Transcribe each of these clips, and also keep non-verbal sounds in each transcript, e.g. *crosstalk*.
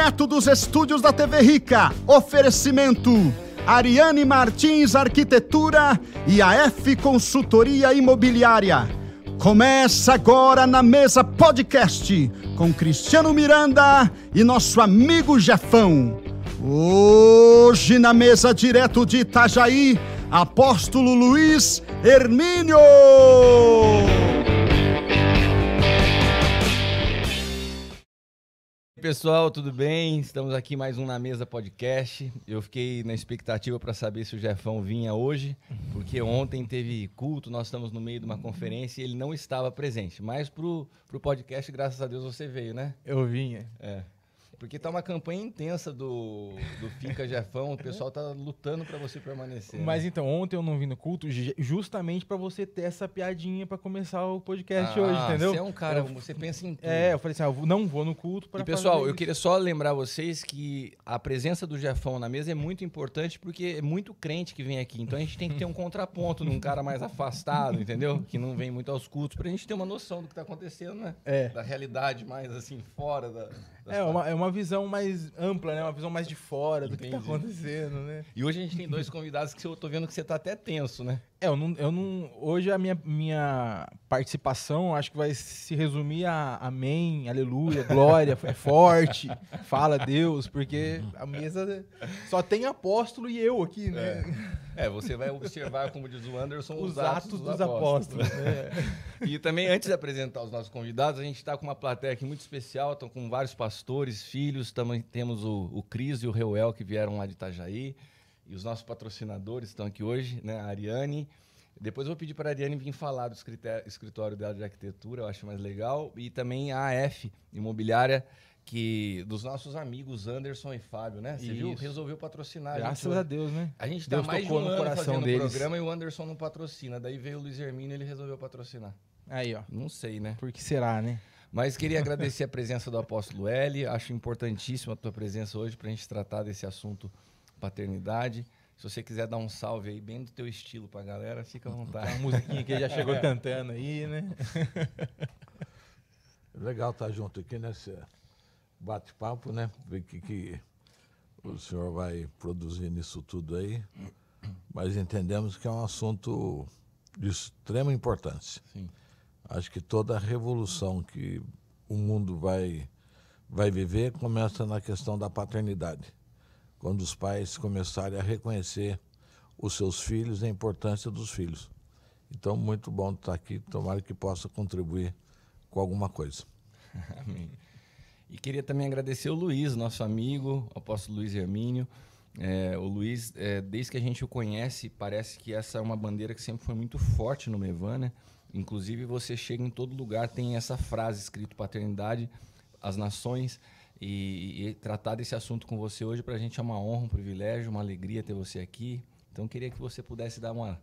direto dos estúdios da TV Rica. Oferecimento: Ariane Martins Arquitetura e a F Consultoria Imobiliária. Começa agora na mesa podcast com Cristiano Miranda e nosso amigo Jefão. Hoje na mesa direto de Itajaí, Apóstolo Luiz Hermínio. pessoal, tudo bem? Estamos aqui mais um Na Mesa Podcast. Eu fiquei na expectativa para saber se o Jefão vinha hoje, porque ontem teve culto, nós estamos no meio de uma conferência e ele não estava presente. Mas pro, pro podcast, graças a Deus, você veio, né? Eu vinha. É. Porque tá uma campanha intensa do, do Fica Jefão, o *laughs* pessoal tá lutando para você permanecer. Mas né? então, ontem eu não vim no culto justamente para você ter essa piadinha para começar o podcast ah, hoje, entendeu? Você é um cara, eu, você pensa em é, tudo. É, eu falei assim, ah, eu não vou no culto para E pessoal, eu queria só lembrar vocês que a presença do Jefão na mesa é muito importante porque é muito crente que vem aqui. Então a gente tem que ter um *laughs* contraponto num cara mais afastado, entendeu? Que não vem muito aos cultos pra gente ter uma noção do que tá acontecendo, né? É. Da realidade mais assim fora da, É, uma, é uma uma visão mais ampla, né? Uma visão mais de fora do Entendi. que tá acontecendo, né? E hoje a gente tem dois convidados que eu tô vendo que você tá até tenso, né? É, eu não, eu não. Hoje a minha, minha participação acho que vai se resumir a amém, aleluia, glória, é forte, *laughs* fala Deus, porque a mesa só tem apóstolo e eu aqui, né? É, é você vai observar, como diz o Anderson, os, os atos, atos, dos, dos apóstolos. apóstolos né? *laughs* e também, antes de apresentar os nossos convidados, a gente está com uma plateia aqui muito especial, estão com vários pastores, filhos, também temos o, o Cris e o Reuel que vieram lá de Itajaí e os nossos patrocinadores estão aqui hoje, né? A Ariane. Depois eu vou pedir para a Ariane vir falar do escritório dela de arquitetura, eu acho mais legal. E também a AF Imobiliária, que dos nossos amigos Anderson e Fábio, né? Você viu? Resolveu patrocinar. Graças a, gente, a Deus, né? A gente está mais de um no coração deles. programa e o Anderson não patrocina. Daí veio o Luiz Hermino e ele resolveu patrocinar. Aí, ó. Não sei, né? Por que será, né? Mas queria *laughs* agradecer a presença do apóstolo L. Acho importantíssima a tua presença hoje para a gente tratar desse assunto paternidade. Se você quiser dar um salve aí, bem do teu estilo pra galera, fica à vontade. Uma musiquinha que já chegou *laughs* é. cantando aí, né? *laughs* Legal estar tá junto aqui nesse né, bate-papo, né? Ver o que, que o senhor vai produzir nisso tudo aí. Mas entendemos que é um assunto de extrema importância. Sim. Acho que toda a revolução que o mundo vai, vai viver começa na questão da paternidade quando os pais começarem a reconhecer os seus filhos e a importância dos filhos. Então, muito bom estar aqui. Tomara que possa contribuir com alguma coisa. *laughs* Amém. E queria também agradecer o Luiz, nosso amigo, o apóstolo Luiz Hermínio. É, o Luiz, é, desde que a gente o conhece, parece que essa é uma bandeira que sempre foi muito forte no Mevan, né? Inclusive, você chega em todo lugar, tem essa frase escrito paternidade, as nações e, e, tratar desse assunto com você hoje para a gente é uma honra, um privilégio, uma alegria ter você aqui. Então queria que você pudesse dar uma,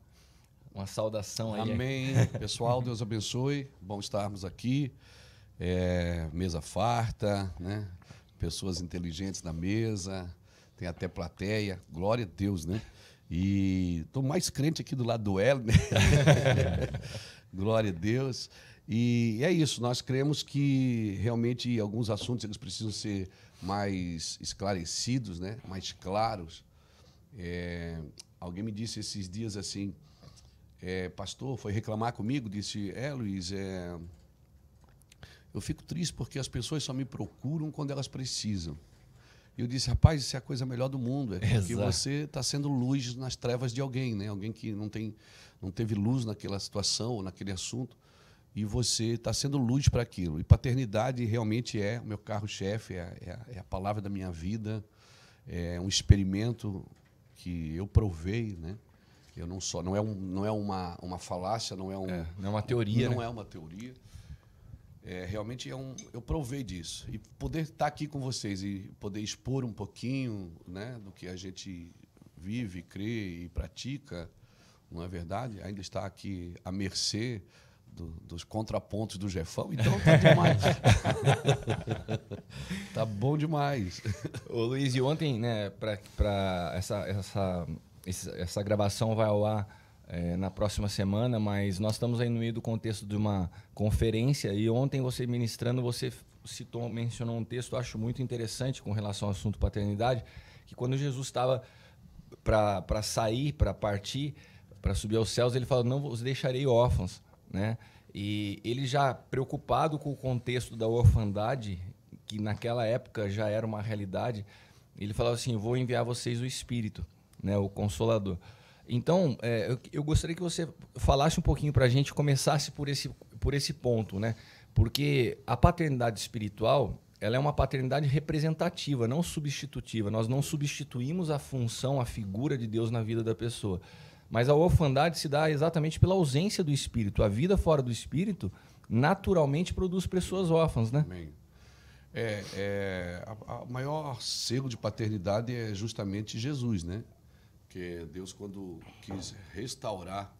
uma saudação aí. Amém. *laughs* Pessoal, Deus abençoe. Bom estarmos aqui. É, mesa farta, né? pessoas inteligentes na mesa, tem até plateia. Glória a Deus, né? E estou mais crente aqui do lado do Hélio, né? *laughs* Glória a Deus. E é isso, nós cremos que realmente alguns assuntos eles precisam ser mais esclarecidos, né? mais claros. É, alguém me disse esses dias assim, é, pastor, foi reclamar comigo, disse, é Luiz, é, eu fico triste porque as pessoas só me procuram quando elas precisam. E eu disse, rapaz, isso é a coisa melhor do mundo. É porque Exato. você está sendo luz nas trevas de alguém, né? Alguém que não, tem, não teve luz naquela situação ou naquele assunto e você está sendo luz para aquilo. E paternidade realmente é o meu carro-chefe, é, é, é, a palavra da minha vida, é um experimento que eu provei, né? Eu não só não é, um, não é uma, uma falácia, não é, um, é, não é uma teoria, não né? é uma teoria. É, realmente é um, eu provei disso e poder estar tá aqui com vocês e poder expor um pouquinho, né, do que a gente vive, crê e pratica, não é verdade? Ainda está aqui à mercê do, dos contrapontos do Jefão, então tá demais. *laughs* tá bom demais. Ô Luiz, e ontem, né, para essa, essa, essa gravação vai ao ar é, na próxima semana, mas nós estamos aí no meio do contexto de uma conferência e ontem você ministrando, você citou, mencionou um texto, acho muito interessante com relação ao assunto paternidade, que quando Jesus estava para sair, para partir, para subir aos céus, ele falou: Não vos deixarei órfãos né? E ele já preocupado com o contexto da orfandade, que naquela época já era uma realidade, ele falava assim: "Vou enviar vocês o Espírito, né? O Consolador". Então, é, eu, eu, gostaria que você falasse um pouquinho para a gente, começasse por esse, por esse ponto, né? Porque a paternidade espiritual ela é uma paternidade representativa, não substitutiva. Nós não substituímos a função, a figura de Deus na vida da pessoa. Mas a orfandade se dá exatamente pela ausência do espírito. A vida fora do espírito naturalmente produz pessoas órfãs, né? Amém. É, é a, a maior selo de paternidade é justamente Jesus, né? Que Deus, quando quis restaurar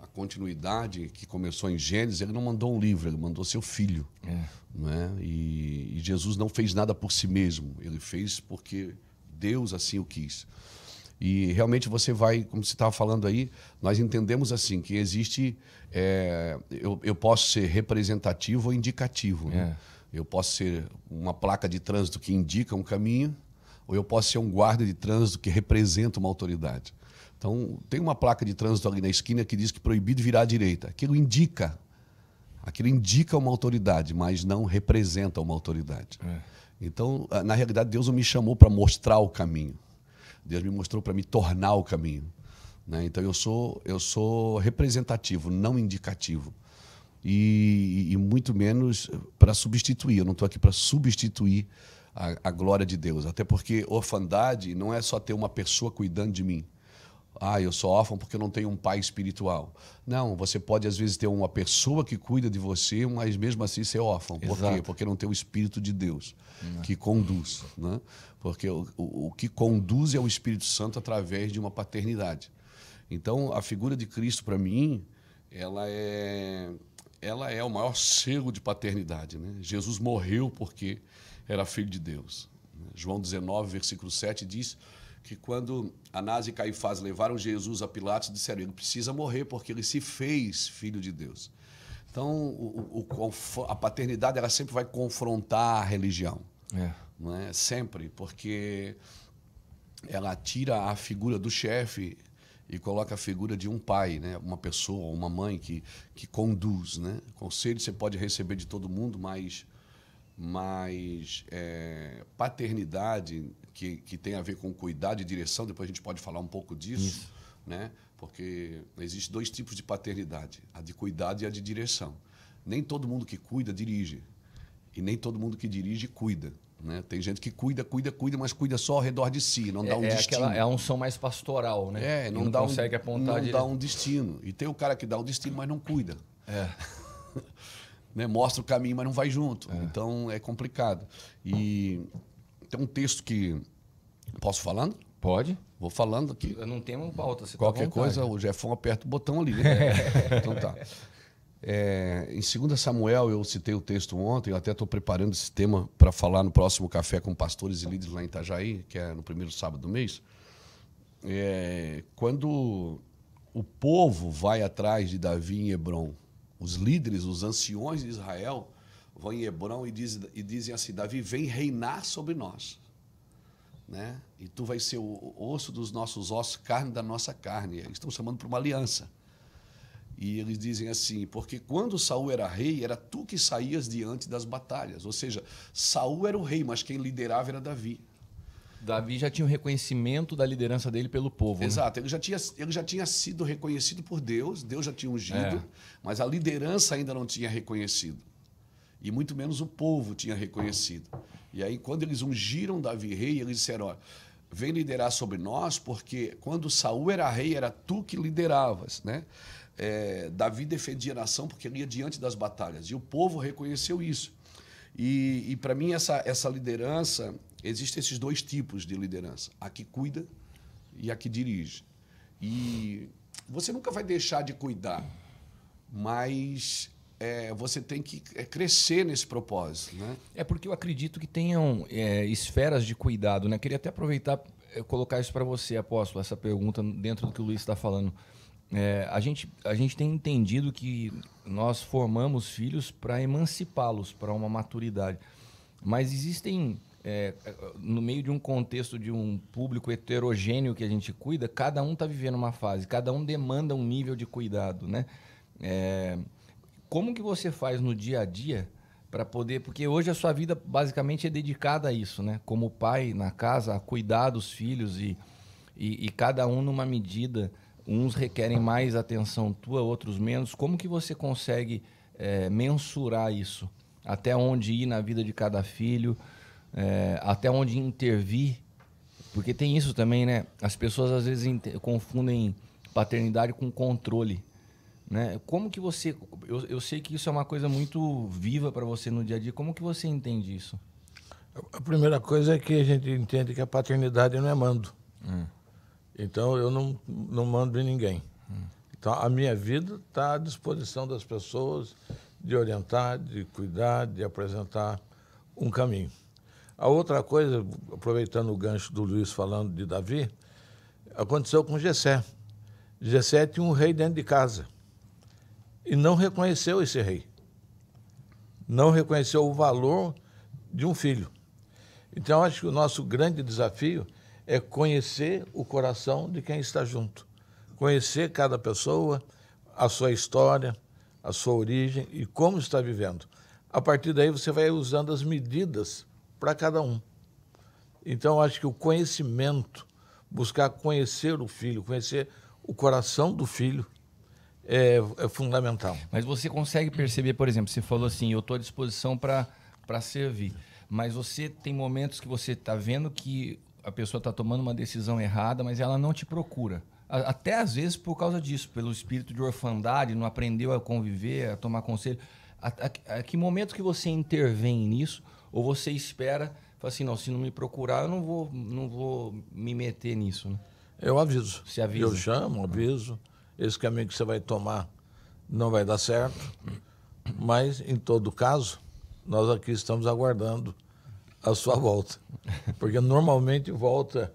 a continuidade que começou em Gênesis, ele não mandou um livro, ele mandou seu filho. É. Né? E, e, Jesus não fez nada por si mesmo, ele fez porque Deus assim o quis. E realmente você vai, como você estava falando aí, nós entendemos assim que existe. É, eu, eu posso ser representativo ou indicativo. Né? É. Né? Eu posso ser uma placa de trânsito que indica um caminho, ou eu posso ser um guarda de trânsito que representa uma autoridade. Então, tem uma placa de trânsito ali na esquina que diz que proibido virar à direita. Aquilo indica. Aquilo indica uma autoridade, mas não representa uma autoridade. É. Então, na realidade, Deus não me chamou para mostrar o caminho. Deus me mostrou para me tornar o caminho. Né? Então eu sou, eu sou representativo, não indicativo. E, e muito menos para substituir. Eu não estou aqui para substituir a, a, glória de Deus. Até porque orfandade não é só ter uma pessoa cuidando de mim. Ah, eu sou órfão porque eu não tenho um pai espiritual. Não, você pode às vezes ter uma pessoa que cuida de você, mas mesmo assim ser órfão. Por Exato. quê? Porque não tem o Espírito de Deus né. que conduz. Né? porque o, o, o que conduz é o Espírito Santo através de uma paternidade. Então, a figura de Cristo, para mim, ela é, ela é o maior selo de paternidade. Né? Jesus morreu porque era filho de Deus. João 19, versículo 7 diz que quando Anás e Caifás levaram Jesus a Pilatos, disseram: ele precisa morrer porque ele se fez filho de Deus. Então, o, o, a paternidade ela sempre vai confrontar a religião. É. É? sempre, porque ela tira a figura do chefe e coloca a figura de um pai, né? uma pessoa, uma mãe que, que conduz. Né? Conselho você pode receber de todo mundo, mas, mas é, paternidade, que, que tem a ver com cuidado e direção, depois a gente pode falar um pouco disso, Isso. né? porque existem dois tipos de paternidade, a de cuidado e a de direção. Nem todo mundo que cuida dirige, e nem todo mundo que dirige cuida. Né? Tem gente que cuida, cuida, cuida, mas cuida só ao redor de si, não é, dá um é destino. Aquela, é a unção mais pastoral, né? É, não, não dá consegue um, apontar. Não de... dá um destino. E tem o cara que dá o destino, mas não cuida. É. *laughs* né? Mostra o caminho, mas não vai junto. É. Então é complicado. E tem um texto que. Posso falando? Pode. Vou falando aqui. Eu não tenho uma pauta. Tá Qualquer tá coisa, o Jefão aperta o botão ali. Né? *laughs* então tá. É, em 2 Samuel, eu citei o texto ontem, eu até estou preparando esse tema para falar no próximo Café com Pastores e Líderes lá em Itajaí, que é no primeiro sábado do mês. É, quando o povo vai atrás de Davi em Hebron, os líderes, os anciões de Israel, vão em Hebron e, diz, e dizem assim: Davi, vem reinar sobre nós. Né? E tu vai ser o osso dos nossos ossos, carne da nossa carne. Eles estão chamando para uma aliança. E eles dizem assim, porque quando Saul era rei, era tu que saías diante das batalhas. Ou seja, Saul era o rei, mas quem liderava era Davi. Davi já tinha o um reconhecimento da liderança dele pelo povo. Né? Exato, né? ele, já tinha, ele já tinha sido reconhecido por Deus, Deus já tinha ungido, é. mas a liderança ainda não tinha reconhecido. E muito menos o povo tinha reconhecido. E aí, quando eles ungiram Davi rei, eles disseram: ó, vem liderar sobre nós, porque quando Saul era rei, era tu que lideravas. Né? É, Davi defendia a nação porque ele ia diante das batalhas. E o povo reconheceu isso. E, e para mim, essa, essa liderança, existem esses dois tipos de liderança: a que cuida e a que dirige. E você nunca vai deixar de cuidar, mas é, você tem que é, crescer nesse propósito. Né? É porque eu acredito que tenham é, esferas de cuidado. Né? Queria até aproveitar é, colocar isso para você, apóstolo, essa pergunta dentro do que o Luiz está falando. É, a, gente, a gente tem entendido que nós formamos filhos para emancipá-los para uma maturidade. Mas existem, é, no meio de um contexto de um público heterogêneo que a gente cuida, cada um está vivendo uma fase, cada um demanda um nível de cuidado. Né? É, como que você faz no dia a dia para poder. Porque hoje a sua vida basicamente é dedicada a isso, né? como pai na casa, a cuidar dos filhos e, e, e cada um numa medida. Uns requerem mais atenção tua, outros menos. Como que você consegue é, mensurar isso? Até onde ir na vida de cada filho? É, até onde intervir? Porque tem isso também, né? As pessoas às vezes confundem paternidade com controle. Né? Como que você. Eu, eu sei que isso é uma coisa muito viva para você no dia a dia. Como que você entende isso? A primeira coisa é que a gente entende que a paternidade não é mando. Hum. Então eu não, não mando em ninguém. Então a minha vida está à disposição das pessoas de orientar, de cuidar, de apresentar um caminho. A outra coisa, aproveitando o gancho do Luiz falando de Davi, aconteceu com Gessé. Gessé tinha um rei dentro de casa e não reconheceu esse rei. Não reconheceu o valor de um filho. Então, acho que o nosso grande desafio é conhecer o coração de quem está junto, conhecer cada pessoa, a sua história, a sua origem e como está vivendo. A partir daí você vai usando as medidas para cada um. Então acho que o conhecimento, buscar conhecer o filho, conhecer o coração do filho é, é fundamental. Mas você consegue perceber, por exemplo, você falou assim, eu estou à disposição para servir. Mas você tem momentos que você está vendo que a pessoa está tomando uma decisão errada, mas ela não te procura. até às vezes por causa disso, pelo espírito de orfandade, não aprendeu a conviver, a tomar conselho. A, a, a que momento que você intervém nisso? Ou você espera, fala assim, não, se não me procurar, eu não vou, não vou me meter nisso, né? Eu aviso. avisa? Eu chamo, aviso. Esse caminho que você vai tomar não vai dar certo. Mas, em todo caso, nós aqui estamos aguardando a sua volta. Porque normalmente volta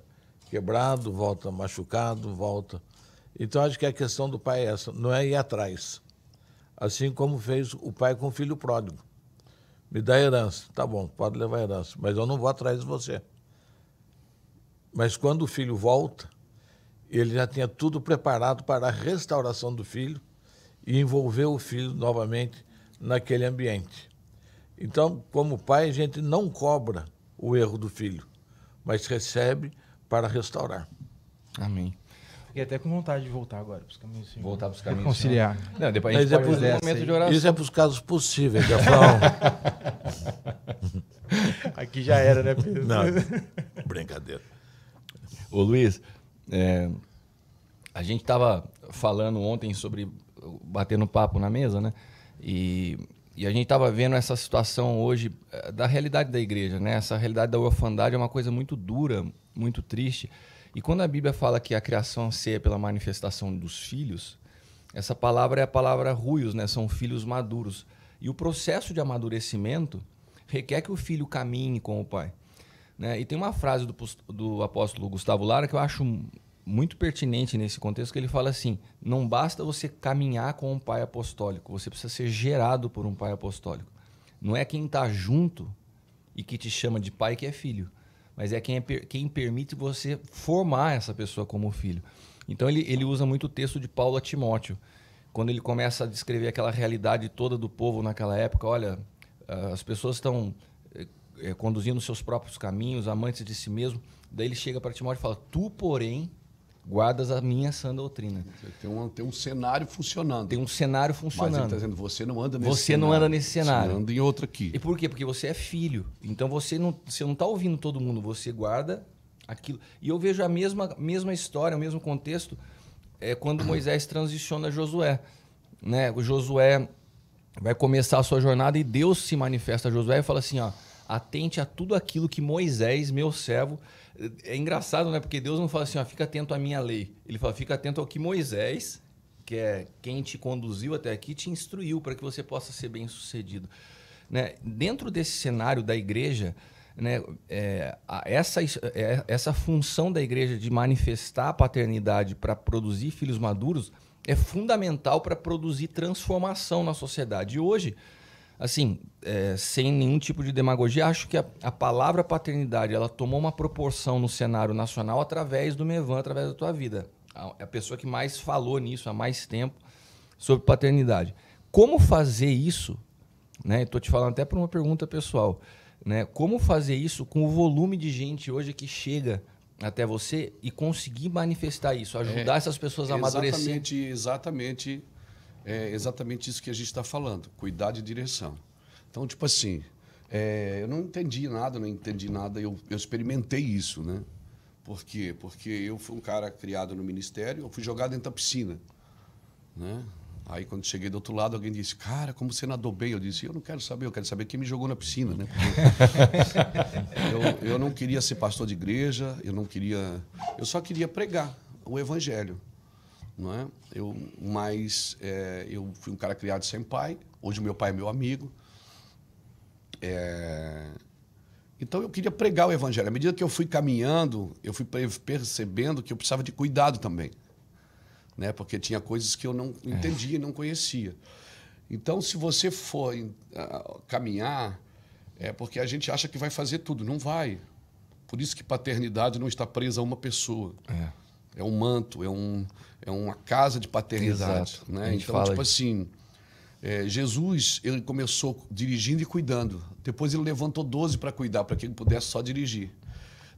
quebrado, volta machucado, volta. Então acho que a questão do pai é essa, não é ir atrás. Assim como fez o pai com o filho pródigo. Me dá herança. Tá bom, pode levar herança, mas eu não vou atrás de você. Mas quando o filho volta, ele já tinha tudo preparado para a restauração do filho e envolver o filho novamente naquele ambiente. Então, como pai, a gente não cobra o erro do filho, mas recebe para restaurar. Amém. E até com vontade de voltar agora para os caminhos. Senhor. Voltar para os *laughs* caminhos. conciliar Não, depois a gente é pro, momento assim. de oração. Isso é para os casos possíveis, *laughs* Aqui já era, né, Pedro? Não, brincadeira. Ô, Luiz, é, a gente estava falando ontem sobre batendo papo na mesa, né? E e a gente estava vendo essa situação hoje eh, da realidade da igreja, né? Essa realidade da orfandade é uma coisa muito dura, muito triste. E quando a Bíblia fala que a criação anseia pela manifestação dos filhos, essa palavra é a palavra ruios, né? São filhos maduros. E o processo de amadurecimento requer que o filho caminhe com o pai. Né? E tem uma frase do, do apóstolo Gustavo Lara que eu acho muito pertinente nesse contexto que ele fala assim: não basta você caminhar com um pai apostólico, você precisa ser gerado por um pai apostólico. Não é quem está junto e que te chama de pai que é filho, mas é quem, é quem permite você formar essa pessoa como filho. Então ele, ele usa muito o texto de Paulo a Timóteo, quando ele começa a descrever aquela realidade toda do povo naquela época: olha, ah, as pessoas estão eh, eh, conduzindo seus próprios caminhos, amantes de si mesmo. Daí ele chega para Timóteo e fala: Tu, porém, guardas a minha sã doutrina. Tem um, tem um cenário funcionando. Tem um cenário funcionando. Mas ele está dizendo, você não anda nesse Você cenário, não anda nesse cenário. Você anda em outro aqui. E por quê? Porque você é filho. Então você não está ouvindo todo mundo, você guarda aquilo. E eu vejo a mesma, mesma história, o mesmo contexto, é quando *clears throat* Moisés transiciona Josué. Né? O Josué vai começar a sua jornada e Deus se manifesta a Josué e fala assim, ó, atente a tudo aquilo que Moisés, meu servo, é engraçado, né? Porque Deus não fala assim, ó, fica atento à minha lei. Ele fala, fica atento ao que Moisés, que é quem te conduziu até aqui, te instruiu para que você possa ser bem sucedido. Né? Dentro desse cenário da igreja, né, é, essa, é, essa função da igreja de manifestar a paternidade para produzir filhos maduros é fundamental para produzir transformação na sociedade. E hoje, assim, é, sem nenhum tipo de demagogia, acho que a, a, palavra paternidade ela tomou uma proporção no cenário nacional através do Mevan, através da tua vida. A, a pessoa que mais falou nisso há mais tempo sobre paternidade. Como fazer isso? Né? Estou te falando até para uma pergunta pessoal. Né? Como fazer isso com o volume de gente hoje que chega até você e conseguir manifestar isso, ajudar é, essas pessoas a amadurecer? Exatamente, exatamente é exatamente isso que a gente está falando, cuidar de direção. Então, tipo assim, é, eu não entendi nada, não entendi nada, eu, eu experimentei isso, né? Por quê? Porque eu fui um cara criado no ministério, eu fui jogado dentro da piscina, né? Aí, quando cheguei do outro lado, alguém disse, cara, como você nadou bem? Eu disse, eu não quero saber, eu quero saber quem me jogou na piscina, né? *laughs* eu, eu não queria ser pastor de igreja, eu não queria... Eu só queria pregar o evangelho não é? Eu, mas é, eu fui um cara criado sem pai. Hoje meu pai é meu amigo. É... Então eu queria pregar o evangelho. À medida que eu fui caminhando, eu fui percebendo que eu precisava de cuidado também, né? Porque tinha coisas que eu não é. entendia, é. não conhecia. Então, se você for uh, caminhar, é porque a gente acha que vai fazer tudo, não vai. Por isso que paternidade não está presa a uma pessoa. É, é um manto, é um é uma casa de paternidade. Exato. Né? Então, tipo assim, é, Jesus ele começou dirigindo e cuidando. Depois ele levantou 12 para cuidar, para que ele pudesse só dirigir.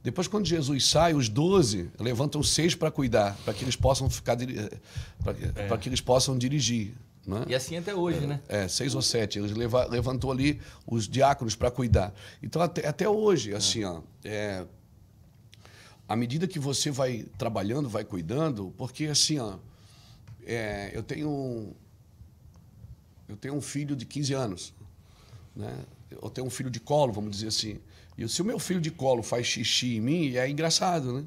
Depois, quando Jesus sai, os 12 levantam seis para cuidar, para que eles possam ficar para é. é. que eles possam dirigir. Né? E assim até hoje, é, né? É, seis ou sete. Ele leva, levantou ali os diáconos para cuidar. Então, até, até hoje, assim, ó, é, à medida que você vai trabalhando, vai cuidando, porque assim, ó, é, eu tenho eu tenho um filho de 15 anos, né? Eu tenho um filho de colo, vamos dizer assim. E se o meu filho de colo faz xixi em mim, é engraçado, né?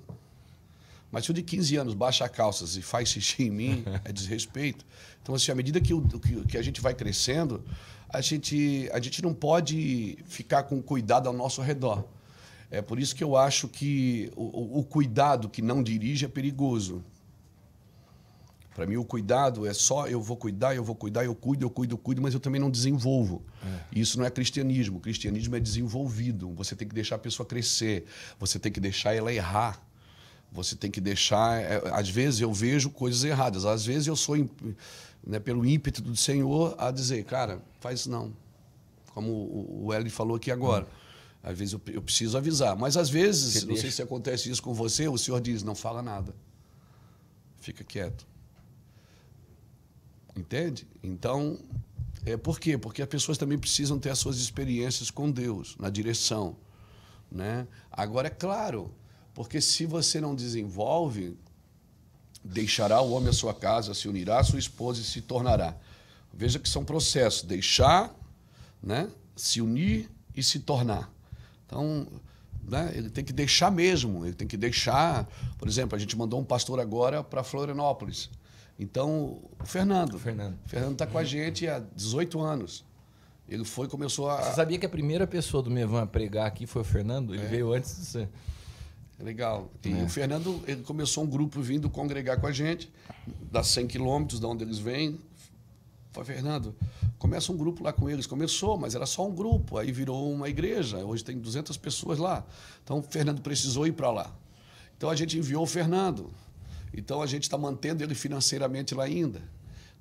Mas se o de 15 anos baixa calças e faz xixi em mim, *laughs* é desrespeito. Então, assim, à medida que, o, que, que a gente vai crescendo, a gente, a gente não pode ficar com cuidado ao nosso redor. É por isso que eu acho que o, o cuidado que não dirige é perigoso. Para mim, o cuidado é só eu vou cuidar, eu vou cuidar, eu cuido, eu cuido, eu cuido, mas eu também não desenvolvo. É. Isso não é cristianismo. O cristianismo é desenvolvido. Você tem que deixar a pessoa crescer, você tem que deixar ela errar. Você tem que deixar. É, às vezes eu vejo coisas erradas, às vezes eu sou, né, pelo ímpeto do Senhor, a dizer, cara, faz isso não. Como o Eli falou aqui agora. Às vezes eu, eu preciso avisar. Mas às vezes, não sei se acontece isso com você, o senhor diz, não fala nada. Fica quieto. Entende? Então, é por quê? Porque as pessoas também precisam ter as suas experiências com Deus, na direção. Né? Agora, é claro, porque se você não desenvolve, deixará o homem a sua casa, se unirá à sua esposa e se tornará. Veja que são processos: deixar, né? se unir e se tornar. Então, né, ele tem que deixar mesmo, ele tem que deixar. Por exemplo, a gente mandou um pastor agora para Florianópolis. Então, o Fernando. O Fernando. Fernando está com a gente há 18 anos. Ele foi começou a. Você sabia que a primeira pessoa do Mevan a pregar aqui foi o Fernando? Ele é. veio antes de você. É legal. E é. o Fernando ele começou um grupo vindo congregar com a gente, das 100 quilômetros, de onde eles vêm, Falei, Fernando, começa um grupo lá com eles. Começou, mas era só um grupo. Aí virou uma igreja. Hoje tem 200 pessoas lá. Então, o Fernando precisou ir para lá. Então, a gente enviou o Fernando. Então, a gente está mantendo ele financeiramente lá ainda.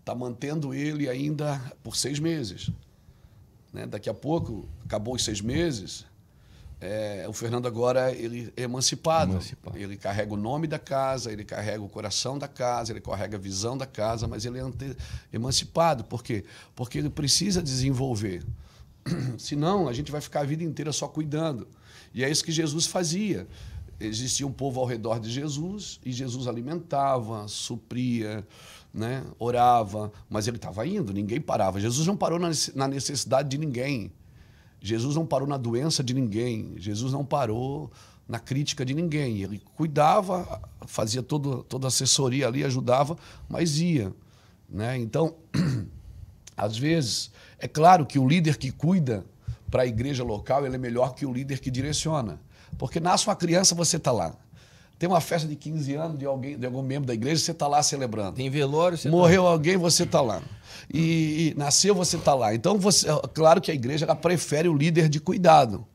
Está mantendo ele ainda por seis meses. Né? Daqui a pouco, acabou os seis meses, é, o Fernando agora ele é emancipado. emancipado. Ele carrega o nome da casa, ele carrega o coração da casa, ele carrega a visão da casa, mas ele é ante... emancipado. Por quê? Porque ele precisa desenvolver. *clears throat* Senão, a gente vai ficar a vida inteira só cuidando. E é isso que Jesus fazia. Existia um povo ao redor de Jesus e Jesus alimentava, supria, né? orava, mas ele estava indo, ninguém parava. Jesus não parou na necessidade de ninguém. Jesus não parou na doença de ninguém, Jesus não parou na crítica de ninguém. Ele cuidava, fazia todo, toda a assessoria ali, ajudava, mas ia. Né? Então, *clears throat* às vezes, é claro que o líder que cuida para a igreja local ele é melhor que o líder que direciona. Porque nasce uma criança, você está lá. Tem uma festa de 15 anos de alguém, de algum membro da igreja, você está lá celebrando. Tem velório, você tá Morreu tá... alguém, você está lá. E, e, nasceu, você está lá. Então, você, é, claro que a igreja ela prefere o líder de cuidado.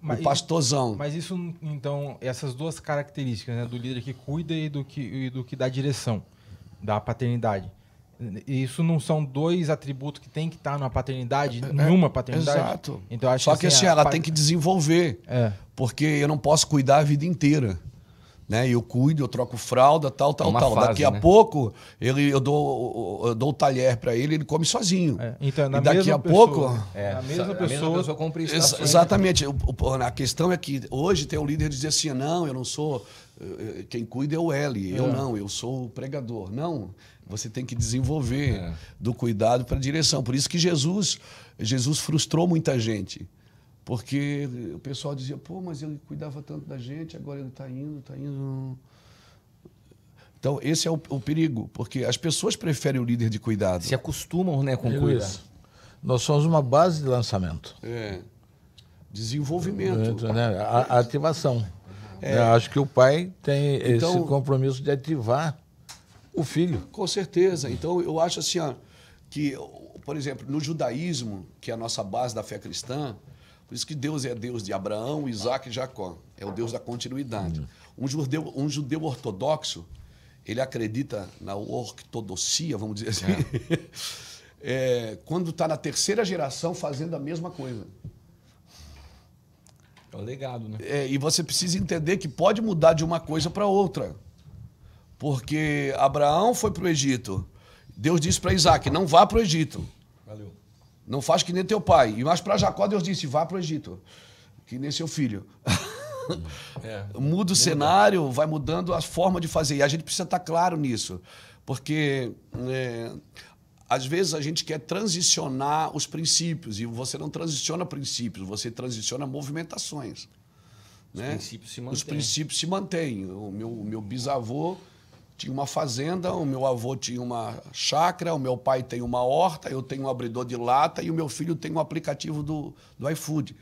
Mas, o pastorzão. Mas isso, então, essas duas características, né? Do líder que cuida e do que, e do que dá direção, da paternidade. Isso não são dois atributos que tem que estar tá na paternidade, é, é, numa paternidade. Exato. Então, acho Só que, assim, assim, ela tem que desenvolver. É. Porque eu não posso cuidar a vida inteira né? Eu cuido, eu troco fralda, tal, tal, é tal. Fase, daqui a né? pouco ele, eu dou, eu dou o talher para ele, ele come sozinho. É. Então, na e daqui mesma a pessoa, pouco, é, a mesma pessoa, pessoa compra isso ex Exatamente. a questão é que hoje tem um líder que diz assim: "Não, eu não sou eh, eh, quem cuida é o L, eu é. não, eu sou o pregador". Não, você tem que desenvolver é. do cuidado para a direção. Por isso que Jesus, Jesus frustrou muita gente. Porque o pessoal dizia, pô, mas ele cuidava tanto da gente, agora ele está indo, está indo. Então, esse é o, o, perigo, porque as pessoas preferem o líder de cuidado. Se acostumam né, com cuidado. Nós somos uma base de lançamento. É. Desenvolvimento. né? A, a ativação. É. Eu acho que o pai tem então, esse compromisso de ativar o filho. Com certeza. Então, eu acho assim, ó, que, por exemplo, no judaísmo, que é a nossa base da fé cristã, por isso que Deus é Deus de Abraão, Isaac e Jacó. É o Deus da continuidade. Uhum. Um judeu, um judeu ortodoxo, ele acredita na ortodoxia, vamos dizer assim, é. *laughs* É, quando está na terceira geração fazendo a mesma coisa. É o legado, né? É, e você precisa entender que pode mudar de uma coisa para outra. Porque Abraão foi para o Egito. Deus disse para Isaac: não vá para o Egito. Valeu. Não faz que nem teu pai. E mais para Jacó, Deus disse: vá para o Egito, que nem seu filho. *laughs* É, Muda o cenário, bom. vai mudando a forma de fazer. E a gente precisa estar tá claro nisso, porque é, às vezes a gente quer transicionar os princípios, e você não transiciona princípios, você transiciona movimentações. Os, né? princípios os princípios se mantêm. O meu, o meu bisavô tinha uma fazenda, o meu avô tinha uma chácara, o meu pai tem uma horta, eu tenho um abridor de lata e o meu filho tem um aplicativo do, do iFood.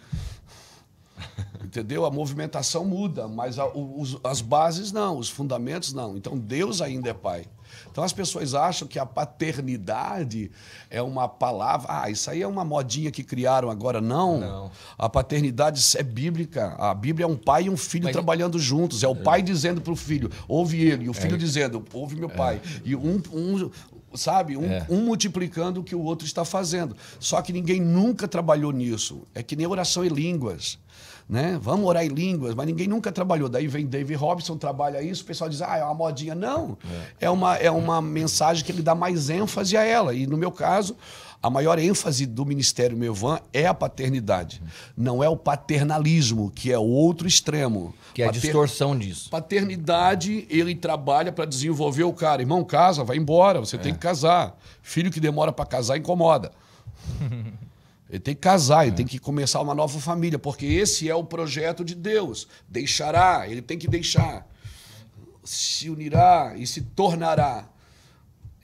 *laughs* Entendeu? A movimentação muda, mas a, os, as bases não, os fundamentos não. Então Deus ainda é pai. Então as pessoas acham que a paternidade é uma palavra. Ah, isso aí é uma modinha que criaram agora. Não. não. A paternidade é bíblica. A Bíblia é um pai e um filho pai... trabalhando juntos. É o pai é. dizendo para o filho, ouve ele. E o é. filho é. dizendo, ouve meu é. pai. É. E um, um sabe? Um, é. um, multiplicando o que o outro está fazendo. Só que ninguém nunca trabalhou nisso. É que nem oração em línguas né? Vamos orar em línguas, mas ninguém nunca trabalhou. Daí vem David Robson, trabalha isso, o pessoal diz, ah, é uma modinha. Não, é, é uma, é uma mensagem que ele dá mais ênfase a ela. E no meu caso, a maior ênfase do Ministério Meu Van é a paternidade. Não é o paternalismo, que é o outro extremo. Que é a Pater... distorção disso. Paternidade, ele trabalha para desenvolver o cara. Irmão, casa, vai embora, você é. tem que casar. Filho que demora para casar incomoda. *laughs* Ele tem que casar, ele é. tem que começar uma nova família, porque esse é o projeto de Deus. Deixará, ele tem que deixar. Se unirá e se tornará.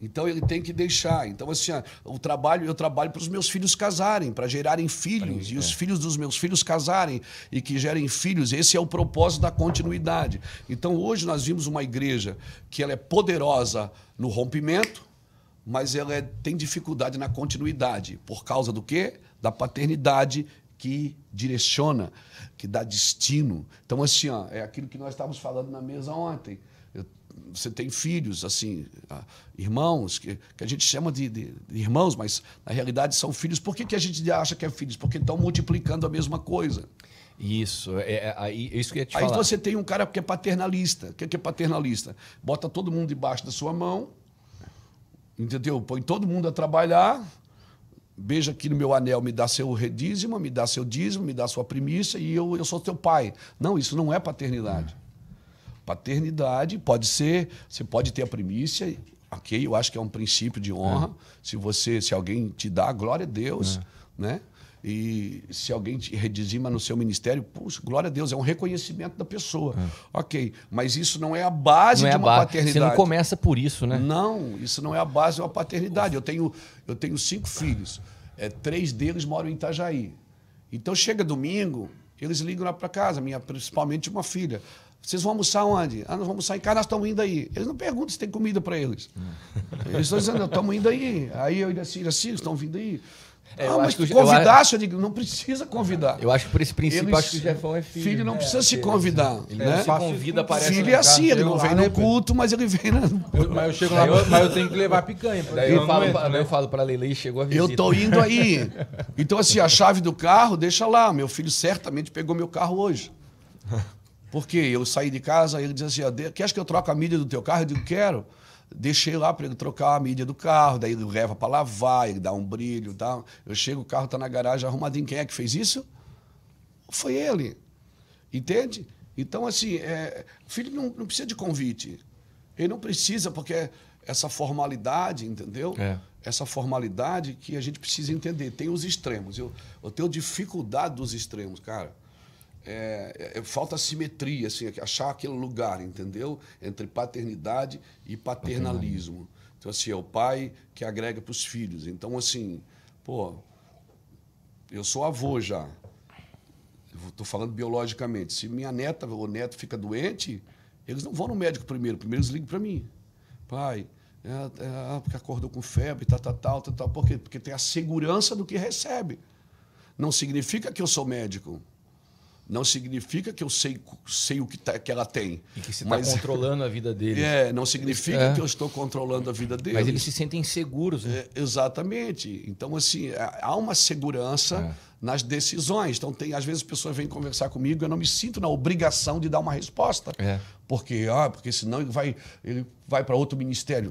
Então ele tem que deixar. Então assim, o trabalho, eu trabalho para os meus filhos casarem, para gerarem filhos e os é. filhos dos meus filhos casarem e que gerem filhos. Esse é o propósito da continuidade. Então hoje nós vimos uma igreja que ela é poderosa no rompimento, mas ela é, tem dificuldade na continuidade por causa do quê? da paternidade que direciona, que dá destino. Então, assim, ó, é aquilo que nós estávamos falando na mesa ontem. Eu, você tem filhos, assim, ah, irmãos, que, que a gente chama de, de, de, irmãos, mas na realidade são filhos. Por que, que a gente acha que é filhos? Porque estão multiplicando a mesma coisa. Isso, é, é aí, é, isso que eu ia te Aí você tem um cara que é paternalista. O que é, que é paternalista? Bota todo mundo debaixo da sua mão, entendeu? Põe todo mundo a trabalhar Beija aqui no meu anel, me dá seu redízimo, me dá seu dízimo, me dá sua primícia e eu, eu sou teu pai. Não, isso não é paternidade. Paternidade pode ser, você pode ter a primícia, ok? Eu acho que é um princípio de honra. É. Se você, se alguém te dá, glória a Deus, é. né? E se alguém te redizima no seu ministério, puxa, glória a Deus, é um reconhecimento da pessoa. É. Ok, mas isso não é a base não é de é uma paternidade. Você não começa por isso, né? Não, isso não é a base de uma paternidade. Eu tenho, eu tenho cinco filhos, é, três deles moram em Itajaí. Então chega domingo, eles ligam lá para casa, minha, principalmente uma filha. Vocês vão almoçar onde? Ah, nós vamos almoçar em casa, nós estamos indo aí. Eles não perguntam se tem comida para eles. *laughs* Eles estão dizendo, estamos indo aí. Aí eu e a Cira, Cira, estão vindo aí. É, ah, mas tu convidasse, eu, digo, não precisa convidar. Eu acho que por esse princípio, acho que o Jefão é filho. Filho não né? precisa é, se convidar. Ele, né? ele se convida, aparece Filho é assim, ele não vem no culto, mas ele vem na... Né? Eu, mas eu chego lá, eu, mas eu tenho que levar picanha. Daí eu, falo, pra, né? eu falo pra Leila, chegou a visita. Eu tô indo aí. *laughs* Então, assim, a chave do carro, deixa lá. Meu filho certamente pegou meu carro hoje. Porque eu saí de casa, ele dizia assim, queres que eu troque a mídia do teu carro? Eu digo, quero. Deixei lá para ele trocar a mídia do carro, daí ele leva para lavar, ele dá um brilho, dá... eu chego, o carro está na garagem arrumadinho. Quem é que fez isso? Foi ele. Entende? Então, assim, é... filho não, não, precisa de convite. Ele não precisa, porque essa formalidade, entendeu? É. Essa formalidade que a gente precisa entender. Tem os extremos. Eu, eu tenho dificuldade dos extremos, cara é, é, falta simetria, assim, achar aquele lugar, entendeu? Entre paternidade e paternalismo. Então, assim, é o pai que agrega para os filhos. Então, assim, pô, eu sou avô já. Estou falando biologicamente. Se minha neta ou neto fica doente, eles não vão no médico primeiro. Primeiro eles ligam para mim. Pai, é, é, ah, porque acordou com febre, tá, tá, tal, tal, tá, tal, tal. Por quê? Porque tem a segurança do que recebe. Não significa que eu sou médico. Não significa que eu sei, sei o que, tá, que ela tem. E que você está controlando a vida deles. É, não significa é. que eu estou controlando a vida deles. Mas eles se sentem seguros. Né? É, exatamente. Então, assim, é, há uma segurança é. nas decisões. Então, tem, às vezes, pessoas vêm conversar comigo e eu não me sinto na obrigação de dar uma resposta. É. Porque, ah, porque senão ele vai, ele vai para outro ministério.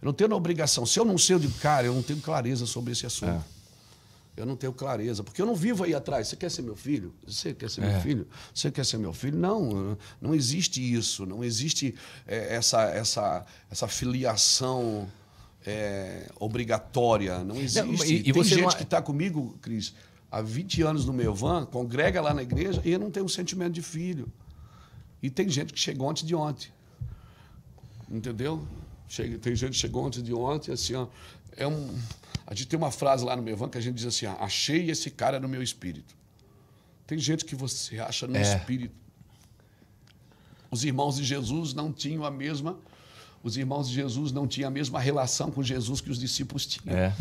Eu não tenho a obrigação. Se eu não sei, eu digo, cara, eu não tenho clareza sobre esse assunto. É. Eu não tenho clareza, porque eu não vivo aí atrás. Você quer ser meu filho? Você quer ser é. meu filho? Você quer ser meu filho? Não, não existe isso. Não existe é, essa, essa, essa filiação é, obrigatória. Não existe. Não, e, e Tem gente não... que está comigo, Cris, há 20 anos no meu van, congrega lá na igreja e não tem um sentimento de filho. E tem gente que chegou antes de ontem. Entendeu? Chega, tem gente que chegou antes de ontem, assim, ó, é um a gente tem uma frase lá no meu que a gente diz assim: achei esse cara no meu espírito. Tem gente que você acha no é. espírito. Os irmãos de Jesus não tinham a mesma. Os irmãos de Jesus não tinham a mesma relação com Jesus que os discípulos tinham. É.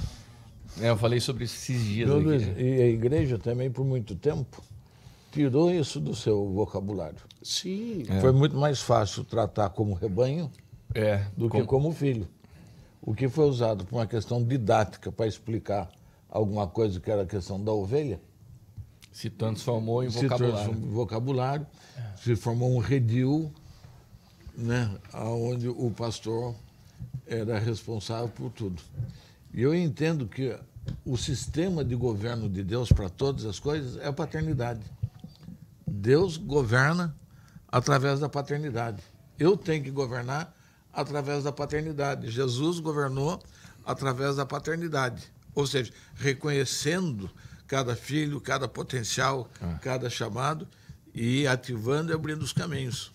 é eu falei sobre isso esses dias. Luiz, né? e a igreja também, por muito tempo, tirou isso do seu vocabulário. Sim. É. Foi muito mais fácil tratar como rebanho é, do como... que como filho o que foi usado para uma questão didática para explicar alguma coisa que era a questão da ovelha. Se transformou em se vocabulário. Transformou em vocabulário, é. se formou um redil, né, onde o pastor era responsável por tudo. E eu entendo que o sistema de governo de Deus para todas as coisas é a paternidade. Deus governa através da paternidade. Eu tenho que governar através da paternidade. Jesus governou através da paternidade, ou seja, reconhecendo cada filho, cada potencial, ah. cada chamado e ativando e abrindo os caminhos.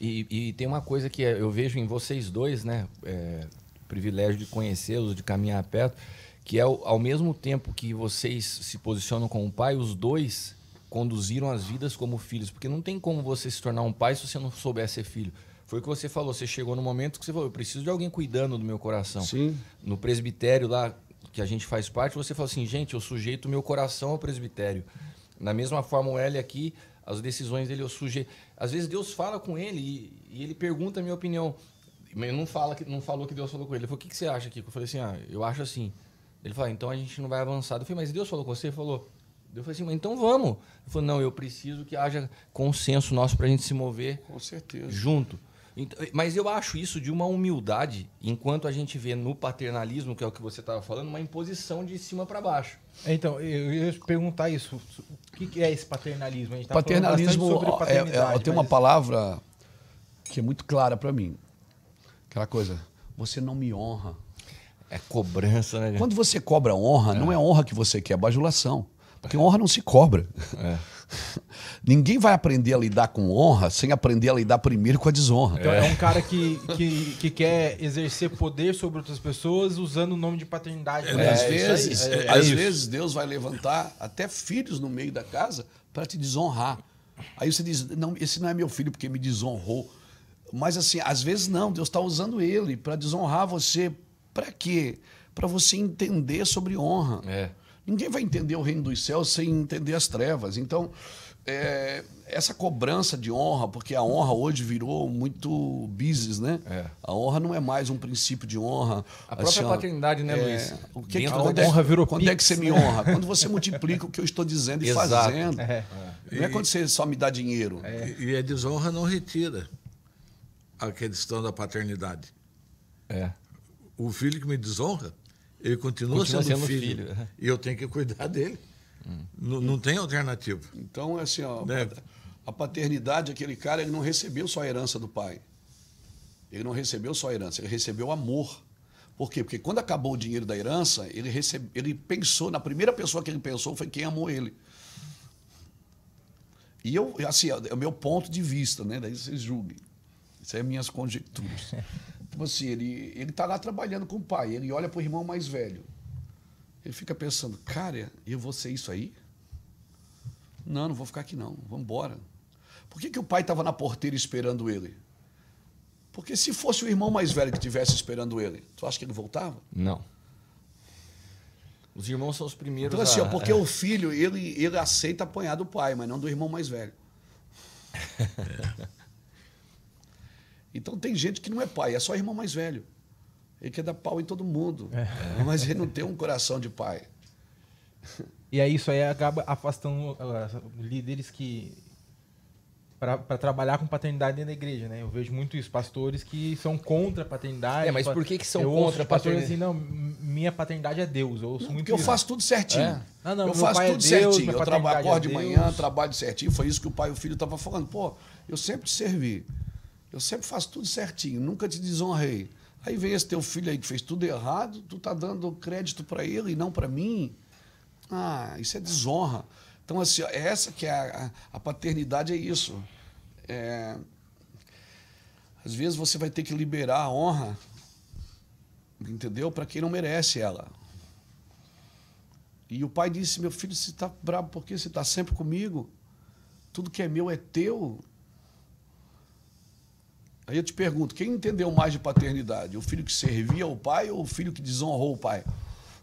E, e, tem uma coisa que é, eu vejo em vocês dois, né? É, privilégio de conhecê-los, de caminhar perto, que é ao, ao mesmo tempo que vocês se posicionam como pai, os dois conduziram as vidas como filhos, porque não tem como você se tornar um pai se você não souber ser filho. Foi o que você falou, você chegou no momento que você falou, eu preciso de alguém cuidando do meu coração. Sim. No presbitério lá, que a gente faz parte, você falou assim, gente, eu sujeito meu coração ao presbitério. Da mesma forma, o L aqui, as decisões dele eu sujeito. Às vezes Deus fala com ele e, e ele pergunta a minha opinião. Mas não, fala que, não falou que Deus falou com ele. Ele falou, o que, que você acha, aqui? Eu falei assim, ah, eu acho assim. Ele falou, ah, então a gente não vai avançar. Eu falei, mas Deus falou com você? Ele falou, eu falei assim, mas então vamos. Ele falou, não, eu preciso que haja consenso nosso para a gente se mover. Com certeza. Junto. Então, mas eu acho isso de uma humildade, enquanto a gente vê no paternalismo, que é o que você estava falando, uma imposição de cima para baixo. É, então, eu ia perguntar isso. O que, é esse paternalismo? A gente tá paternalismo sobre é, é, tem uma mas... palavra que é muito clara para mim. Aquela coisa, você não me honra. É cobrança, né? Quando você cobra honra, é. não é honra que você quer, é bajulação. Porque honra não se cobra. É. *laughs* Ninguém vai aprender a lidar com honra sem aprender a lidar primeiro com a desonra. Então, é, um é. cara que, que, que quer exercer poder sobre outras pessoas usando o nome de paternidade. É, às é, vezes, é, é, às vezes Deus vai levantar até filhos no meio da casa para te desonrar. Aí você diz, não, esse não é meu filho porque me desonrou. Mas assim, às vezes não, Deus está usando ele para desonrar você. Para quê? Para você entender sobre honra. É. Ninguém vai entender o reino dos céus sem entender as trevas. Então, é, essa cobrança de honra, porque a honra hoje virou muito business, né? É. A honra não é mais um princípio de honra. A própria assim, paternidade, né, é, Luiz? O que, Dentro que honra virou quando pix, é que você né? me honra? Quando você multiplica o que eu estou dizendo e Exato. fazendo. É. Não é quando você só me dá dinheiro. É. E, e a desonra não retira a questão da paternidade. É. O filho que me desonra, ele continua, continua sendo, sendo filho, filho, né? E eu tenho que cuidar dele. Hum. Não, tem alternativa. Então, é assim, ó, né? a paternidade, aquele cara, ele não recebeu só a herança do pai. Ele não recebeu só a herança, ele recebeu amor. Por quê? Porque quando acabou o dinheiro da herança, ele, recebe, ele pensou, na primeira pessoa que ele pensou foi quem amou ele. E eu, assim, é o meu ponto de vista, né? Daí vocês julguem. Isso é minhas conjecturas. *laughs* Tipo assim, ele, ele tá lá trabalhando com o pai, ele olha pro irmão mais velho. Ele fica pensando, cara, eu vou ser isso aí? Não, não vou ficar aqui não, vamos embora. Por que, que o pai estava na porteira esperando ele? Porque se fosse o irmão mais velho que estivesse esperando ele, tu acha que ele voltava? Não. Os irmãos são os primeiros então, assim, a... Porque é. o filho, ele, ele aceita apanhar do pai, mas não do irmão mais velho. *laughs* Então tem gente que não é pai, é só irmão mais velho. Ele quer dar pau em todo mundo, é. *laughs* mas ele não tem um coração de pai. E aí isso aí acaba afastando ah, líderes que para trabalhar com paternidade dentro da igreja, né? Eu vejo muito isso, pastores que são contra a paternidade. É, mas por que que são eu contra a paternidade? Assim, não, minha paternidade é Deus. Eu não, muito porque isso. eu faço tudo certinho. É. Não, não, eu faço é tudo é Deus, certinho. Eu trabalho, é acordo é de manhã, trabalho certinho. Foi isso que o pai e o filho estavam falando. Pô, eu sempre servi. Eu sempre faço tudo certinho, nunca te desonrei. Aí vem esse teu filho aí que fez tudo errado, tu tá dando crédito para ele e não para mim. Ah, isso é desonra. Então, assim, é essa que é a, a paternidade é isso. É... Às vezes você vai ter que liberar a honra, entendeu? Para quem não merece ela. E o pai disse: Meu filho, você está bravo porque você está sempre comigo. Tudo que é meu é teu. Aí eu te pergunto, quem entendeu mais de paternidade? O filho que servia ao pai ou o filho que desonrou o pai?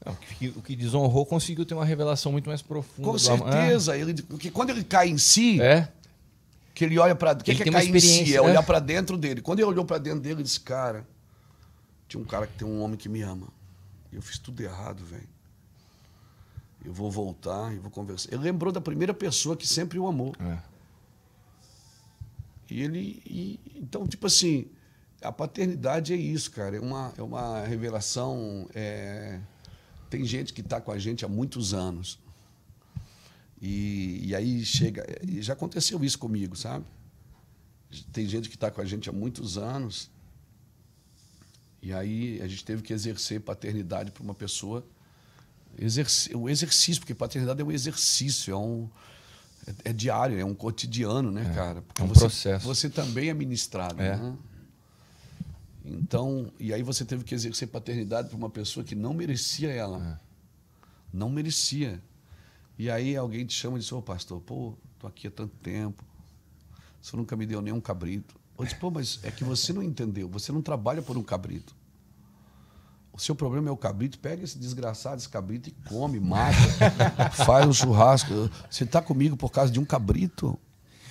O que, o que desonrou conseguiu ter uma revelação muito mais profunda. Com certeza. Ah. Ele, porque quando ele cai em si, é que ele olha para o que, que é cair em si é olhar é. para dentro dele quando ele olhou para dentro dele ele disse cara tinha um cara que tem um homem que me ama eu fiz tudo errado velho eu vou voltar e vou conversar ele lembrou da primeira pessoa que sempre o amou é. E ele. E, então, tipo assim, a paternidade é isso, cara. É uma, é uma revelação. É... Tem gente que está com a gente há muitos anos. E, e aí chega. E já aconteceu isso comigo, sabe? Tem gente que está com a gente há muitos anos. E aí a gente teve que exercer paternidade para uma pessoa. o exercício, porque paternidade é um exercício, é um é, é diário, é um cotidiano, né, é, cara? Porque é um você, processo. Você também é ministrado, é. né? Então, e aí você teve que exercer paternidade para uma pessoa que não merecia ela. É. Não merecia. E aí alguém te chama e diz, ô pastor, pô, tô aqui há tanto tempo, você nunca me deu nenhum cabrito. Eu disse, pô, mas é que você não entendeu, você não trabalha por um cabrito. O seu problema é o cabrito, pega esse desgraçado, esse cabrito e come, mata, *laughs* faz um churrasco. Você está comigo por causa de um cabrito?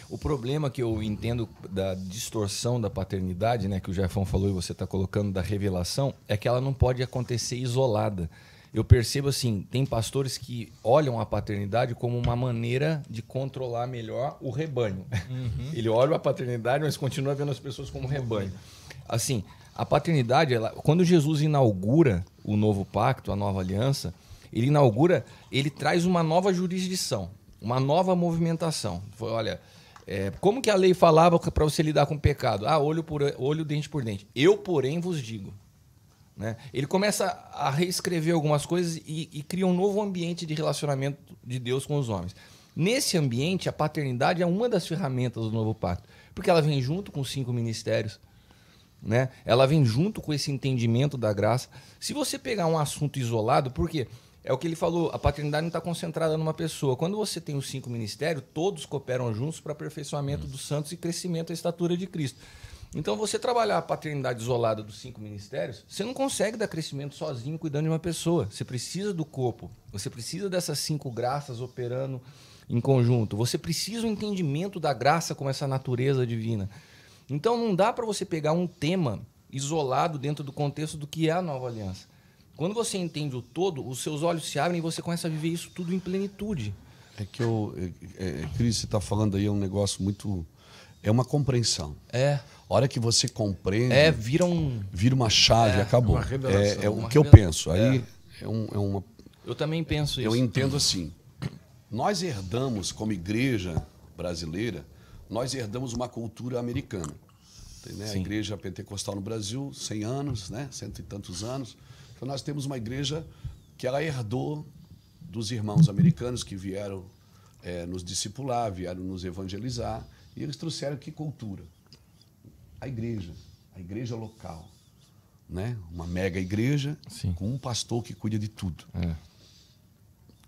O problema que eu entendo da distorção da paternidade, né, que o Jefão falou e você está colocando da revelação, é que ela não pode acontecer isolada. Eu percebo assim, tem pastores que olham a paternidade como uma maneira de controlar melhor o rebanho. Uhum. Ele olha a paternidade, mas continua vendo as pessoas como rebanho. Assim, a paternidade, ela, quando Jesus inaugura o novo pacto, a nova aliança, ele inaugura, ele traz uma nova jurisdição, uma nova movimentação. Foi, olha, é, como que a lei falava para você lidar com o pecado? Ah, olho por olho, dente por dente. Eu, porém, vos digo. Né? Ele começa a reescrever algumas coisas e, e cria um novo ambiente de relacionamento de Deus com os homens. Nesse ambiente, a paternidade é uma das ferramentas do novo pacto, porque ela vem junto com os cinco ministérios, né? Ela vem junto com esse entendimento da graça. Se você pegar um assunto isolado, porque é o que ele falou, a paternidade não está concentrada numa pessoa. Quando você tem os cinco ministérios, todos cooperam juntos para aperfeiçoamento dos santos e crescimento da estatura de Cristo. Então, você trabalhar a paternidade isolada dos cinco ministérios, você não consegue dar crescimento sozinho cuidando de uma pessoa. Você precisa do corpo, você precisa dessas cinco graças operando em conjunto, você precisa o entendimento da graça como essa natureza divina. Então não dá para você pegar um tema isolado dentro do contexto do que é a nova aliança. Quando você entende o todo, os seus olhos se abrem e você começa a viver isso tudo em plenitude. É que eu. É, é, é Cris, você está falando aí é um negócio muito. É uma compreensão. É. A hora que você compreende. É, vira um. Vira uma chave, é, acabou. É uma é, é o que eu penso. Aí é, um, é uma. Eu também penso isso. Eu entendo assim. Nós herdamos, como igreja brasileira, nós herdamos uma cultura americana. Tem, né? A igreja pentecostal no Brasil, 100 anos, né? cento e tantos anos. Então, nós temos uma igreja que ela herdou dos irmãos americanos que vieram é, nos discipular, vieram nos evangelizar, e eles trouxeram que cultura? A igreja, a igreja local. Né? Uma mega igreja Sim. com um pastor que cuida de tudo. É.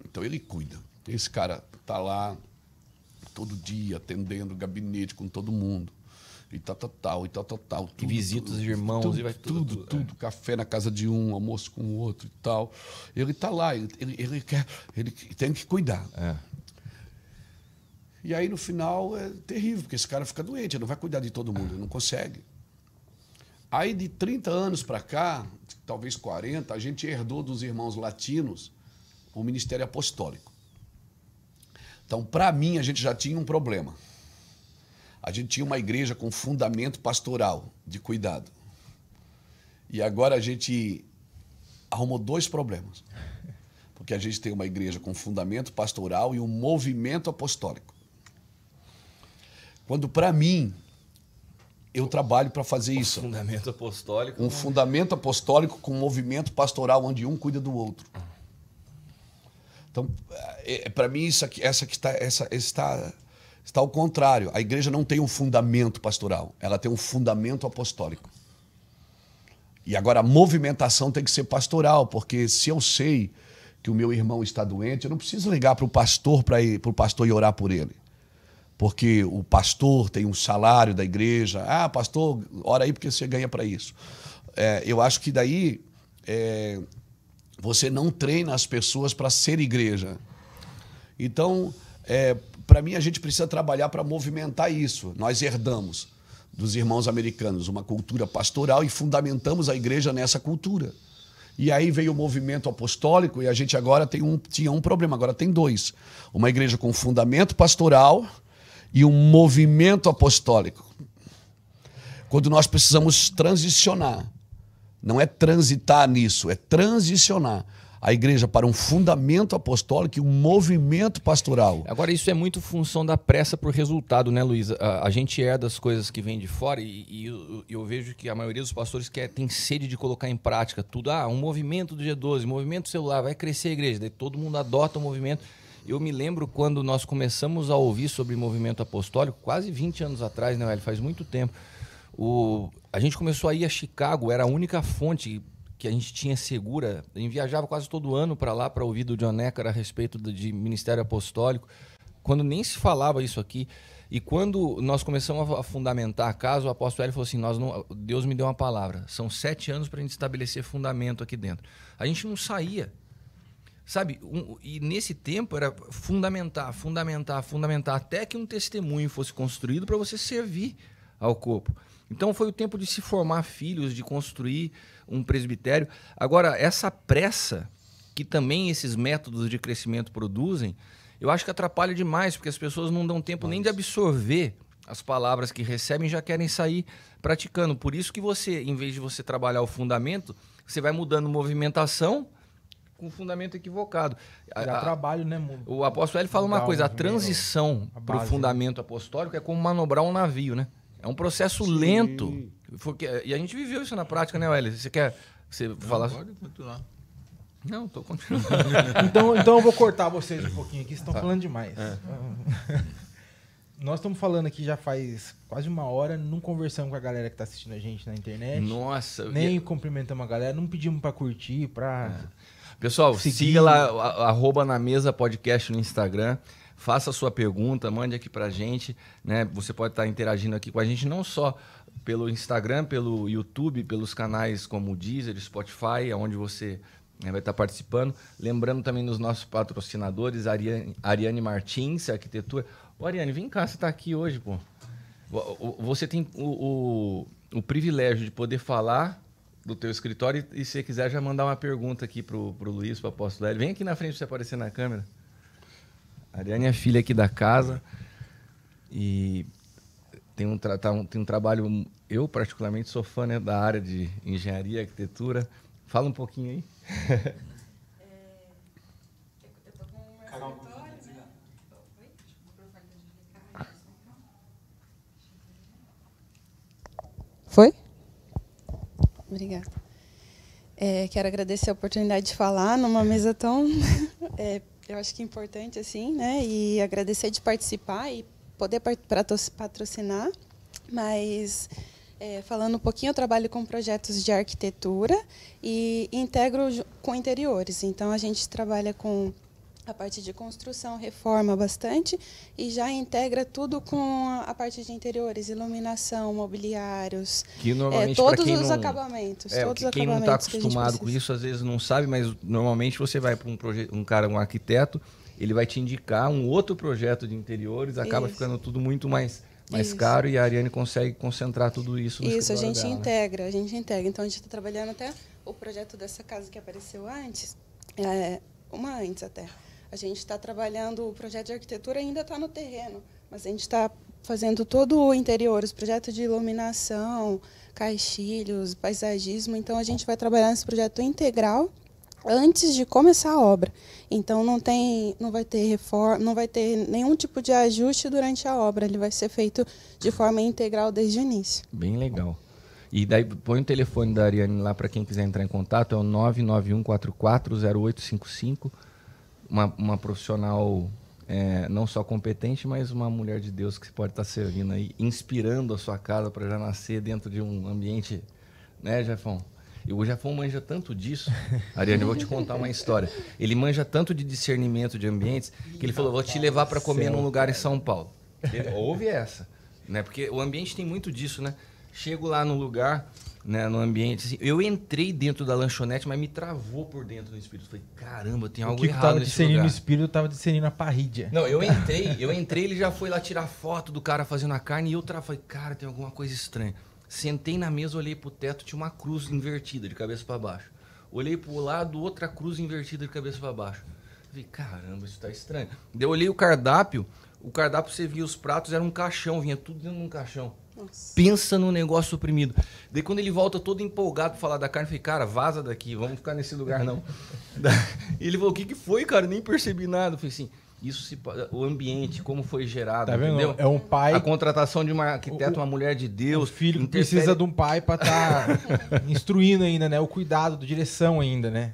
Então ele cuida. Esse cara tá lá, todo dia, atendendo gabinete com todo mundo. E tal, tal, tal, e tal, tal, tal. Tudo, e visitas de irmãos, tudo, e vai tudo. Tudo, tudo, tudo é. café na casa de um, almoço com o outro e tal. Ele está lá, ele, ele, quer, ele tem que cuidar. É. E aí, no final, é terrível, porque esse cara fica doente, ele não vai cuidar de todo mundo, ele não consegue. Aí, de 30 anos para cá, talvez 40, a gente herdou dos irmãos latinos o ministério apostólico. Então, para mim, a gente já tinha um problema. A gente tinha uma igreja com fundamento pastoral, de cuidado. E agora a gente arrumou dois problemas. Porque a gente tem uma igreja com fundamento pastoral e um movimento apostólico. Quando, para mim, eu trabalho para fazer um isso. Fundamento apostólico. Um fundamento apostólico com um movimento pastoral onde um cuida do outro. Então, é, é para mim, isso aqui, essa que está, essa, está, está ao contrário. A igreja não tem um fundamento pastoral, ela tem um fundamento apostólico. E agora a movimentação tem que ser pastoral, porque se eu sei que o meu irmão está doente, eu não preciso ligar para o pastor para o pastor e orar por ele. Porque o pastor tem um salário da igreja. Ah, pastor, ora aí porque você ganha para isso. É, eu acho que daí é, você não treina as pessoas para ser igreja. Então, é, para mim, a gente precisa trabalhar para movimentar isso. Nós herdamos dos irmãos americanos uma cultura pastoral e fundamentamos a igreja nessa cultura. E aí veio o movimento apostólico e a gente agora tem um, tinha um problema, agora tem dois. Uma igreja com fundamento pastoral e um movimento apostólico. Quando nós precisamos transicionar não é transitar nisso, é transicionar a igreja para um fundamento apostólico e um movimento pastoral. Agora, isso é muito função da pressa por resultado, né, Luísa? A, a gente é das coisas que vêm de fora e, e eu, eu, vejo que a maioria dos pastores quer, tem sede de colocar em prática tudo. Ah, um movimento do G12, movimento celular, vai crescer a igreja, daí todo mundo adota o movimento. Eu me lembro quando nós começamos a ouvir sobre movimento apostólico, quase 20 anos atrás, né, Ele faz muito tempo o, a gente começou a ir a Chicago, era a única fonte que a gente tinha segura. A gente viajava quase todo ano para lá para ouvir do John Ecker a respeito do, de ministério apostólico, quando nem se falava isso aqui. E quando nós começamos a fundamentar a casa, o apóstolo Hélio falou assim: nós não, Deus me deu uma palavra. São sete anos para a gente estabelecer fundamento aqui dentro. A gente não saía. Sabe? Um, e nesse tempo era fundamentar, fundamentar, fundamentar, até que um testemunho fosse construído para você servir ao corpo. Então foi o tempo de se formar filhos, de construir um presbitério. Agora, essa pressa que também esses métodos de crescimento produzem, eu acho que atrapalha demais, porque as pessoas não dão tempo Mas... nem de absorver as palavras que recebem, já querem sair praticando. Por isso que você, em vez de você trabalhar o fundamento, você vai mudando movimentação com fundamento equivocado. a, trabalho, né, O apóstolo ele fala uma coisa, a transição para o né? fundamento apostólico é como manobrar um navio, né? É um processo Sim. lento. E a gente viveu isso na prática, né, Welles? Você quer você Não, falar? Pode continuar. Não, estou continuando. *laughs* então, então eu vou cortar vocês um pouquinho aqui, vocês estão tá. falando demais. É. *laughs* Nós estamos falando aqui já faz quase uma hora, não conversamos com a galera que está assistindo a gente na internet. Nossa! Nem ia... cumprimentamos a galera, não pedimos para curtir, para... É. Pessoal, siga lá, arroba na mesa podcast no Instagram faça a sua pergunta, mande aqui para a gente. Né? Você pode estar tá interagindo aqui com a gente não só pelo Instagram, pelo YouTube, pelos canais como o Deezer, Spotify, onde você né, vai estar tá participando. Lembrando também dos nossos patrocinadores, Ariane, Ariane Martins, Arquitetura. Ô, Ariane, vem cá, você está aqui hoje, pô. Você tem o, o, o, privilégio de poder falar do teu escritório e, se quiser, já mandar uma pergunta aqui para o Luiz, pro Apóstolo Hélio. Vem aqui na frente para você aparecer na câmera. Ariane é filha aqui da casa e tem um, tra tá um, tem um trabalho. Eu, particularmente, sou fã né, da área de engenharia, arquitetura. Fala um pouquinho aí. Foi? Obrigada. É, quero agradecer a oportunidade de falar numa mesa tão *laughs* é, eu acho que é importante, assim, né? E agradecer de participar e poder patrocinar. Mas, é, falando um pouquinho, eu trabalho com projetos de arquitetura e integro com interiores. Então, a gente trabalha com a parte de construção reforma bastante e já integra tudo com a parte de interiores, iluminação, mobiliários, que normalmente, é, todos quem os não, acabamentos. É, todos quem não está acostumado com isso às vezes não sabe, mas normalmente você vai para um projeto, um cara, um arquiteto, ele vai te indicar um outro projeto de interiores, acaba isso. ficando tudo muito mais mais isso. caro e a Ariane consegue concentrar tudo isso no Isso, a gente dela, integra, né? a gente integra. Então a gente está trabalhando até o projeto dessa casa que apareceu antes, é, uma antes até. A gente está trabalhando, o projeto de arquitetura ainda está no terreno, mas a gente está fazendo todo o interior, os projetos de iluminação, caixilhos, paisagismo. Então, a gente vai trabalhar nesse projeto integral antes de começar a obra. Então não tem, não vai ter reforma, não vai ter nenhum tipo de ajuste durante a obra. Ele vai ser feito de forma integral desde o início. Bem legal. E daí põe o telefone da Ariane lá para quem quiser entrar em contato, é o 991440855 uma, uma profissional é, não só competente, mas uma mulher de Deus que pode estar servindo aí, inspirando a sua casa para já nascer dentro de um ambiente, né, Jefão? E o Jefão manja tanto disso. *laughs* Ariane, eu vou te contar uma história. Ele manja tanto de discernimento de ambientes que ele falou: vou te levar para comer num lugar em São Paulo. Ele, ouve essa. Né? Porque o ambiente tem muito disso, né? Chego lá no lugar, né, no ambiente. Assim, eu entrei dentro da lanchonete, mas me travou por dentro no espírito. Falei, caramba, tem algo o que errado que tava nesse lugar. O espírito estava tava discernindo a parrídia. Não, eu *laughs* entrei, eu entrei, ele já foi lá tirar foto do cara fazendo a carne e eu tra... falei, cara, tem alguma coisa estranha. Sentei na mesa, olhei pro teto, tinha uma cruz invertida de cabeça para baixo. Olhei pro lado, outra cruz invertida de cabeça para baixo. Falei, caramba, isso tá estranho. eu olhei o cardápio, o cardápio você via os pratos, era um caixão, vinha tudo dentro de um caixão. Nossa. Pensa no negócio oprimido. Daí quando ele volta todo empolgado pra falar da carne, eu falei, cara, vaza daqui, vamos ficar nesse lugar não. e *laughs* ele falou, o que, que foi, cara? Nem percebi nada. Eu falei assim, isso se, o ambiente, como foi gerado, tá entendeu? É um pai. A contratação de uma arquiteta, o, uma mulher de Deus. O filho interfere... precisa de um pai para estar tá *laughs* instruindo ainda, né? O cuidado, da direção ainda, né?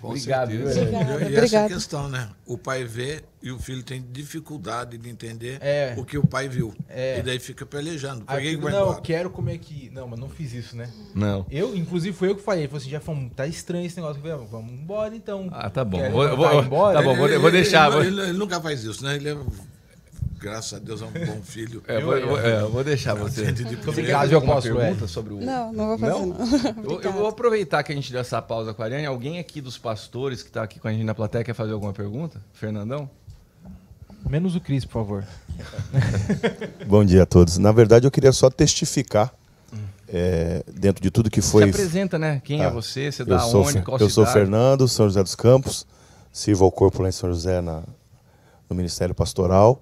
Com Obrigado. e essa questão, né? O pai vê e o filho tem dificuldade de entender é. o que o pai viu. É. E daí fica pelejando. não, embora? quero comer aqui. Não, mas não fiz isso, né? Não. Eu, inclusive, foi eu que falei. Falei assim, já fomos, tá estranho esse negócio. Falei, ah, vamos embora então. Ah, tá bom. vou, vou, embora? Tá bom, vou, vou deixar. Ele, ele, ele, nunca faz isso, né? Ele é graças a Deus é um bom filho. É, eu, vou, eu, eu é, vou deixar tá você. De Obrigado, eu posso pergunta é. sobre o. Não, não vou fazer. Não? não. Eu, eu, vou aproveitar que a gente deu essa pausa com a Ariane. Alguém aqui dos pastores que está aqui com a gente na plateia quer fazer alguma pergunta? Fernandão? Menos o Cris, por favor. *laughs* bom dia a todos. Na verdade, eu queria só testificar. É, dentro de tudo que foi. Você apresenta, né? Quem é ah, você? Você dá sou, onde? Qual eu cidade? sou Fernando, São José dos Campos, sirvo ao corpo lá em São José na, no Ministério Pastoral.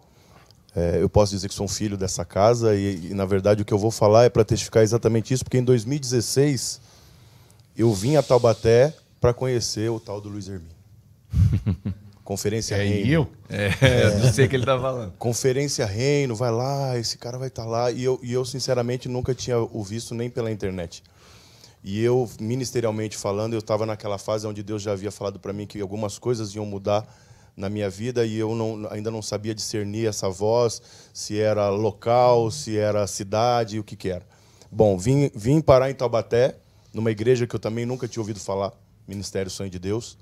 É, eu posso dizer que sou um filho dessa casa e, e na verdade, o que eu vou falar é para testificar exatamente isso, porque em 2016 eu vim a Taubaté para conhecer o tal do Luiz Hermínio. *laughs* Conferência é, Reino. Eu? É, é, não sei o que ele está falando. Conferência Reino, vai lá, esse cara vai estar tá lá. E eu, e eu, sinceramente, nunca tinha o visto nem pela internet. E eu, ministerialmente falando, eu estava naquela fase onde Deus já havia falado para mim que algumas coisas iam mudar na minha vida e eu não, ainda não sabia discernir essa voz, se era local, se era cidade, o que que era. Bom, vim, vim parar em Taubaté, numa igreja que eu também nunca tinha ouvido falar, Ministério Sonho de Deus.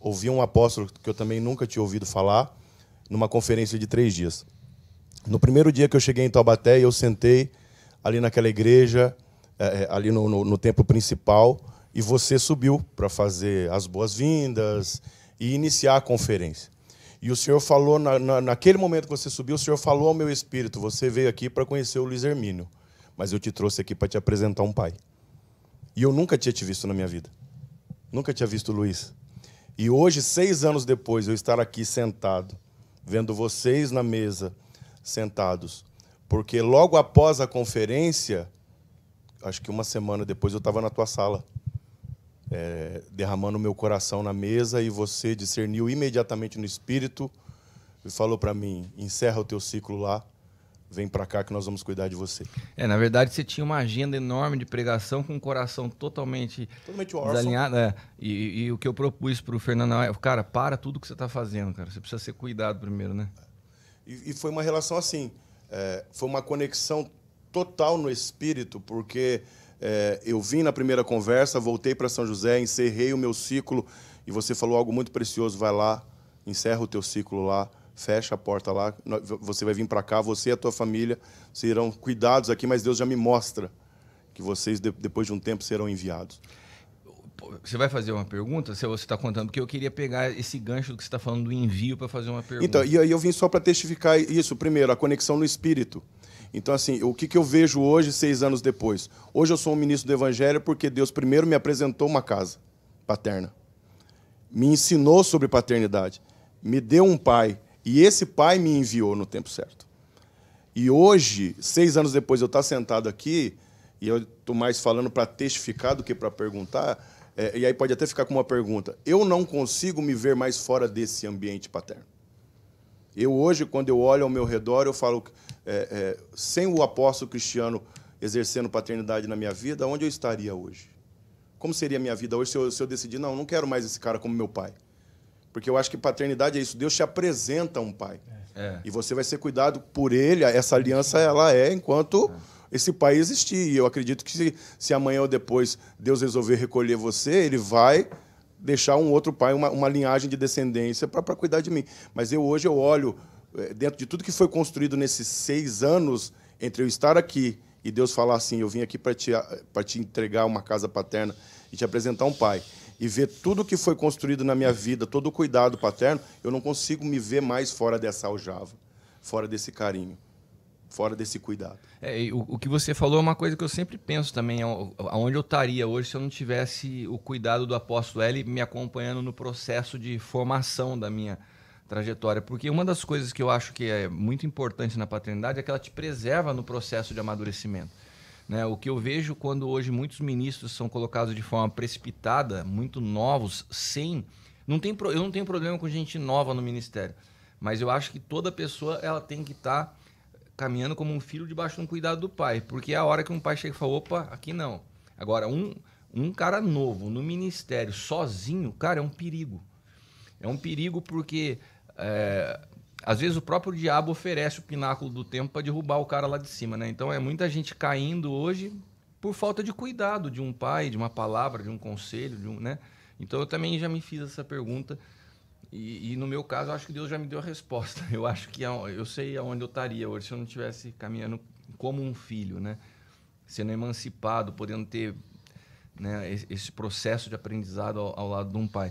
Ouvi um apóstolo que eu também nunca tinha ouvido falar, numa conferência de três dias. No primeiro dia que eu cheguei em Taubaté, eu sentei ali naquela igreja, é, é ali no, no, no templo principal, e você subiu para fazer as boas-vindas e iniciar a conferência. E o Senhor falou, na, na, naquele momento que você subiu, o Senhor falou ao meu espírito: Você veio aqui para conhecer o Luiz Hermínio, mas eu te trouxe aqui para te apresentar um pai. E eu nunca tinha te visto na minha vida. Nunca tinha visto o Luiz. E hoje, seis anos depois, eu estar aqui sentado, vendo vocês na mesa, sentados. Porque logo após a conferência, acho que uma semana depois, eu estava na tua sala é, derramando meu coração na mesa e você discerniu imediatamente no espírito e falou para mim: encerra o teu ciclo lá, vem para cá que nós vamos cuidar de você. É, na verdade você tinha uma agenda enorme de pregação com o coração totalmente, totalmente desalinhado. É, e, e, o que eu propus para o Fernando é: cara, para tudo que você está fazendo, cara. Você precisa ser cuidado primeiro, né? E, e foi uma relação assim, é, foi uma conexão total no espírito, porque é, eu vim na primeira conversa, voltei para São José, encerrei o meu ciclo e você falou algo muito precioso. Vai lá, encerra o teu ciclo lá, fecha a porta lá. Você vai vir para cá, você e a tua família serão cuidados aqui, mas Deus já me mostra que vocês depois de um tempo serão enviados. Você vai fazer uma pergunta? Se você está contando, porque eu queria pegar esse gancho do que você está falando do envio para fazer uma pergunta. Então, e aí eu vim só para testificar isso. Primeiro, a conexão no espírito. Então, assim, o que, que eu vejo hoje, seis anos depois? Hoje eu sou um ministro do Evangelho porque Deus primeiro me apresentou uma casa paterna, me ensinou sobre paternidade, me deu um pai, e esse pai me enviou no tempo certo. E hoje, seis anos depois eu estar tá sentado aqui, e eu estou mais falando para testificar do que para perguntar, é, e aí pode até ficar com uma pergunta. Eu não consigo me ver mais fora desse ambiente paterno. Eu hoje, quando eu olho ao meu redor, eu falo, é, é, sem o apóstolo Cristiano exercendo paternidade na minha vida, onde eu estaria hoje? Como seria a minha vida hoje se eu, se eu decidir, não, não quero mais esse cara como meu pai? Porque eu acho que paternidade é isso. Deus te apresenta um pai. É. é. E você vai ser cuidado por ele. Essa aliança, ela é enquanto é. esse pai existir. E eu acredito que se, se amanhã ou depois Deus resolver recolher você, ele vai deixar um outro pai, uma, uma linhagem de descendência para cuidar de mim. Mas eu hoje eu olho eh, dentro de tudo que foi construído nesses seis anos, entre eu estar aqui e Deus falar assim: eu vim aqui para te, te entregar uma casa paterna e te apresentar um pai, e ver tudo que foi construído na minha vida, todo o cuidado paterno, eu não consigo me ver mais fora dessa aljava, fora desse carinho fora desse cuidado. É, o, o, que você falou é uma coisa que eu sempre penso também, é aonde eu estaria hoje se eu não tivesse o cuidado do apóstolo L me acompanhando no processo de formação da minha trajetória, porque uma das coisas que eu acho que é muito importante na paternidade é que ela te preserva no processo de amadurecimento. Né? O que eu vejo quando hoje muitos ministros são colocados de forma precipitada, muito novos, sem. Não tem pro... Eu não tenho problema com gente nova no ministério, mas eu acho que toda pessoa ela tem que estar tá caminhando como um filho debaixo de um cuidado do pai, porque é a hora que um pai chega e fala: opa, aqui não. Agora, um, um cara novo no ministério, sozinho, cara, é um perigo. É um perigo porque é, às vezes o próprio diabo oferece o pináculo do tempo para derrubar o cara lá de cima, né? Então é muita gente caindo hoje por falta de cuidado de um pai, de uma palavra, de um conselho, de um, né? Então eu também já me fiz essa pergunta e, e no meu caso acho que Deus já me deu a resposta. *laughs* Eu acho que é eu sei aonde eu estaria hoje se eu não estivesse caminhando como um filho, né? Sendo emancipado, podendo ter né, esse processo de aprendizado ao, ao lado de um pai.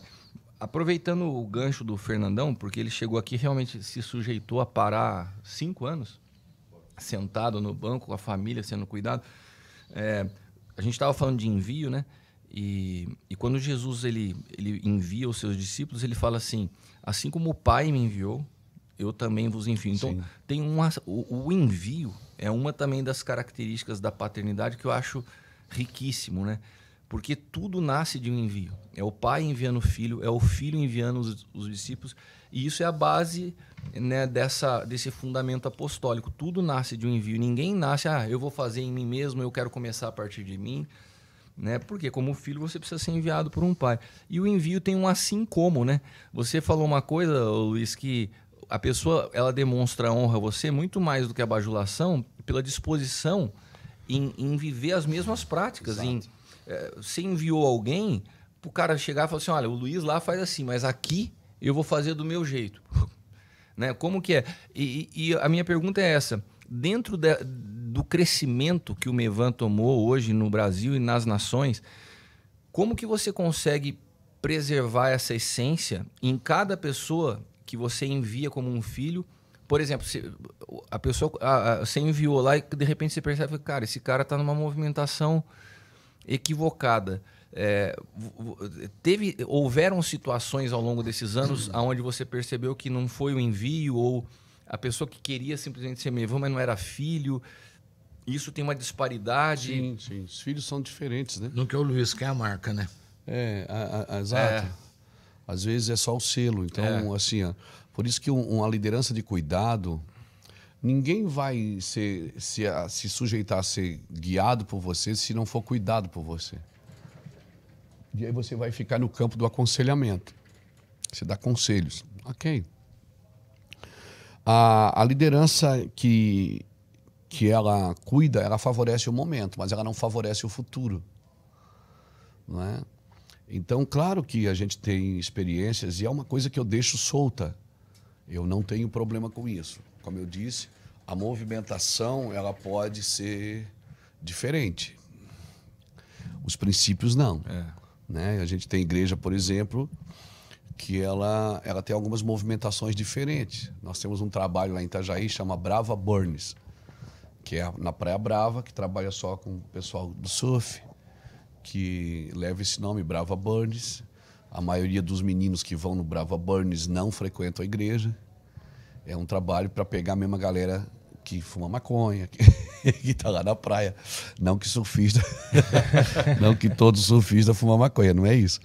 Aproveitando o gancho do Fernandão, porque ele chegou aqui realmente se sujeitou a parar cinco anos, sentado no banco, com a família sendo cuidado. É, a gente estava falando de envio, né? E, e quando Jesus ele, ele envia os seus discípulos, ele fala assim: assim como o Pai me enviou, eu também vos envio. Então, Sim. tem uma, o, o envio é uma também das características da paternidade que eu acho riquíssimo, né? Porque tudo nasce de um envio. É o pai enviando o filho, é o filho enviando os, os discípulos. E isso é a base né, dessa, desse fundamento apostólico. Tudo nasce de um envio. Ninguém nasce, ah, eu vou fazer em mim mesmo, eu quero começar a partir de mim. Né? Porque como filho você precisa ser enviado por um pai. E o envio tem um assim como, né? Você falou uma coisa, Luiz, que a pessoa ela demonstra honra a você muito mais do que a bajulação pela disposição em, em viver as mesmas práticas, Exato. em é, você enviou alguém o cara chegar e falar assim: olha, o Luiz lá faz assim, mas aqui eu vou fazer do meu jeito. *laughs* né? Como que é? E, e, a minha pergunta é essa: dentro de, do crescimento que o Mevan tomou hoje no Brasil e nas nações, como que você consegue preservar essa essência em cada pessoa que você envia como um filho? Por exemplo, se a pessoa a, a, você enviou lá e de repente você percebe, cara, esse cara está numa movimentação equivocada. É, teve, houveram situações ao longo desses anos uhum. onde você percebeu que não foi o envio ou a pessoa que queria simplesmente ser meivã, mas não era filho. Isso tem uma disparidade. Sim, sim. Os filhos são diferentes, né? que é o Luiz, que é a marca, né? É, a, a, exato. É. Às vezes é só o selo. Então, é. assim, ó, por isso que uma liderança de cuidado Ninguém vai se, se sujeitar a ser guiado por você se não for cuidado por você. E aí você vai ficar no campo do aconselhamento. Você dá conselhos. Ok. A, a liderança que, que ela cuida, ela favorece o momento, mas ela não favorece o futuro. Não é? Então, claro que a gente tem experiências e é uma coisa que eu deixo solta. Eu não tenho problema com isso como eu disse, a movimentação ela pode ser diferente. Os princípios não. É. Né? A gente tem igreja, por exemplo, que ela, ela tem algumas movimentações diferentes. Nós temos um trabalho lá em Itajaí chama Brava Burns, que é na Praia Brava, que trabalha só com o pessoal do surf, que leva esse nome, Brava Burns. A maioria dos meninos que vão no Brava Burns não frequentam a igreja é um trabalho para pegar a mesma galera que fuma maconha, *laughs* que, está lá na praia. Não que surfista. *laughs* não que todo surfista fuma maconha, não é isso.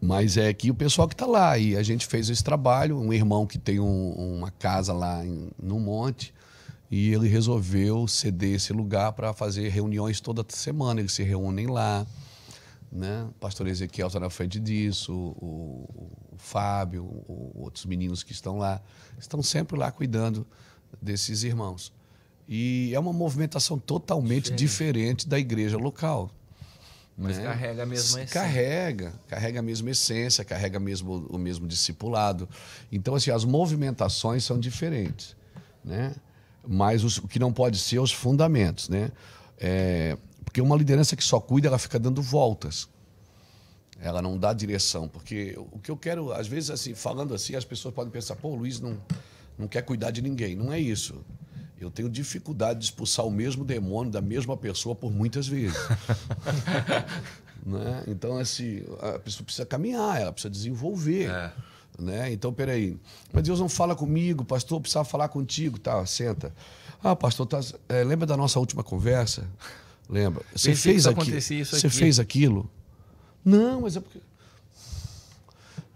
Mas é que o pessoal que está lá, e a gente fez esse trabalho, um irmão que tem um, uma casa lá em, no monte, e ele resolveu ceder esse lugar para fazer reuniões toda semana, eles se reúnem lá, né? O pastor Ezequiel está na frente disso, o, o Fábio, outros meninos que estão lá, estão sempre lá cuidando desses irmãos. E é uma movimentação totalmente Sim. diferente da igreja local. Mas né? carrega a mesma essência. Carrega, carrega a mesma essência, carrega mesmo, o mesmo discipulado. Então, assim, as movimentações são diferentes, né? Mas os, o que não pode ser é os fundamentos, né? É, porque uma liderança que só cuida, ela fica dando voltas. Ela não dá direção, porque o que eu quero, às vezes, assim, falando assim, as pessoas podem pensar, pô, o Luiz não, não quer cuidar de ninguém. Não é isso. Eu tenho dificuldade de expulsar o mesmo demônio da mesma pessoa por muitas vezes. *laughs* né? Então, assim, a pessoa precisa caminhar, ela precisa desenvolver. É. Né? Então, peraí. Mas Deus não fala comigo, pastor, eu precisava falar contigo. Tá, senta. Ah, pastor, tá, é, lembra da nossa última conversa? Lembra. Você fez, aqui, isso aqui. fez aquilo? Não, mas é porque.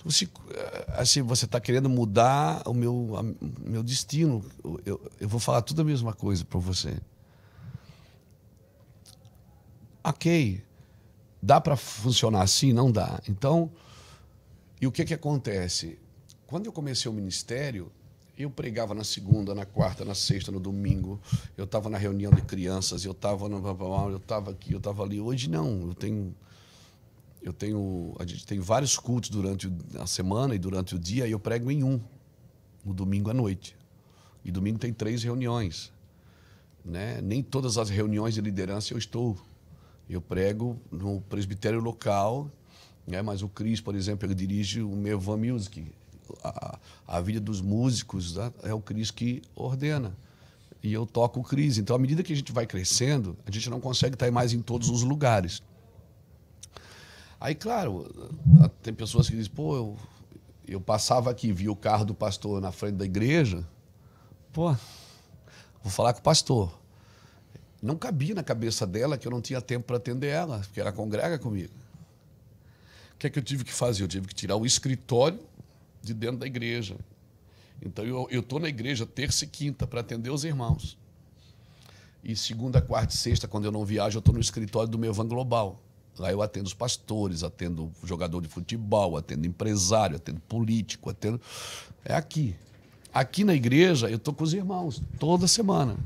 Você, eh, assim, você está querendo mudar o meu, a, meu destino. Eu, eu, eu vou falar tudo a mesma coisa para você. Ok. Dá para funcionar assim? Não dá. Então, e o que, que acontece? Quando eu comecei o ministério, eu pregava na segunda, na quarta, na sexta, no domingo. Eu estava na reunião de crianças, eu estava eu estava aqui, eu estava ali. Hoje não, eu tenho eu tenho a gente tem vários cultos durante a semana e durante o dia e eu prego em um no domingo à noite e domingo tem três reuniões né nem todas as reuniões de liderança eu estou eu prego no presbitério local né mas o Cris por exemplo ele dirige o Mevan Music a, a vida dos músicos né? é o Cris que ordena e eu toco o Cris então à medida que a gente vai crescendo a gente não consegue estar mais em todos os lugares Aí, claro, tem pessoas que dizem, pô, eu, eu passava aqui, vi o carro do pastor na frente da igreja, pô, vou falar com o pastor. Não cabia na cabeça dela que eu não tinha tempo para atender ela, porque ela congrega comigo. O que é que eu tive que fazer? Eu tive que tirar o escritório de dentro da igreja. Então eu estou na igreja terça e quinta para atender os irmãos. E segunda, quarta e sexta, quando eu não viajo, eu estou no escritório do meu van global. Lá eu atendo os pastores, atendo jogador de futebol, atendo empresário, atendo político, atendo. É aqui. Aqui na igreja eu estou com os irmãos toda semana.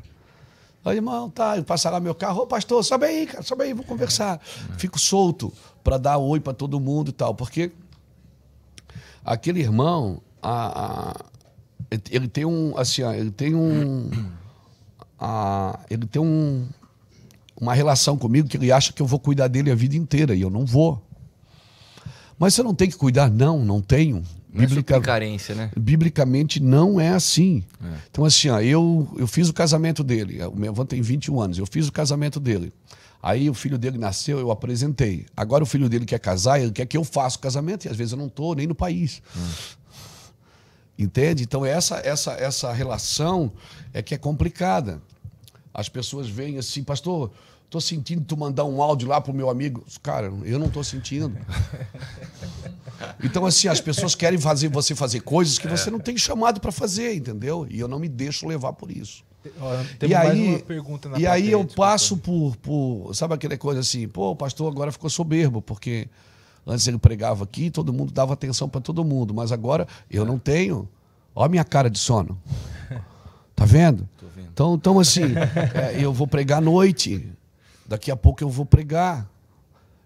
Aí, irmão, tá, eu passar lá meu carro, ô pastor, sobe aí, cara, sobe aí, vou conversar. Fico solto para dar oi para todo mundo e tal, porque aquele irmão, a, a, ele tem um, assim, ele tem um, *clears throat* a, ele tem um, uma relação comigo que ele acha que eu vou cuidar dele a vida inteira e eu não vou. Mas você não tem que cuidar, não, não tenho. Não Biblica... é carência, né? Biblicamente não é assim. É. Então, assim, ó, eu, eu fiz o casamento dele. O meu avô tem 21 anos. Eu fiz o casamento dele. Aí o filho dele nasceu, eu apresentei. Agora o filho dele quer casar, ele quer que eu faça o casamento, e às vezes eu não estou nem no país. Hum. Entende? Então essa, essa, essa relação é que é complicada. As pessoas vêm assim, pastor, tô sentindo tu mandar um áudio lá pro meu amigo. Cara, eu não tô sentindo. *laughs* Então, assim, as pessoas querem fazer você fazer coisas que você não tem chamado para fazer, entendeu? E eu não me deixo levar por isso. e aí, e aí eu passo por, por, Sabe aquela coisa assim, pô, o pastor agora ficou soberbo, porque antes ele pregava aqui, todo mundo dava atenção para todo mundo, mas agora eu não tenho. Olha a minha cara de sono. *laughs* Tá vendo? Então, então assim, é, eu vou pregar à noite. Daqui a pouco eu vou pregar.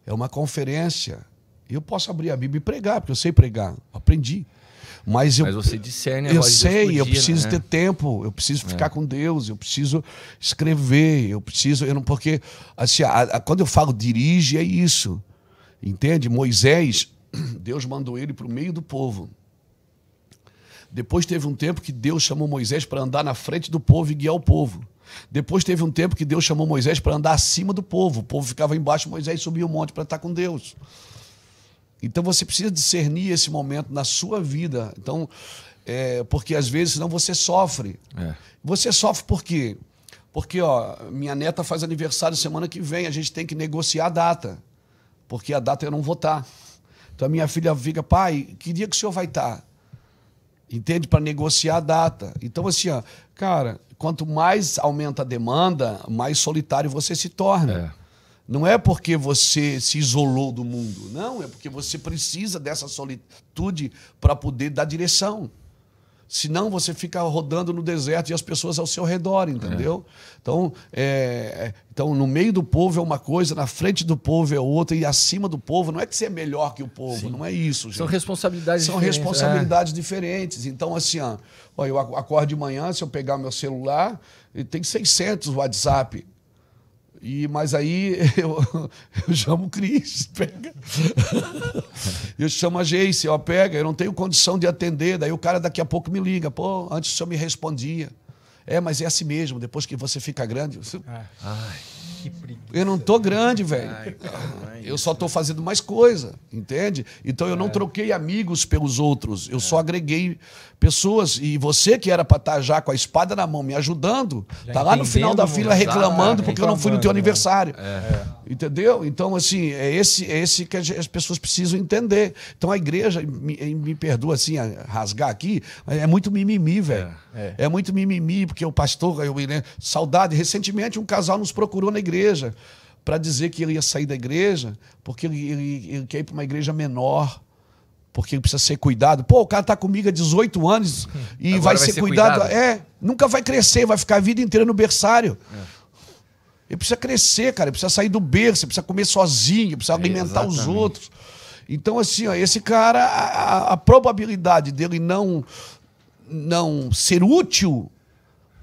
É uma conferência. Eu posso abrir a Bíblia e pregar, porque eu sei pregar. Aprendi. Mas, eu, Mas você discerne a Eu sei, eu preciso né? ter tempo, eu preciso é. ficar é. com Deus, eu preciso escrever, eu preciso. Eu não, porque, assim, a, a, quando eu falo dirige, é isso. Entende? Moisés, *clears throat* Deus mandou ele para o meio do povo. Depois teve um tempo que Deus chamou Moisés para andar na frente do povo e guiar o povo. Depois teve um tempo que Deus chamou Moisés para andar acima do povo. O povo ficava embaixo, Moisés subia o monte para estar com Deus. Então você precisa discernir esse momento na sua vida. Então, é, porque às vezes senão você sofre. É. Você sofre por quê? Porque ó, minha neta faz aniversário semana que vem, a gente tem que negociar a data. Porque a data eu não vou estar. Tá. Então a minha filha fica, pai, que dia que o senhor vai estar? Tá? entende? Para negociar a data. Então, assim, ó, cara, quanto mais aumenta a demanda, mais solitário você se torna. É. Não é porque você se isolou do mundo, não, é porque você precisa dessa solitude para poder dar direção. Senão você fica rodando no deserto e as pessoas ao seu redor, entendeu? É. Então, é, é, então, no meio do povo é uma coisa, na frente do povo é outra, e acima do povo não é que você é melhor que o povo, Sim. não é isso. Gente. São responsabilidades São diferentes. É. responsabilidades é. diferentes. Então, assim, ó, eu acordo de manhã, se eu pegar meu celular, tem 600 WhatsApp. E, mas aí *laughs* eu, eu chamo o Cris, *laughs* pega. Eu chamo a agência, ó, pega, eu não tenho condição de atender. Daí o cara daqui a pouco me liga, pô, antes o senhor me respondia. É, mas é assim mesmo, depois que você fica grande. Você... É. Ai, que preguiça. Eu não tô grande, velho. Então, é eu só tô fazendo mais coisa, entende? Então eu não é. troquei amigos pelos outros, eu só agreguei pessoas, e você que era para estar tá já com a espada na mão me ajudando, já tá lá no final da fila reclamando ah, porque eu não fui no teu né? aniversário. É. Entendeu? Então, assim, é esse, é esse que as pessoas precisam entender. Então a igreja, me, eh, me perdoa assim, rasgar aqui, é muito mimimi, velho. É, é. é. muito mimimi, porque o pastor, eu, saudade, recentemente um casal nos procurou na igreja para dizer que ele ia sair da igreja, porque ele, ele, ele quer ir para uma igreja menor porque precisa ser cuidado. Pô, o cara tá comigo há 18 anos e vai, vai, ser, ser cuidado. cuidado. É, nunca vai crescer, vai ficar a vida inteira no berçário. É. Ele precisa crescer, cara, ele precisa sair do berço, ele precisa comer sozinho, ele precisa é, alimentar os outros. Então, assim, ó, esse cara, a, a probabilidade dele não, não ser útil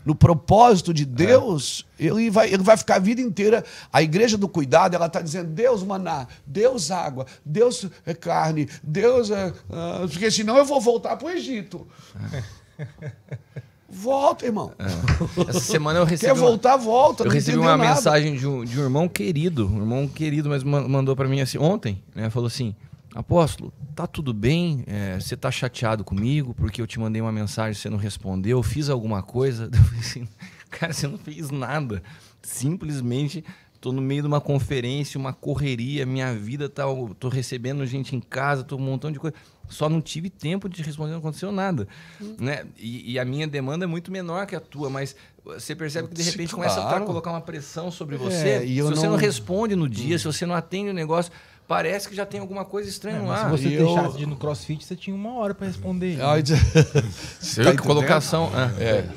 no propósito de Deus, é. ele, vai, ele vai ficar a vida inteira. A igreja do cuidado, ela está dizendo: Deus maná, Deus água, Deus é carne, Deus é. Uh, porque senão eu vou voltar para o Egito. É. *laughs* Volta, irmão. É. Essa semana eu recebi. Quer voltar, uma... volta. Eu recebi uma nada. mensagem de um, de um irmão querido, um irmão querido, mas mandou para mim assim, ontem, né? Falou assim: Apóstolo, tá tudo bem? É, você tá chateado comigo porque eu te mandei uma mensagem, você não respondeu, fiz alguma coisa? *laughs* Assim, cara, você não fez nada. Simplesmente tô no meio de uma conferência, uma correria, minha vida tá, tô recebendo gente em casa, tô um montão de coisa. Só não tive tempo de responder, não aconteceu nada, hum. né? E, e, a minha demanda é muito menor que a tua, mas você percebe que de repente claro. começa a colocar uma pressão sobre é, você. É, se não... você não responde no dia, hum. se você não atende o negócio, parece que já tem alguma coisa estranha é, lá. Se você e deixasse eu... de ir no crossfit, você tinha uma hora para responder. Né? Ai, de... *laughs* você tá colocação. É. É. é,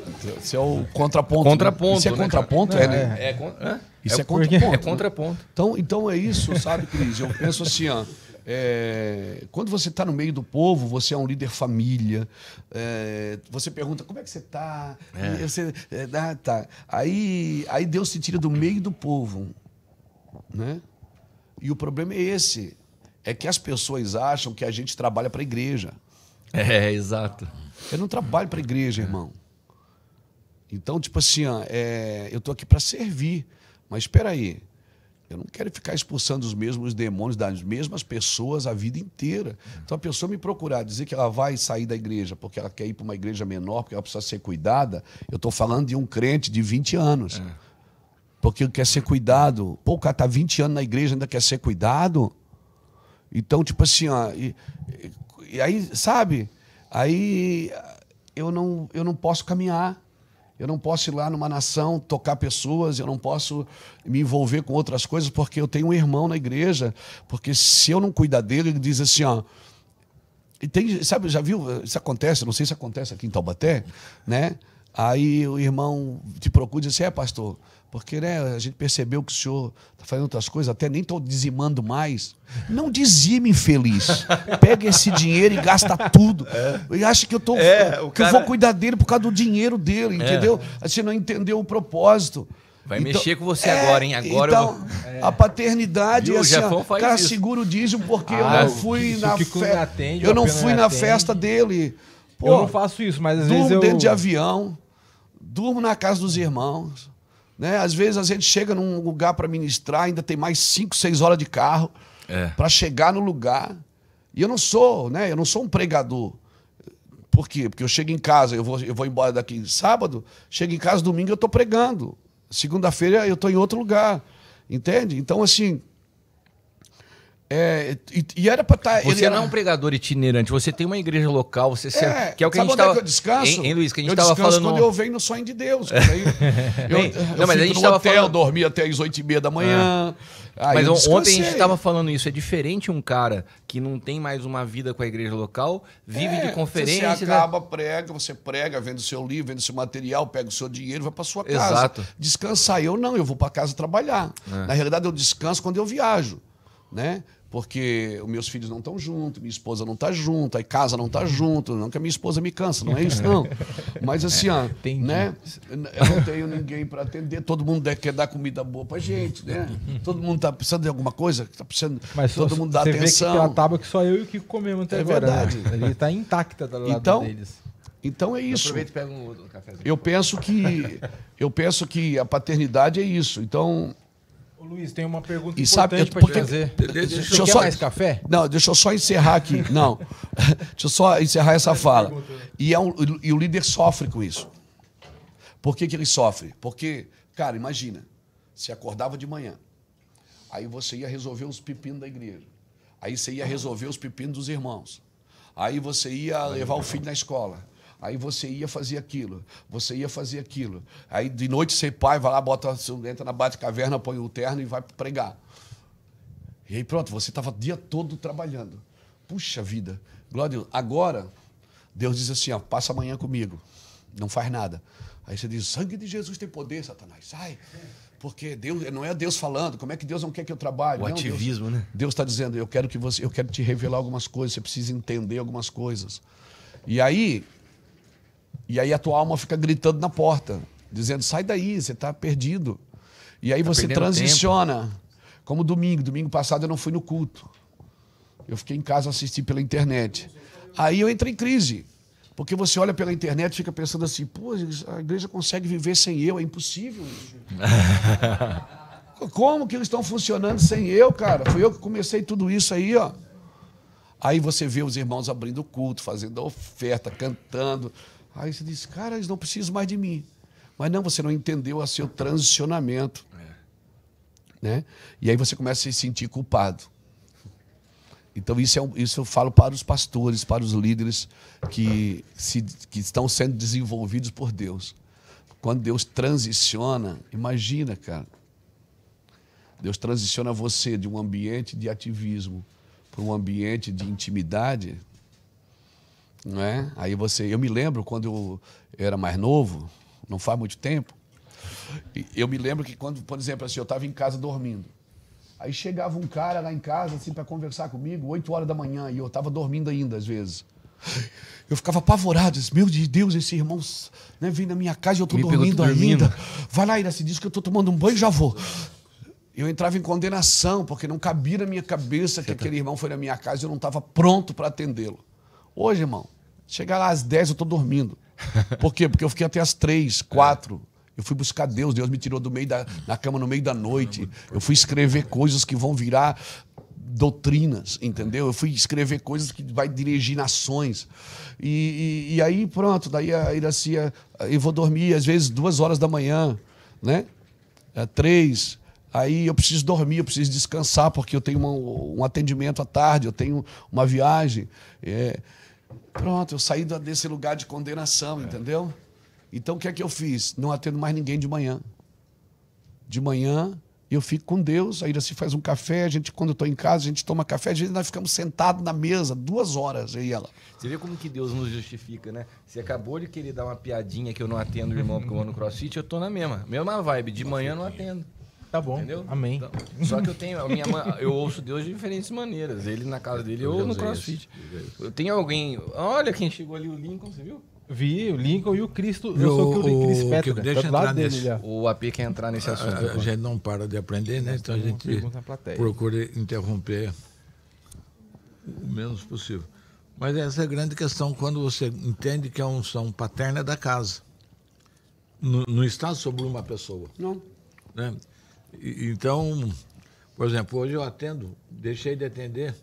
é o contraponto. Né? Contraponto. Isso é né, contraponto? É, né? É, é, Isso é, é contraponto. É contraponto. Então, então é isso, sabe, Cris? Eu penso assim, ó. É, quando você está no meio do povo, você é um líder família. É, você pergunta como é que você está. É. Você, é, ah, tá. aí, aí Deus se tira do meio do povo. Né? E o problema é esse: é que as pessoas acham que a gente trabalha para a igreja. É, exato. Eu não trabalho para a igreja, irmão. Então, tipo assim, é, eu estou aqui para servir. Mas espera aí, eu não quero ficar expulsando os mesmos demônios das mesmas pessoas a vida inteira. Então, a pessoa me procurar dizer que ela vai sair da igreja porque ela quer ir para uma igreja menor, porque ela precisa ser cuidada, eu estou falando de um crente de 20 anos. É porque quer ser cuidado. Pô, o cara tá 20 anos na igreja ainda quer ser cuidado. Então, tipo assim, ó, e, e, aí, sabe? Aí eu não, eu não posso caminhar. Eu não posso ir lá numa nação tocar pessoas, eu não posso me envolver com outras coisas, porque eu tenho um irmão na igreja. Porque se eu não cuidar dele, ele diz assim, ó. E tem, sabe, já viu? Isso acontece, não sei se acontece aqui em Taubaté, né? Aí o irmão te procura e diz assim: é, pastor, porque né, a gente percebeu que o senhor está fazendo outras coisas, até nem estou dizimando mais. Não dizime, infeliz. Pega esse dinheiro e gasta tudo. É. E acha que eu, tô, é, que eu vou cuidar dele por causa do dinheiro dele, é. a Você não entendeu o propósito. Vai então, mexer com você é, agora, hein? Agora então, eu vou... A paternidade Viu, assim, cara isso. segura o dízimo porque ah, eu não fui na fe... Eu não fui na atende. festa dele. Pô, eu não faço isso, mas às vezes eu... Durmo dentro de avião, durmo na casa dos irmãos. Né? Às vezes a gente chega num lugar para ministrar, ainda tem mais 5, 6 horas de carro é. para chegar no lugar. E eu não sou, né? Eu não sou um pregador. Por quê? Porque eu chego em casa, eu vou, eu vou embora daqui sábado, chego em casa domingo eu estou pregando. Segunda-feira eu estou em outro lugar. Entende? Então, assim, é, e, e, era para estar. Tá, você era... não é um pregador itinerante, você tem uma igreja local, você é, serve, que é o que sabe a gente estava. É eu descanso? Hein, hein, Luiz, que a gente estava falando. quando eu venho no sonho de Deus. *laughs* eu, eu, mas a gente no hotel, dormi até as oito e meia da ah. manhã. mas ontem a gente estava falando isso. É diferente um cara que não tem mais uma vida com a igreja local, vive é, de conferência. Você né? acaba, né? prega, você prega, vende seu livro, vende seu material, pega o seu dinheiro, vai para sua casa. Exato. Descansar. Eu não, eu vou para casa trabalhar. É. Na realidade, eu descanso quando eu viajo. Né? porque os meus filhos não estão junto, minha esposa não está junto, a casa não está junto, não que a minha esposa me cansa, não é isso não. Mas é, assim, ó, é, né? Eu não tenho ninguém para atender, todo mundo quer dar comida boa para gente, né? Todo mundo está precisando de alguma coisa, está precisando, Mas todo só, mundo dá você atenção. Vê que tem uma tábua que só eu e o que comemos até é agora. Né? Verdade. Né? Ele está intacta do lado então, deles. Então é isso. aproveito e pega um, um cafezinho. Eu penso que eu penso que a paternidade é isso. Então Ô, Luiz, tem uma pergunta e sabe, eu, é porque, trazer. Deixa, deixa eu só, mais café? Não, deixa eu só encerrar aqui. *laughs* Não, *laughs* deixa eu só encerrar essa é fala. Né? E, é um, e o líder sofre com isso. Por que, que ele sofre? Porque, cara, imagina, se acordava de manhã, aí você ia resolver os pepinos da igreja, aí você ia resolver os pepinos dos irmãos, aí você ia levar o filho na escola, Aí você ia fazer aquilo, você ia fazer aquilo. Aí de noite você pai, vai lá, bota, entra na bate-caverna, põe o terno e vai pregar. E aí pronto, você estava o dia todo trabalhando. Puxa vida, glória Agora, Deus diz assim: ó, passa amanhã comigo, não faz nada. Aí você diz: sangue de Jesus tem poder, Satanás, sai. Porque Deus, não é Deus falando, como é que Deus não quer que eu trabalhe? O não, ativismo, Deus, né? Deus está dizendo: eu quero que você, eu quero te revelar algumas coisas, você precisa entender algumas coisas. E aí, e aí a tua alma fica gritando na porta, dizendo: sai daí, você está perdido. E aí tá você transiciona. Tempo. Como domingo, domingo passado eu não fui no culto. Eu fiquei em casa assistindo pela internet. Aí eu entrei em crise. Porque você olha pela internet e fica pensando assim, pô, a igreja consegue viver sem eu, é impossível *laughs* Como que eles estão funcionando sem eu, cara? Fui eu que comecei tudo isso aí, ó. Aí você vê os irmãos abrindo o culto, fazendo a oferta, cantando, Aí você diz, cara, eles não precisam mais de mim. Mas não, você não entendeu o seu transicionamento. É. Né? E aí você começa a se sentir culpado. Então, isso, é um, isso eu falo para os pastores, para os líderes que, se, que estão sendo desenvolvidos por Deus. Quando Deus transiciona, imagina, cara. Deus transiciona você de um ambiente de ativismo para um ambiente de intimidade não é? Aí você, eu me lembro quando eu era mais novo, não faz muito tempo, eu me lembro que quando, por exemplo, assim, eu estava em casa dormindo. Aí chegava um cara lá em casa assim para conversar comigo, 8 horas da manhã, e eu estava dormindo ainda às vezes. Eu ficava apavorado, disse, meu Deus, esse irmão né, vem na minha casa e eu estou dormindo ainda. Vai lá, Ira, se diz que eu estou tomando um banho e já vou. Eu entrava em condenação, porque não cabia na minha cabeça que tá aquele irmão foi na minha casa e eu não estava pronto para atendê-lo. Hoje, irmão, Chegar lá às 10, eu tô dormindo. Por quê? Porque eu fiquei até às 3, 4. Eu fui buscar Deus, Deus me tirou do meio da, da cama no meio da noite. Eu fui escrever coisas que vão virar doutrinas, entendeu? Eu fui escrever coisas que vai dirigir nações. E, e, e aí, pronto, daí a Iracia, eu vou dormir às vezes duas horas da manhã, né? É, três. Aí eu preciso dormir, eu preciso descansar, porque eu tenho uma, um atendimento à tarde, eu tenho uma viagem. É, Pronto, eu saí desse lugar de condenação, é. entendeu? Então o que é que eu fiz? Não atendo mais ninguém de manhã. De manhã eu fico com Deus, aí ele se faz um café, a gente, quando eu estou em casa, a gente toma café, a gente, nós ficamos sentados na mesa duas horas, aí e ela. Você vê como que Deus nos justifica, né? Você acabou de querer dar uma piadinha que eu não atendo o irmão porque eu vou no crossfit, eu estou na mesma, mesma vibe, de manhã não atendo. Tá bom. Entendeu? Amém. Então, só que eu tenho. A minha, *laughs* eu ouço Deus de diferentes maneiras. Ele na casa dele ou no crossfit. Eu tenho alguém. Olha quem chegou ali, o Lincoln, você viu? Vi o Lincoln e o Cristo. Eu sou que o, Cristo Cris Petra. Deixa tá entrar nesse, dele, o AP quer entrar nesse ah, assunto. A, a gente não para de aprender, né? Então a gente procura interromper o menos possível. Mas essa é a grande questão quando você entende que é a unção paterna é da casa. Não, não está sobre uma pessoa. Não. Né? então, por exemplo, hoje eu atendo, deixei de atender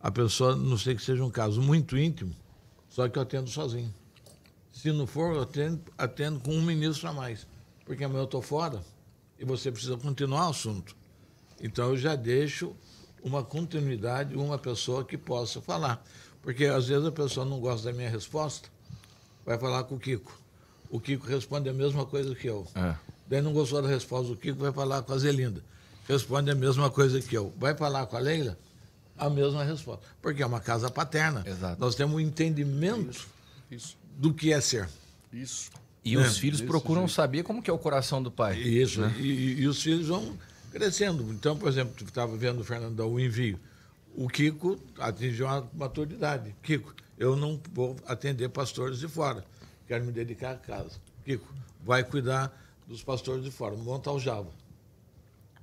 a pessoa, não sei que seja um caso muito íntimo, só que eu atendo sozinho. Se não for, eu atendo, atendo com um ministro a mais, porque amanhã eu estou fora e você precisa continuar o assunto. Então eu já deixo uma continuidade, uma pessoa que possa falar. Porque às vezes a pessoa não gosta da minha resposta, vai falar com o Kiko. O Kiko responde a mesma coisa que eu. É. Daí não gostou da resposta do Kiko, vai falar com a Zelinda. Responde a mesma coisa que eu. Vai falar com a Leila? A mesma resposta. Porque é uma casa paterna. Exato. Nós temos um entendimento Isso. Isso. do que é ser. Isso. E né? os filhos Desse procuram jeito. saber como que é o coração do pai. Isso, né? e, e, os filhos vão crescendo. Então, por exemplo, tu estava vendo o Fernandão, o envio. O Kiko atingiu uma maturidade. Kiko, eu não vou atender pastores de fora. Quero me dedicar à casa. Kiko, vai cuidar dos pastores de fora, montar o Java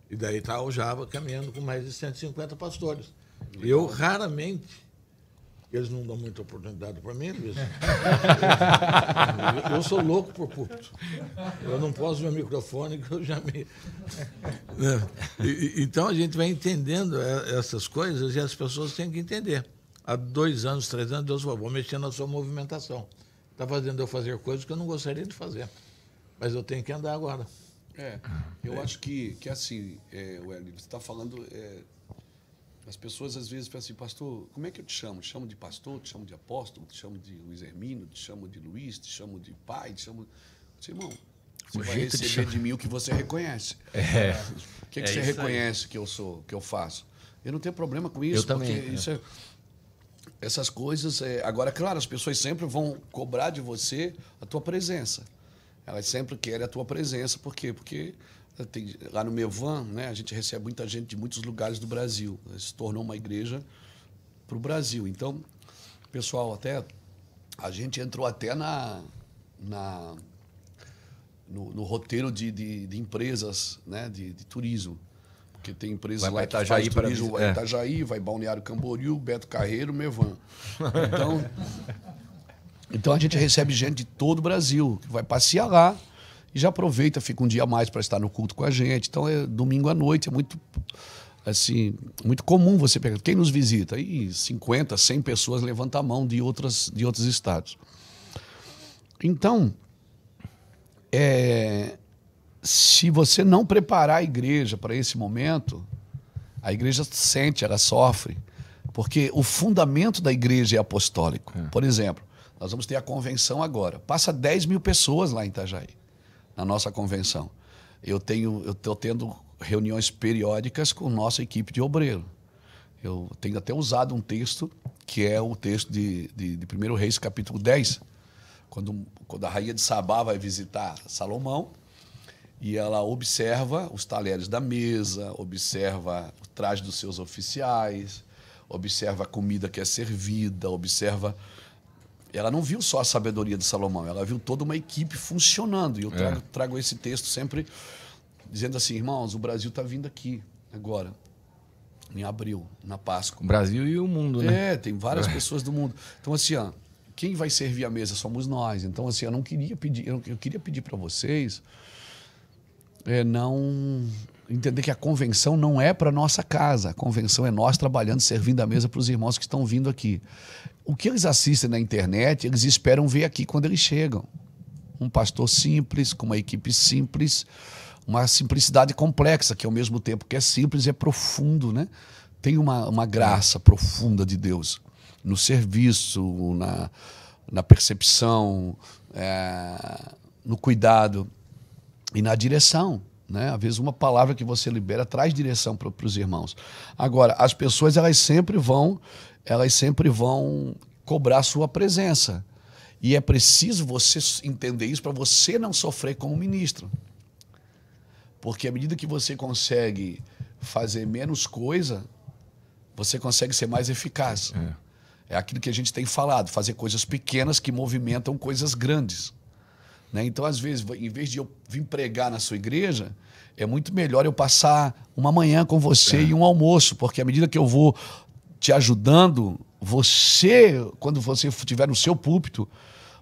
E daí está o Java caminhando com mais de 150 pastores. Eu raramente eles não dão muita oportunidade para mim, Luiz. *laughs* Eu, sou louco por puto Eu não posso ver microfone que eu já me. *laughs* Né? Então a gente vai entendendo é, essas coisas e as pessoas têm que entender. Há dois anos, três anos, Deus falou: vou mexer na sua movimentação. Está fazendo eu fazer coisas que eu não gostaria de fazer. Mas eu tenho que andar agora. É, eu é. acho que, que assim, é, Wellington, você está falando. É, as pessoas às vezes falam assim, pastor, como é que eu te chamo? Te chamo de pastor, te chamo de apóstolo, te chamo de Luiz Hermino, te chamo de Luiz, te chamo de pai, te chamo. Disse, irmão, você o vai receber de, de mim o que você reconhece. É. O que, é que é você reconhece aí. que eu sou, que eu faço? Eu não tenho problema com isso, eu também, isso é. é, essas coisas. É, agora, claro, as pessoas sempre vão cobrar de você a tua presença elas sempre querem a tua presença. Por quê? Porque eh, tem, lá no Mevan, né, a gente recebe muita gente de muitos lugares do Brasil. Né, se tornou uma igreja para o Brasil. Então, pessoal, até a gente entrou até na, na no, no roteiro de, de, de, empresas né, de, de turismo. Porque tem empresas vai lá que Itajaí que faz turismo, para... é. Itajaí, vai Balneário Camboriú, Beto Carreiro, Mevan. *laughs* Então, então a gente recebe gente de todo o Brasil, que vai passear lá e já aproveita, fica um dia a mais para estar no culto com a gente. Então é domingo à noite, é muito assim, muito comum você pegar quem nos visita, aí 50, 100 pessoas levanta a mão de outras de outros estados. Então, é, se você não preparar a igreja para esse momento, a igreja sente, ela sofre, porque o fundamento da igreja é apostólico. É. Por exemplo, nós vamos ter a convenção agora. Passa 10 mil pessoas lá em Itajaí, na nossa convenção. Eu tenho, eu estou tendo reuniões periódicas com nossa equipe de obreiro. Eu tenho até usado um texto, que é o texto de, de, de 1 Reis, capítulo 10, quando, quando a rainha de Sabá vai visitar Salomão, e ela observa os talheres da mesa, observa o traje dos seus oficiais, observa a comida que é servida, observa ela não viu só a sabedoria de Salomão, ela viu toda uma equipe funcionando. E eu é. trago, é. trago esse texto sempre dizendo assim, irmãos, o Brasil está vindo aqui agora, em abril, na Páscoa. O Brasil e o mundo, né? É, tem várias é. pessoas do mundo. Então, assim, ó, quem vai servir a mesa somos nós. Então, assim, eu não queria pedir, eu, não, eu queria pedir para vocês é, não entender que a convenção não é para nossa casa. A convenção é nós trabalhando, servindo a mesa para os irmãos que estão vindo aqui. O que eles assistem na internet, eles esperam ver aqui quando eles chegam. Um pastor simples, com uma equipe simples, uma simplicidade complexa, que ao mesmo tempo que é simples, é profundo, né? Tem uma, uma graça profunda de Deus no serviço, na, na percepção, é, no cuidado e na direção. Né? Às vezes uma palavra que você libera traz direção para os irmãos. Agora, as pessoas elas sempre vão, elas sempre vão cobrar sua presença. E é preciso você entender isso para você não sofrer como ministro. Porque à medida que você consegue fazer menos coisa, você consegue ser mais eficaz. É. é aquilo que a gente tem falado, fazer coisas pequenas que movimentam coisas grandes. Né? Então, às vezes, em vez de eu vir pregar na sua igreja, é muito melhor eu passar uma manhã com você é. e um almoço, porque à medida que eu vou te ajudando, você, quando você estiver no seu púlpito,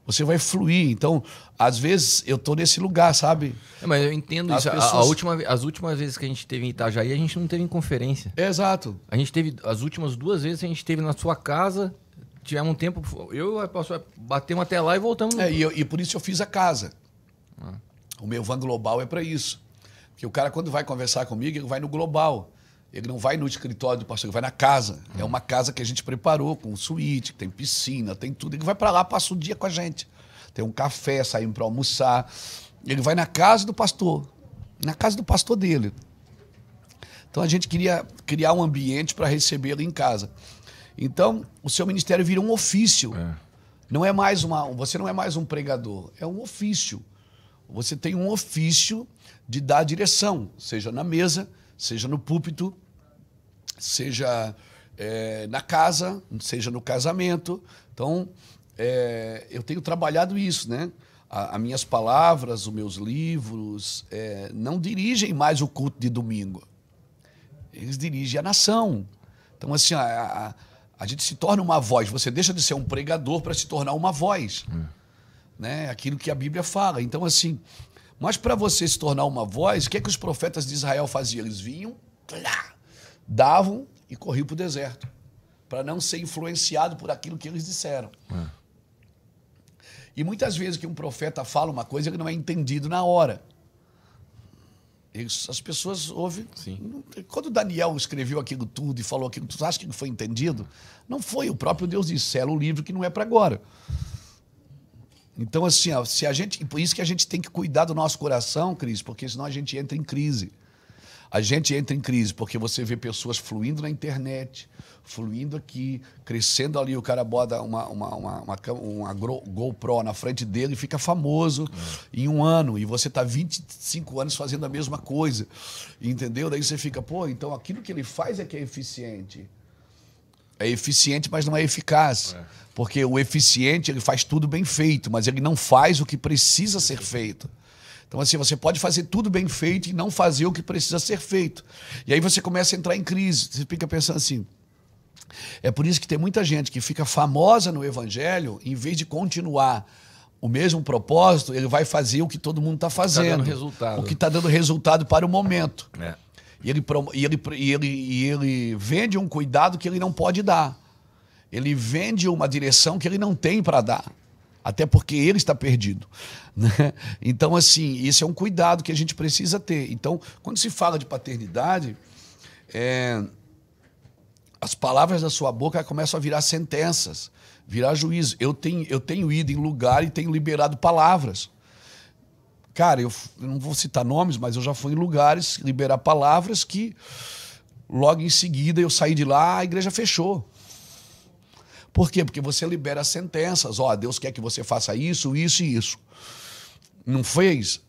você vai fluir. Então, às vezes, eu tô nesse lugar, sabe? É, mas eu entendo as isso. Pessoas... A, a, última, as últimas vezes que a gente teve em Itajaí, a gente não teve em conferência. É, exato. A gente teve. As últimas duas vezes a gente teve na sua casa tivemos um tempo. Eu posso, bateu até lá e voltamos. No... É, e, eu, e, por isso eu fiz a casa. Ah. O meu van global é para isso. Porque o cara, quando vai conversar comigo, ele vai no global. Ele não vai no escritório do pastor, ele vai na casa. É hum. uma casa que a gente preparou, com suíte, tem piscina, tem tudo. Ele vai para lá, passa o dia com a gente. Tem um café, saímos para almoçar. Ele vai na casa do pastor. Na casa do pastor dele. Então a gente queria criar um ambiente para recebê-lo em casa. Então, o seu ministério vira um ofício. É. Não é mais uma, você não é mais um pregador, é um ofício. Você tem um ofício de dar direção, seja na mesa, seja no púlpito, seja é, na casa, seja no casamento. Então, é, eu tenho trabalhado isso, né? As minhas palavras, os meus livros, é, não dirigem mais o culto de domingo. Eles dirigem a nação. Então, assim, a, a a gente se torna uma voz. Você deixa de ser um pregador para se tornar uma voz. É. Né? Aquilo que a Bíblia fala. Então, assim, mas para você se tornar uma voz, o que, é que os profetas de Israel faziam? Eles vinham, plá, davam e corriam para o deserto. Para não ser influenciado por aquilo que eles disseram. É. E muitas vezes que um profeta fala uma coisa que não é entendido na hora as pessoas ouvem. Sim. Quando Daniel escreveu aquilo tudo e falou aquilo, tu acha que foi entendido? Não foi. O próprio Deus disse: sela o livro que não é para agora. Então, assim, ó, se a gente. Por isso que a gente tem que cuidar do nosso coração, Cris, porque senão a gente entra em crise. A gente entra em crise porque você vê pessoas fluindo na internet, fluindo aqui, crescendo ali. O cara bota uma, uma, uma, uma, uma GoPro na frente dele e fica famoso é. em um ano. E você está 25 anos fazendo a mesma coisa. Entendeu? Daí você fica, pô, então aquilo que ele faz é que é eficiente. É eficiente, mas não é eficaz. É. Porque o eficiente, ele faz tudo bem feito, mas ele não faz o que precisa ser feito. Então, assim, você pode fazer tudo bem feito e não fazer o que precisa ser feito. E aí você começa a entrar em crise. Você fica pensando assim. É por isso que tem muita gente que fica famosa no evangelho, em vez de continuar o mesmo propósito, ele vai fazer o que todo mundo está fazendo. Tá o que está tá dando resultado para o momento. É. E, ele, e, ele, e, ele, e ele vende um cuidado que ele não pode dar. Ele vende uma direção que ele não tem para dar até porque ele está perdido. *laughs* Né? Então, assim, esse é um cuidado que a gente precisa ter. Então, quando se fala de paternidade, é, as palavras da sua boca começam a virar sentenças, virar juízo. Eu tenho, eu tenho ido em lugar e tenho liberado palavras. Cara, eu, eu não vou citar nomes, mas eu já fui em lugares liberar palavras que logo em seguida eu saí de lá, a igreja fechou. Por quê? Porque você libera sentenças. Ó, oh, Deus quer que você faça isso, isso e isso. Não fez?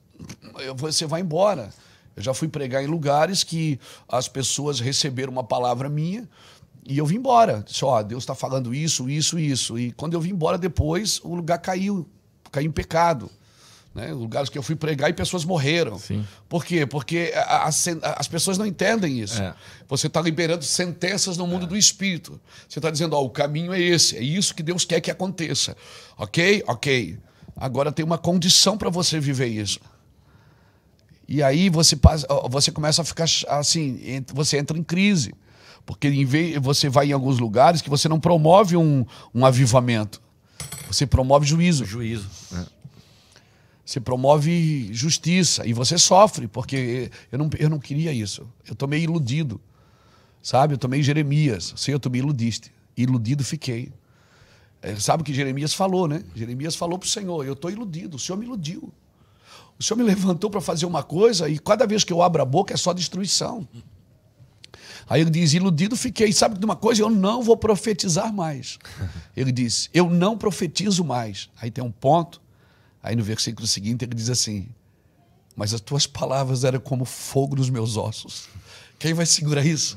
Você vai embora. Eu já fui pregar em lugares que as pessoas receberam uma palavra minha e eu vim embora. Disse, ó, oh, Deus está falando isso, isso, isso. E quando eu vim embora depois, o lugar caiu, caiu em pecado. Né? Lugares que eu fui pregar e pessoas morreram. Sim. Por quê? Porque a, a, as pessoas não entendem isso. É. Você está liberando sentenças no mundo é. do espírito. Você está dizendo, ó, o caminho é esse, é isso que Deus quer que aconteça. Ok? Ok. Agora tem uma condição para você viver isso. E aí você, passa, você começa a ficar assim, você entra em crise. Porque em vez, você vai em alguns lugares que você não promove um, um avivamento. Você promove juízo. Juízo. É se promove justiça e você sofre, porque eu não, eu não queria isso. Eu tomei iludido, sabe? Eu tomei Jeremias, Senhor, tu me iludiste. Iludido fiquei. É, sabe o que Jeremias falou, né? Jeremias falou para o Senhor: Eu estou iludido, o Senhor me iludiu. O Senhor me levantou para fazer uma coisa e cada vez que eu abro a boca é só destruição. Aí ele diz: Iludido fiquei. Sabe de uma coisa? Eu não vou profetizar mais. *laughs* Ele disse: Eu não profetizo mais. Aí tem um ponto Aí no versículo seguinte ele diz assim: Mas as tuas palavras eram como fogo nos meus ossos. Quem vai segurar isso?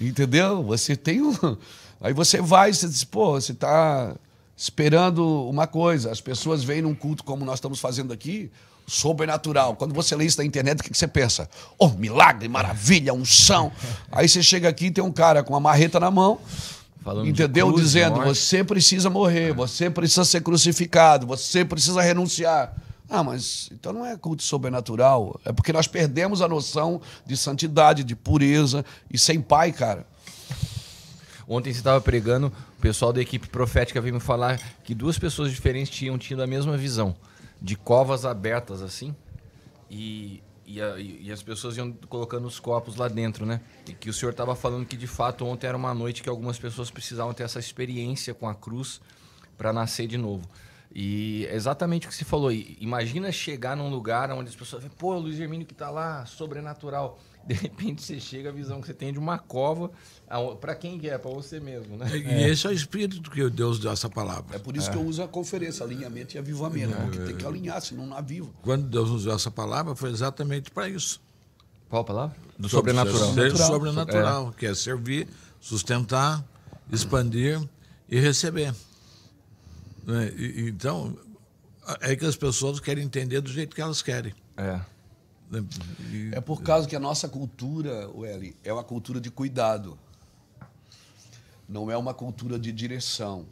Entendeu? Você tem um. Aí você vai, você diz, pô, você está esperando uma coisa. As pessoas vêm num culto como nós estamos fazendo aqui, sobrenatural. Quando você lê isso na internet, o que você pensa? Oh, milagre, maravilha, unção. Aí você chega aqui e tem um cara com uma marreta na mão, Falando Entendeu? Cruz, Dizendo, você precisa morrer, é. você precisa ser crucificado, você precisa renunciar. Ah, mas então não é culto sobrenatural. É porque nós perdemos a noção de santidade, de pureza e sem pai, cara. Ontem você estava pregando, o pessoal da equipe profética veio me falar que duas pessoas diferentes tinham tido a mesma visão de covas abertas assim. E e, a, e, as pessoas iam colocando os copos lá dentro, né? E que o senhor estava falando que de fato ontem era uma noite que algumas pessoas precisavam ter essa experiência com a cruz para nascer de novo. E é exatamente o que se falou. Imagina chegar num lugar onde as pessoas falam, pô, Luiz Hermínio que está lá, sobrenatural de repente você chega à visão que você tem de uma cova para quem é, para você mesmo, né? E é. esse é o espírito que Deus deu essa palavra. É por isso é. que eu uso a conferência, alinhamento e avivamento, porque tem que alinhar, senão não vivo Quando Deus nos deu essa palavra, foi exatamente para isso. Qual a palavra? Do sobrenatural. sobrenatural. sobrenatural, é. que é servir, sustentar, expandir e receber. Né? Então, é que as pessoas querem entender do jeito que elas querem. É. Né? É por causa que a nossa cultura, Welly, é uma cultura de cuidado. Não é uma cultura de direção.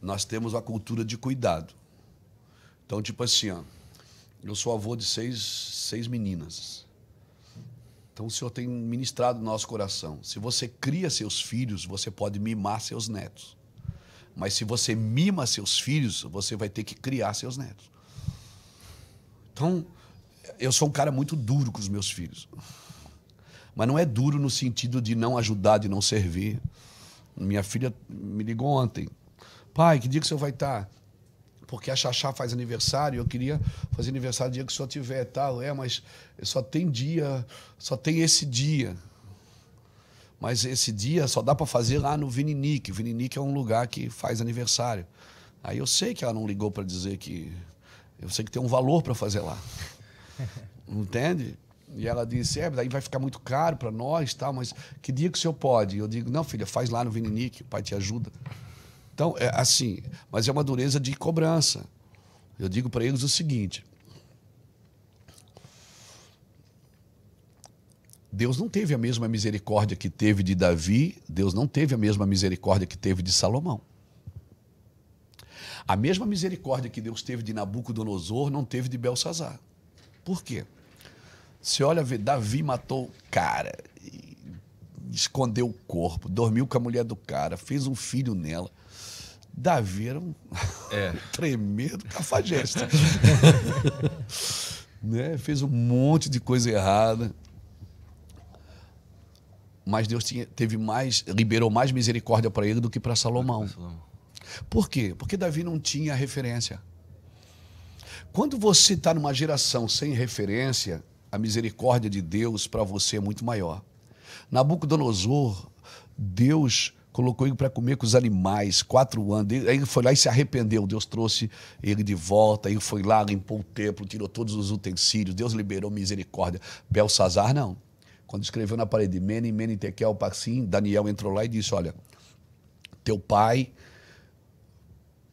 Nós temos uma cultura de cuidado. Então, tipo assim, ó, eu sou avô de seis, seis meninas. Então, o Senhor tem ministrado no nosso coração. Se você cria seus filhos, você pode mimar seus netos. Mas se você mima seus filhos, você vai ter que criar seus netos. Então, eu sou um cara muito duro com os meus filhos. Mas não é duro no sentido de não ajudar, de não servir. Minha filha me ligou ontem. Pai, que dia que o senhor vai estar? Tá? Porque a Xaxá faz aniversário, eu queria fazer aniversário o dia que o senhor tiver, tal. É, mas só tem dia, só tem esse dia. Mas esse dia só dá para fazer lá no Vininique. O Vininique é um lugar que faz aniversário. Aí eu sei que ela não ligou para dizer que eu sei que tem um valor para fazer lá. *laughs* Entende? E ela disse, é, daí vai ficar muito caro para nós, tal, mas que dia que o senhor pode? Eu digo, não, filha, faz lá no Vininique, o pai te ajuda. Então, é assim, mas é uma dureza de cobrança. Eu digo para eles o seguinte: Deus não teve a mesma misericórdia que teve de Davi, Deus não teve a mesma misericórdia que teve de Salomão. A mesma misericórdia que Deus teve de Nabucodonosor não teve de Belsazar. Por quê? Você olha, Davi matou o cara, escondeu o corpo, dormiu com a mulher do cara, fez um filho nela. Davi era um é. *laughs* tremendo cafajeste. *laughs* né? Fez um monte de coisa errada. Mas Deus tinha, teve mais, liberou mais misericórdia para ele do que para Salomão. Por quê? Porque Davi não tinha referência. Quando você está numa geração sem referência, a misericórdia de Deus para você é muito maior. Nabucodonosor, Deus colocou ele para comer com os animais, quatro anos. Ele foi lá e se arrependeu. Deus trouxe ele de volta. Ele foi lá, limpou o templo, tirou todos os utensílios. Deus liberou misericórdia. Belsazar, não. Quando escreveu na parede, Mene, Mene, Tekel, Paxim, Daniel entrou lá e disse: Olha, teu pai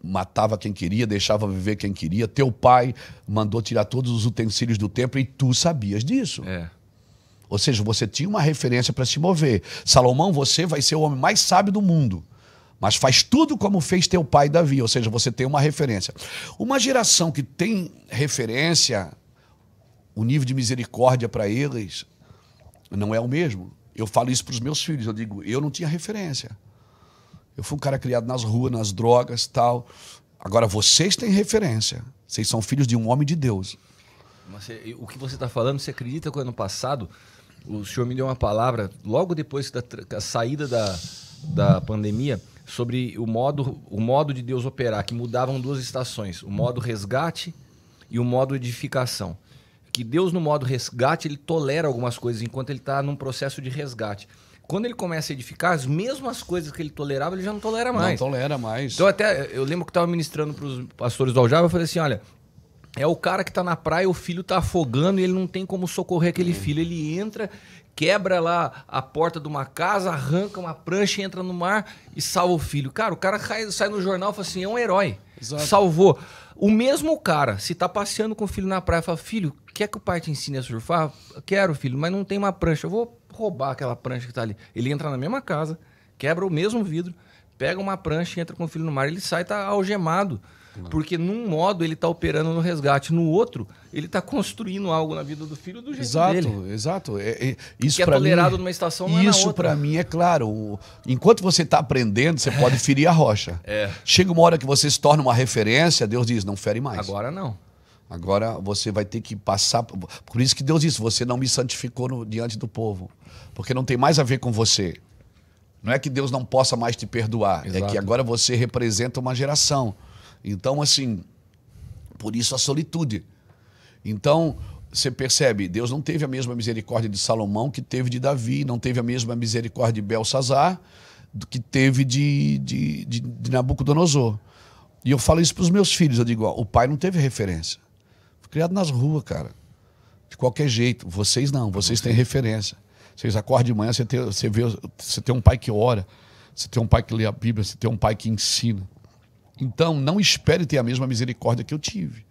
matava quem queria, deixava viver quem queria. Teu pai mandou tirar todos os utensílios do templo e tu sabias disso. É. Ou seja, você tinha uma referência para se mover. Salomão, você vai ser o homem mais sábio do mundo. Mas faz tudo como fez teu pai Davi, ou seja, você tem uma referência. Uma geração que tem referência, o nível de misericórdia para eles não é o mesmo. Eu falo isso para os meus filhos, eu digo, eu não tinha referência. Eu fui um cara criado nas ruas, nas drogas tal. Agora vocês têm referência. Vocês são filhos de um homem de Deus. Mas, o que você está falando, você acredita que ano passado o senhor me deu uma palavra, logo depois da saída da, da pandemia, sobre o modo, o modo de Deus operar, que mudavam duas estações, o modo resgate e o modo edificação. Que Deus, no modo resgate, ele tolera algumas coisas enquanto ele está num processo de resgate quando ele começa a edificar, as mesmas coisas que ele tolerava, ele já não tolera mais. Não tolera mais. Então, até eu lembro que estava ministrando para os pastores do Aljava, eu falei assim: olha, é o cara que está na praia, o filho está afogando e ele não tem como socorrer aquele filho. Ele entra, quebra lá a porta de uma casa, arranca uma prancha, entra no mar e salva o filho. Cara, o cara sai no jornal e fala assim: é um herói. Exato. Salvou. O mesmo cara, se tá passeando com o filho na praia, fala: filho, quer que o pai te ensine a surfar? Quero, filho, mas não tem uma prancha. Eu vou roubar aquela prancha que está ali. Ele entra na mesma casa, quebra o mesmo vidro, pega uma prancha, entra com o filho no mar, ele sai tá algemado. Não. Porque num modo ele está operando no resgate, no outro ele está construindo algo na vida do filho do jeito exato, dele. Exato, é, é, isso que é tolerado mim, numa estação, não é Isso é para mim é claro. O, enquanto você está aprendendo, você pode *laughs* ferir a rocha. É. Chega uma hora que você se torna uma referência, Deus diz, não fere mais. Agora não. Agora você vai ter que passar. Por isso que Deus disse: você não me santificou no, diante do povo. Porque não tem mais a ver com você. Não é que Deus não possa mais te perdoar. Exato. É que agora você representa uma geração. Então, assim, por isso a solitude. Então, você percebe, Deus não teve a mesma misericórdia de Salomão que teve de Davi, não teve a mesma misericórdia de Belsazar que teve de, de, de, de Nabucodonosor. E eu falo isso para os meus filhos, eu digo, ó, o pai não teve referência criado nas ruas, cara. De qualquer jeito. Vocês não, vocês têm referência. Vocês acordam de manhã, você tem, você, vê, você tem um pai que ora, você tem um pai que lê a Bíblia, você tem um pai que ensina. Então, não espere ter a mesma misericórdia que eu tive.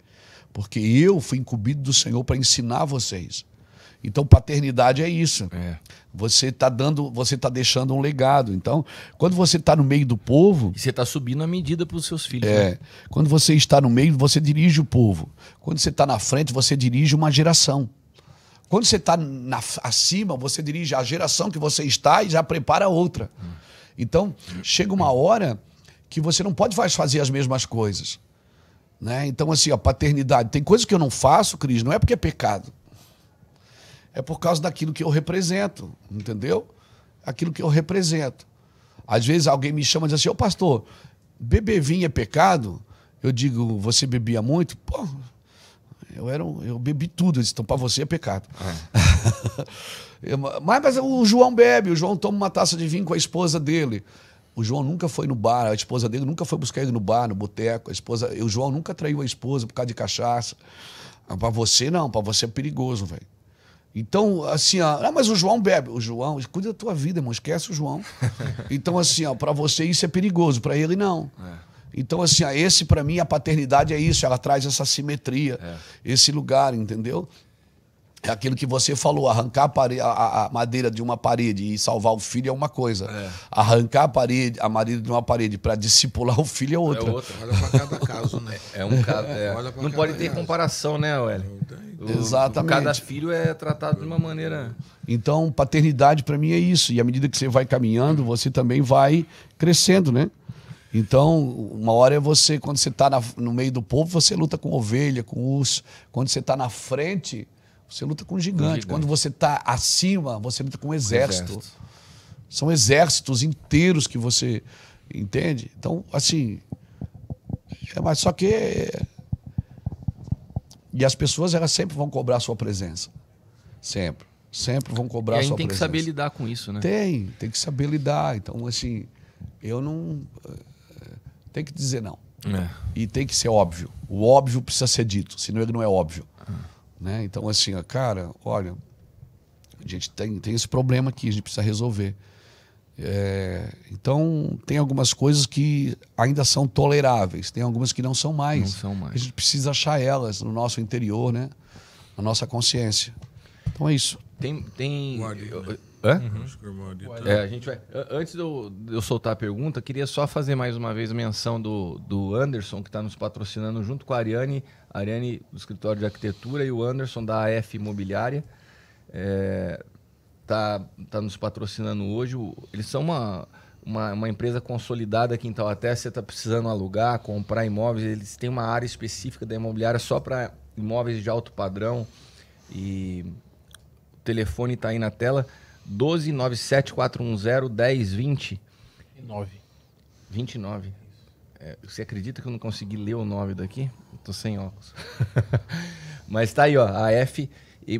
Porque eu fui incumbido do Senhor para ensinar vocês. Então, paternidade é isso. É. Você está dando, você está deixando um legado. Então, quando você está no meio do povo. E você está subindo a medida para os seus filhos. É. Né? Quando você está no meio, você dirige o povo. Quando você está na frente, você dirige uma geração. Quando você está acima, você dirige a geração que você está e já prepara outra. Então, chega uma hora que você não pode mais fazer as mesmas coisas. Né? Então, assim, a paternidade. Tem coisas que eu não faço, Cris, não é porque é pecado é por causa daquilo que eu represento, entendeu? Aquilo que eu represento. Às vezes alguém me chama e diz assim, ô pastor, beber vinho é pecado? Eu digo, você bebia muito? Pô, eu, era um, eu bebi tudo, disse, então para você é pecado. É. *laughs* mas, mas o João bebe, o João toma uma taça de vinho com a esposa dele. O João nunca foi no bar, a esposa dele nunca foi buscar ele no bar, no boteco. A esposa, o João nunca traiu a esposa por causa de cachaça. Ah, para você não, para você é perigoso, velho. Então, assim, ó, ah, mas o João bebe. O João, cuida da tua vida, irmão, esquece o João. *laughs* então, assim, ó, para você isso é perigoso, para ele não. É. Então, assim, ó, esse para mim, a paternidade é isso, ela traz essa simetria, é. esse lugar, entendeu? É aquilo que você falou, arrancar a, parede, a, a, madeira de uma parede e salvar o filho é uma coisa. É. Arrancar a parede, a madeira de uma parede para discipular o filho é outra. É outra. Olha para cada caso, né? É, *laughs* é um caso. *laughs* É. Não pode ter caso. comparação, né, Ueli? Exatamente. cada filho é tratado de uma maneira. Então, paternidade para mim é isso. E à medida que você vai caminhando, você também vai crescendo, né? Então, uma hora é você, quando você está no meio do povo, você luta com ovelha, com urso. Quando você está na frente, você luta com um gigante. gigante. Quando você está acima, você luta com um exército. exército. São exércitos inteiros que você entende. Então, assim, é, mas só que e as pessoas elas sempre vão cobrar sua presença, sempre, sempre vão cobrar sua presença. Tem que saber lidar com isso, né? Tem, tem que saber lidar. Então, assim, eu não eh, tem que dizer não. É. E tem que ser óbvio. O óbvio precisa ser dito, senão ele não é óbvio. Hum. Né? Então, assim, ó, cara, olha, a gente tem, tem esse problema aqui, a gente precisa resolver. É, então, tem algumas coisas que ainda são toleráveis, tem algumas que não são mais. Não são mais. A gente precisa achar elas no nosso interior, né? na nossa consciência. Então é isso. Tem. tem Guarda, né? É? Uhum. Tá- é, a gente vai. Antes de eu, de eu, soltar a pergunta, queria só fazer mais uma vez menção do, do Anderson, que está nos patrocinando junto com a Ariane, a Ariane do Escritório de Arquitetura e o Anderson da AF Imobiliária. É, tá, tá nos patrocinando hoje. Eles são uma, uma, uma empresa consolidada aqui em Taubaté. Você está precisando alugar, comprar imóveis. Eles têm uma área específica da imobiliária só para imóveis de alto padrão. E o telefone está aí na tela. 12 97410 1020. 9. 29. É, você acredita que eu não consegui ler o nome daqui? Estou sem óculos. *laughs* Mas tá aí, ó. A F.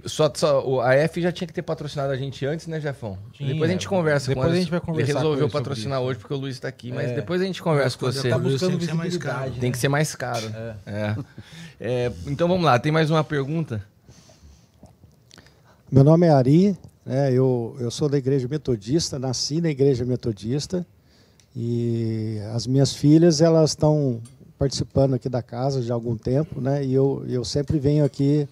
só, só, a F já tinha que ter patrocinado a gente antes, né, Jafão? Sim, depois a gente conversa depois com Depois a gente vai conversar. Ele resolveu patrocinar hoje né? porque o Luiz está aqui, mas é. depois a gente conversa com você. Tá buscando tem que ser mais caro. Né? Tem que ser mais caro. É. É. então vamos lá, tem mais uma pergunta? Meu nome é Ari, é, eu, eu sou da igreja metodista, nasci na igreja metodista e as minhas filhas elas estão participando aqui da casa já há algum tempo, né? E eu, eu sempre venho aqui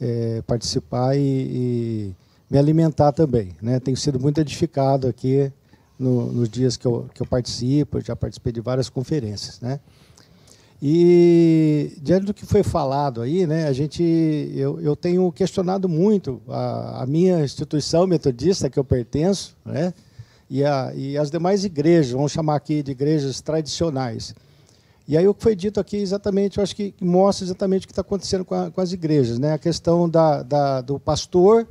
é, participar e, e, me alimentar também, né? Tenho sido muito edificado aqui no, nos dias que eu, que eu participo, já participei de várias conferências, né? E diante do que foi falado aí, né, a gente, eu, eu tenho questionado muito a, a minha instituição metodista que eu pertenço, né, e, a, e as demais igrejas, vamos chamar aqui de igrejas tradicionais. E aí o que foi dito aqui exatamente, eu acho que mostra exatamente o que está acontecendo com, a, com, as igrejas, né, a questão da, da, do pastor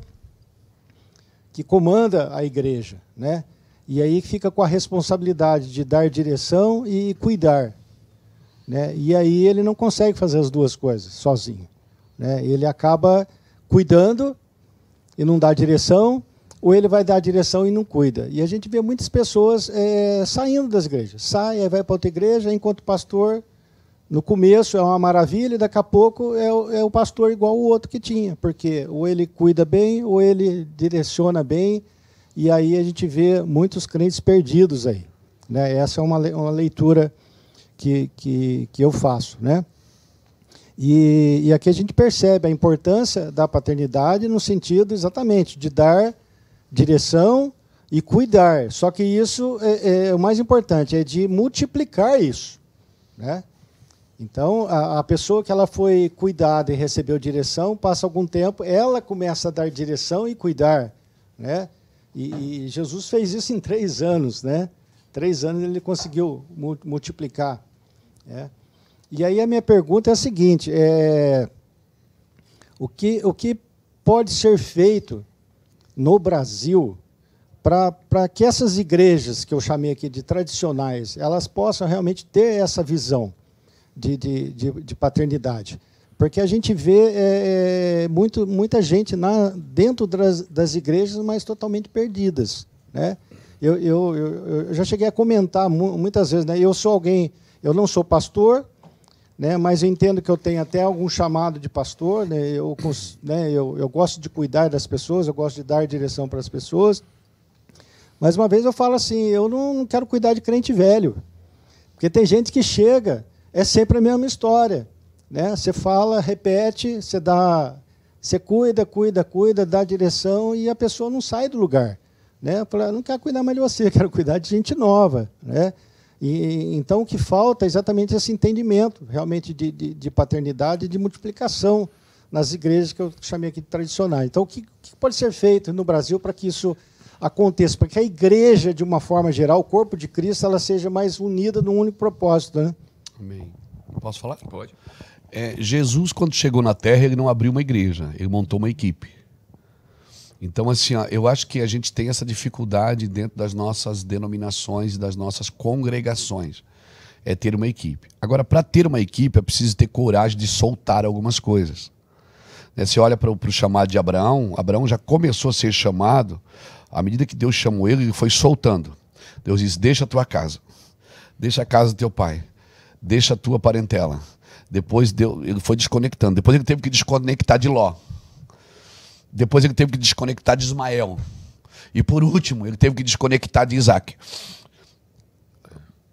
que comanda a igreja, né, e aí fica com a responsabilidade de dar direção e cuidar. Né? E aí ele não consegue fazer as duas coisas sozinho. Né? Ele acaba cuidando e não dá direção, ou ele vai dar direção e não cuida. E a gente vê muitas pessoas é, saindo das igrejas. Sai, vai para outra igreja, enquanto pastor, no começo é uma maravilha, e daqui a pouco é o, é o pastor igual o outro que tinha, porque ou ele cuida bem, ou ele direciona bem, e aí a gente vê muitos crentes perdidos aí. Né? Essa é uma, uma leitura que, que, que eu faço. Né? E, e aqui a gente percebe a importância da paternidade no sentido exatamente de dar direção e cuidar. Só que isso é, é, o mais importante, é de multiplicar isso. Né? Então, a, a, pessoa que ela foi cuidada e recebeu direção, passa algum tempo, ela começa a dar direção e cuidar. Né? E, e Jesus fez isso em três anos. Né? Três anos ele conseguiu multiplicar. É. E aí a minha pergunta é a seguinte: é, o, que, o que pode ser feito no Brasil para que essas igrejas que eu chamei aqui de tradicionais elas possam realmente ter essa visão de, de, de, de paternidade? Porque a gente vê é, é muito, muita gente na, dentro das, das igrejas, mas totalmente perdidas. Né? Eu, eu, eu, eu já cheguei a comentar muitas vezes, né? eu sou alguém eu não sou pastor, né, mas eu entendo que eu tenho até algum chamado de pastor. Né, eu, né, eu, eu gosto de cuidar das pessoas, eu gosto de dar direção para as pessoas. Mas uma vez eu falo assim: eu não quero cuidar de crente velho. Porque tem gente que chega, é sempre a mesma história. Né? Você fala, repete, você dá, você cuida, cuida, cuida, dá direção e a pessoa não sai do lugar, né? Eu não quero cuidar mais de você, *laughs* quero cuidar de gente nova, né? E, então, o que falta é exatamente esse entendimento, realmente, de, de, de paternidade e de multiplicação nas igrejas que eu chamei aqui de tradicionais. Então, o que, que pode ser feito no Brasil para que isso aconteça? Para que a igreja, de uma forma geral, o corpo de Cristo, ela seja mais unida num único propósito. Né? Amém. Posso falar? Pode. É, Jesus, quando chegou na Terra, ele não abriu uma igreja, ele montou uma equipe. Então, assim, ó, eu acho que a gente tem essa dificuldade dentro das nossas denominações e das nossas congregações. É ter uma equipe. Agora, para ter uma equipe, é preciso ter coragem de soltar algumas coisas. Né, você olha para o chamado de Abraão, Abraão já começou a ser chamado, à medida que Deus chamou ele, ele foi soltando. Deus diz: Deixa a tua casa, deixa a casa do teu pai, deixa a tua parentela. Depois Deus, ele foi desconectando. Depois ele teve que desconectar de Ló. Depois ele teve que desconectar de Ismael. E por último, ele teve que desconectar de Isaac.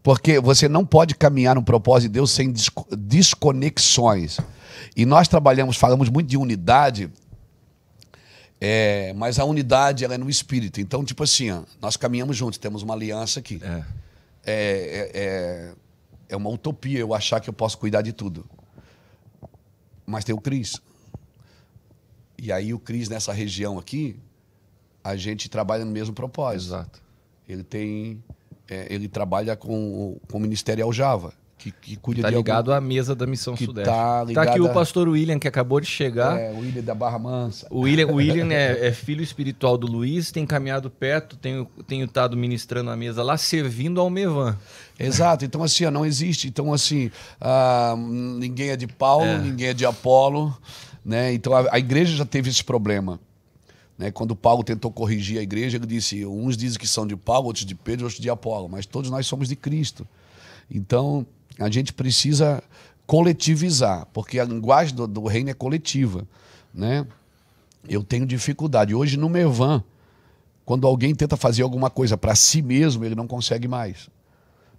Porque você não pode caminhar no propósito de Deus sem desconexões. E nós trabalhamos, falamos muito de unidade, é, mas a unidade ela é no espírito. Então, tipo assim, ó, nós caminhamos juntos, temos uma aliança aqui. É. É, é, é, é uma utopia eu achar que eu posso cuidar de tudo. Mas tem o Cristo. E aí o Cris, nessa região aqui, a gente trabalha no mesmo propósito. Exato. Ele tem. É, ele trabalha com, com o Ministério Aljava, Que, que cuida tá ligado algum... à mesa da Missão que Sudeste. Tá, ligado tá aqui o pastor William, que acabou de chegar. É, o William da Barra Mansa. O William, o William é, *laughs* é, filho espiritual do Luiz, tem caminhado perto, tem estado ministrando a mesa lá, servindo ao Mevan. Exato, então assim, não existe. Então, assim, ah, ninguém é de Paulo, é. ninguém é de Apolo, né? Então a, a igreja já teve esse problema. Né? Quando Paulo tentou corrigir a igreja, ele disse: uns dizem que são de Paulo, outros de Pedro, outros de Apolo, mas todos nós somos de Cristo. Então a gente precisa coletivizar, porque a linguagem do, do reino é coletiva. Né? Eu tenho dificuldade. Hoje no Mervan, quando alguém tenta fazer alguma coisa para si mesmo, ele não consegue mais.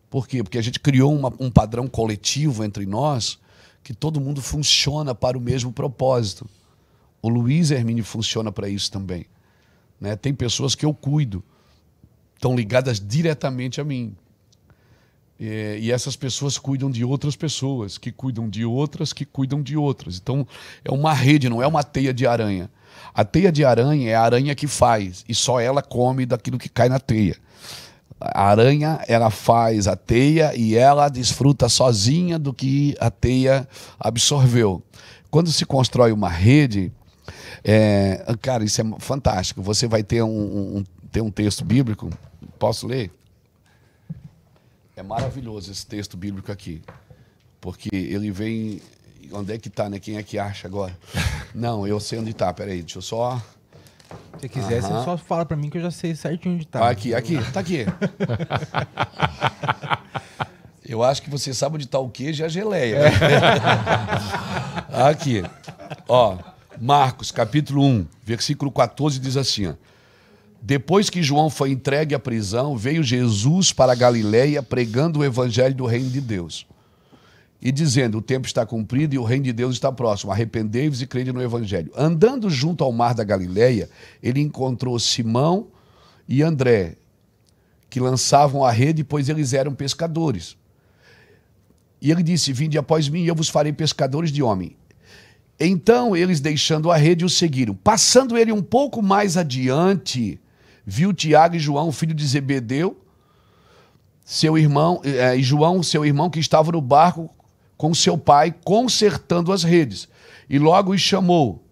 Por quê? Porque a gente criou uma, um padrão coletivo entre nós que todo mundo funciona para o mesmo propósito. O Luiz Hermine funciona para isso também. Né? Tem pessoas que eu cuido, estão ligadas diretamente a mim. E, é, e essas pessoas cuidam de outras pessoas, que cuidam de outras, que cuidam de outras. Então é uma rede, não é uma teia de aranha. A teia de aranha é a aranha que faz, e só ela come daquilo que cai na teia a aranha ela faz a teia e ela desfruta sozinha do que a teia absorveu. Quando se constrói uma rede, é, cara, isso é fantástico. Você vai ter um, um, ter um texto bíblico. Posso ler? É maravilhoso esse texto bíblico aqui, porque ele vem. Onde é que está, né? Quem é que acha agora? *laughs* Não, eu sei onde está. Peraí, deixa eu só. Se você quiser, você só fala pra mim que eu já sei certinho onde tá. Aqui, aqui, tá aqui. *laughs* Eu acho que você sabe onde tá o queijo e a geleia. Né? É. *laughs* aqui. Ó, Marcos, capítulo 1, versículo 14 diz assim, ó. Depois que João foi entregue à prisão, veio Jesus para a Galiléia pregando o evangelho do reino de Deus e dizendo: O tempo está cumprido e o reino de Deus está próximo. Arrependei-vos e crede no Evangelho. Andando junto ao mar da Galileia, ele encontrou Simão e André, que lançavam a rede, pois eles eram pescadores. E ele disse: Vinde após mim e eu vos farei pescadores de homem. Então eles, deixando a rede, o seguiram. Passando ele um pouco mais adiante, viu Tiago e João, filho de Zebedeu, seu irmão, eh, eh, e João, seu irmão, que estava no barco com seu pai consertando as redes. E logo os chamou,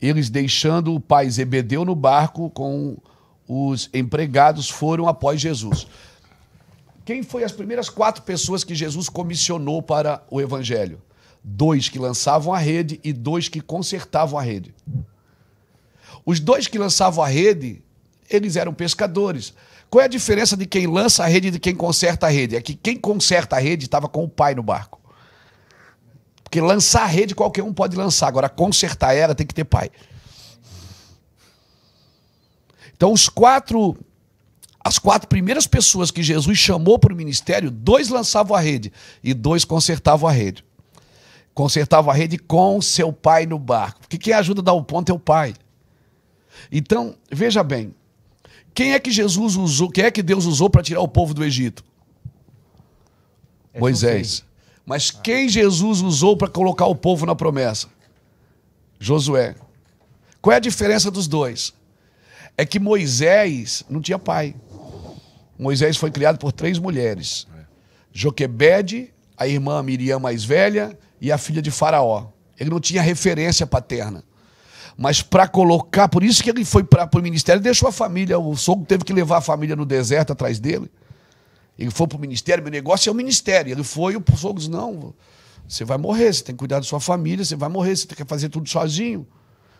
eles deixando o pai Zebedeu no barco com os empregados foram após Jesus. Quem foi as primeiras quatro pessoas que Jesus comissionou para o evangelho? Dois que lançavam a rede e dois que consertavam a rede. Os dois que lançavam a rede, eles eram pescadores. Qual é a diferença de quem lança a rede e de quem conserta a rede? É que quem conserta a rede estava com o pai no barco. Porque lançar a rede qualquer um pode lançar. Agora, consertar ela tem que ter pai. Então, os quatro. As quatro primeiras pessoas que Jesus chamou para o ministério, dois lançavam a rede e dois consertavam a rede. Consertavam a rede com seu pai no barco. Porque quem ajuda a dar o ponto é o pai. Então, veja bem, quem é que Jesus usou, quem é que Deus usou para tirar o povo do Egito? É Moisés. Mas quem Jesus usou para colocar o povo na promessa? Josué. Qual é a diferença dos dois? É que Moisés não tinha pai. Moisés foi criado por três mulheres: Joquebede, a irmã Miriam mais velha e a filha de Faraó. Ele não tinha referência paterna. Mas para colocar, por isso que ele foi para o ministério, deixou a família, o sogro teve que levar a família no deserto atrás dele ele foi para o ministério, meu negócio é o ministério. Ele foi, e o sogro disse, não, você vai morrer, você tem que cuidar da sua família, você vai morrer, você quer fazer tudo sozinho.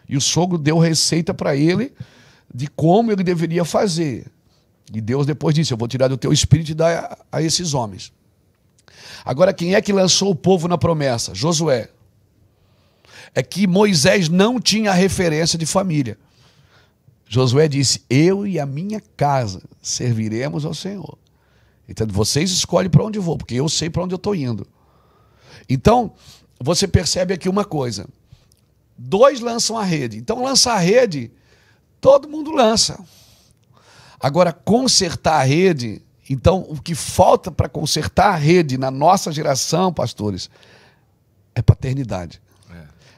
E o sogro deu receita para ele de como ele deveria fazer. E Deus depois disse, eu vou tirar do teu espírito e dar a, a esses homens. Agora, quem é que lançou o povo na promessa? Josué. É que Moisés não tinha referência de família. Josué disse: Eu e a minha casa serviremos ao Senhor. Entende? Vocês escolhem para onde vou, porque eu sei para onde eu estou indo. Então, você percebe aqui uma coisa. Dois lançam a rede. Então, lançar a rede, todo mundo lança. Agora, consertar a rede, então, o que falta para consertar a rede na nossa geração, pastores, é paternidade.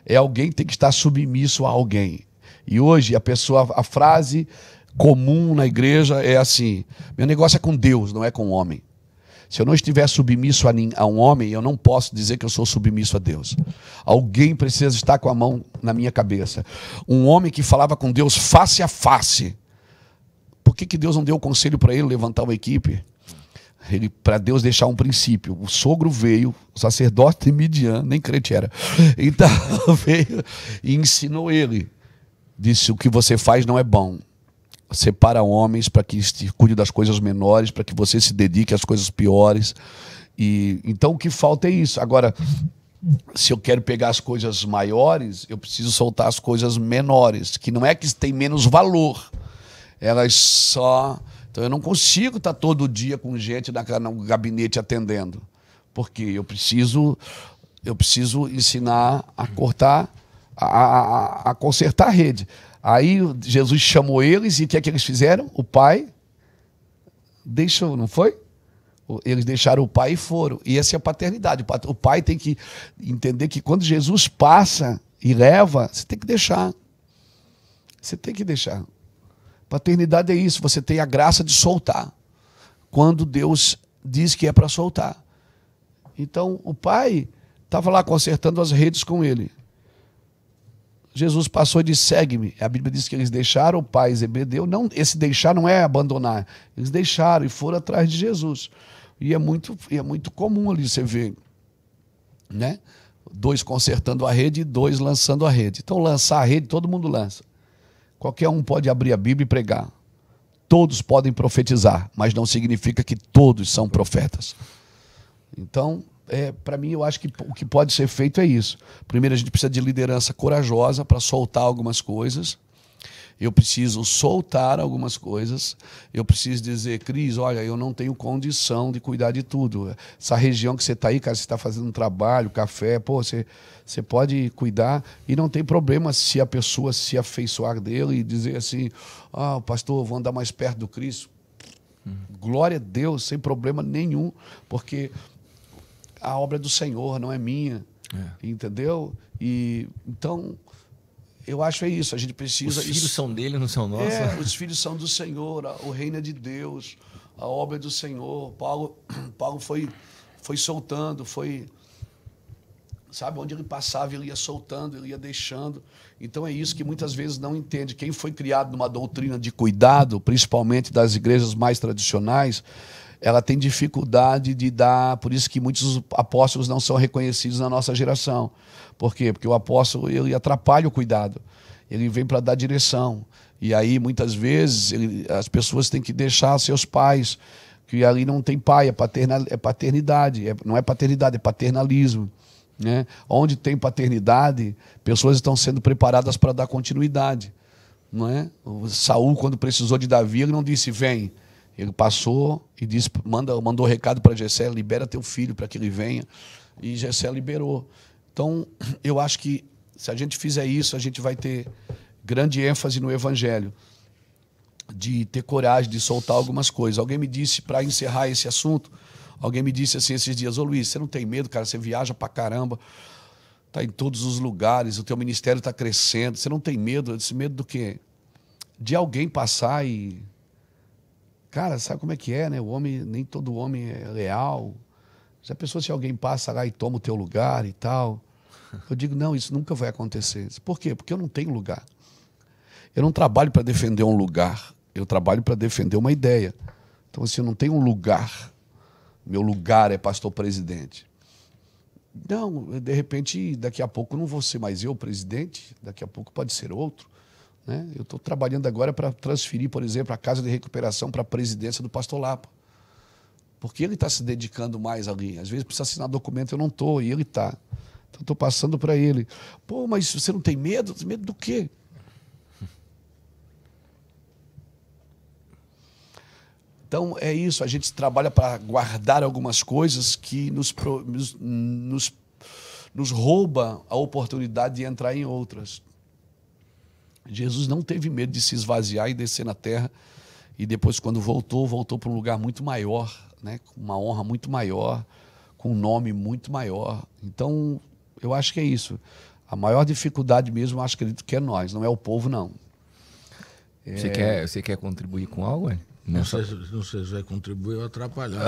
É, é alguém que tem que estar submisso a alguém. E hoje a pessoa, a frase comum na igreja é assim: meu negócio é com Deus, não é com o homem. Se eu não estiver submisso a, um homem, eu não posso dizer que eu sou submisso a Deus. Alguém precisa estar com a mão na minha cabeça. Um homem que falava com Deus face a face. Por que, que Deus não deu o conselho para ele levantar uma equipe? Ele, para Deus deixar um princípio. O sogro veio, o sacerdote Midian, nem crente era. Então *laughs* veio e ensinou ele. Disse: O que você faz não é bom separa homens para que se cuide das coisas menores, para que você se dedique às coisas piores. E então o que falta é isso. Agora, se eu quero pegar as coisas maiores, eu preciso soltar as coisas menores, que não é que tem menos valor. Elas só então eu não consigo estar tá todo dia com gente na, no gabinete atendendo, porque eu preciso eu preciso ensinar a cortar a, a, a consertar a rede. Aí Jesus chamou eles e o que é que eles fizeram? O pai deixou, não foi? Eles deixaram o pai e foram. E essa é a paternidade. O pai tem que entender que quando Jesus passa e leva, você tem que deixar. Você tem que deixar. Paternidade é isso, você tem a graça de soltar. Quando Deus diz que é para soltar. Então, o pai estava lá consertando as redes com ele. Jesus passou e disse: segue-me. A Bíblia diz que eles deixaram o pai Zebedeu. Não, esse deixar não é abandonar. Eles deixaram e foram atrás de Jesus. E é muito, é muito comum ali você ver, né? Dois consertando a rede e dois lançando a rede. Então, lançar a rede, todo mundo lança. Qualquer um pode abrir a Bíblia e pregar. Todos podem profetizar, mas não significa que todos são profetas. Então, é, para mim, eu acho que o que pode ser feito é isso. Primeiro, a gente precisa de liderança corajosa para soltar algumas coisas. Eu preciso soltar algumas coisas. Eu preciso dizer, Cris, olha, eu não tenho condição de cuidar de tudo. Essa região que você está aí, cara, você está fazendo um trabalho, café, pô, você, você pode cuidar. E não tem problema se a pessoa se afeiçoar dele e dizer assim: ah, pastor, vou andar mais perto do Cristo. Glória a Deus, sem problema nenhum, porque a obra do Senhor, não é minha. É. Entendeu? E então eu acho que é isso, a gente precisa Os filhos são dele, não são nossos. É, os filhos são do Senhor, o reino é de Deus, a obra é do Senhor. Paulo *clears throat* Paulo foi foi soltando, foi sabe? Onde ele passava, ele ia soltando, ele ia deixando. Então é isso que muitas vezes não entende. Quem foi criado numa doutrina de cuidado, principalmente das igrejas mais tradicionais, ela tem dificuldade de dar, por isso que muitos apóstolos não são reconhecidos na nossa geração. Por quê? Porque o apóstolo ele atrapalha o cuidado. Ele vem para dar direção. E aí muitas vezes ele, as pessoas têm que deixar seus pais, que ali não tem pai, é, paterna, é paternidade, é, não é paternidade, é paternalismo. Né? Onde tem paternidade, pessoas estão sendo preparadas para dar continuidade. Não é? O Saul, quando precisou de Davi, ele não disse: vem, ele passou e disse, manda, mandou recado para Gessé, libera teu filho para que ele venha. E Gessé liberou. Então, *clears throat* eu acho que se a gente fizer isso, a gente vai ter grande ênfase no evangelho, de ter coragem de soltar algumas coisas. Alguém me disse, para encerrar esse assunto, alguém me disse assim esses dias: Ô Luiz, você não tem medo, cara, você viaja para caramba, tá em todos os lugares, o teu ministério está crescendo, você não tem medo? Eu disse: medo do quê? De alguém passar e Cara, sabe como é que é, né? O homem, nem todo homem é leal. Já pensou se alguém passa lá e toma o teu lugar e tal? Eu digo, não, isso nunca vai acontecer. Por quê? Porque eu não tenho lugar. Eu não trabalho para defender um lugar, eu trabalho para defender uma ideia. Então, assim, eu não tenho um lugar. Meu lugar é pastor presidente. Não, de repente, daqui a pouco não vou ser mais eu presidente, daqui a pouco pode ser outro. Né? Eu estou trabalhando agora para transferir, por exemplo, a casa de recuperação para a presidência do Pastor Lapa. Porque ele está se dedicando mais ali. Às vezes precisa assinar documento, eu não estou, e ele está. Então estou passando para ele. Pô, mas você não tem medo? Medo do quê? Então é isso, a gente trabalha para guardar algumas coisas que nos, nos, nos, nos rouba a oportunidade de entrar em outras. Jesus não teve medo de se esvaziar e descer na terra. E depois, quando voltou, voltou para um lugar muito maior, né? com uma honra muito maior, com um nome muito maior. Então, eu acho que é isso. A maior dificuldade mesmo, eu acho, acredito que é nós, não é o povo, não. É... Você, quer, você quer contribuir com algo, Não, não, sei, não sei se vai contribuir ou atrapalhar.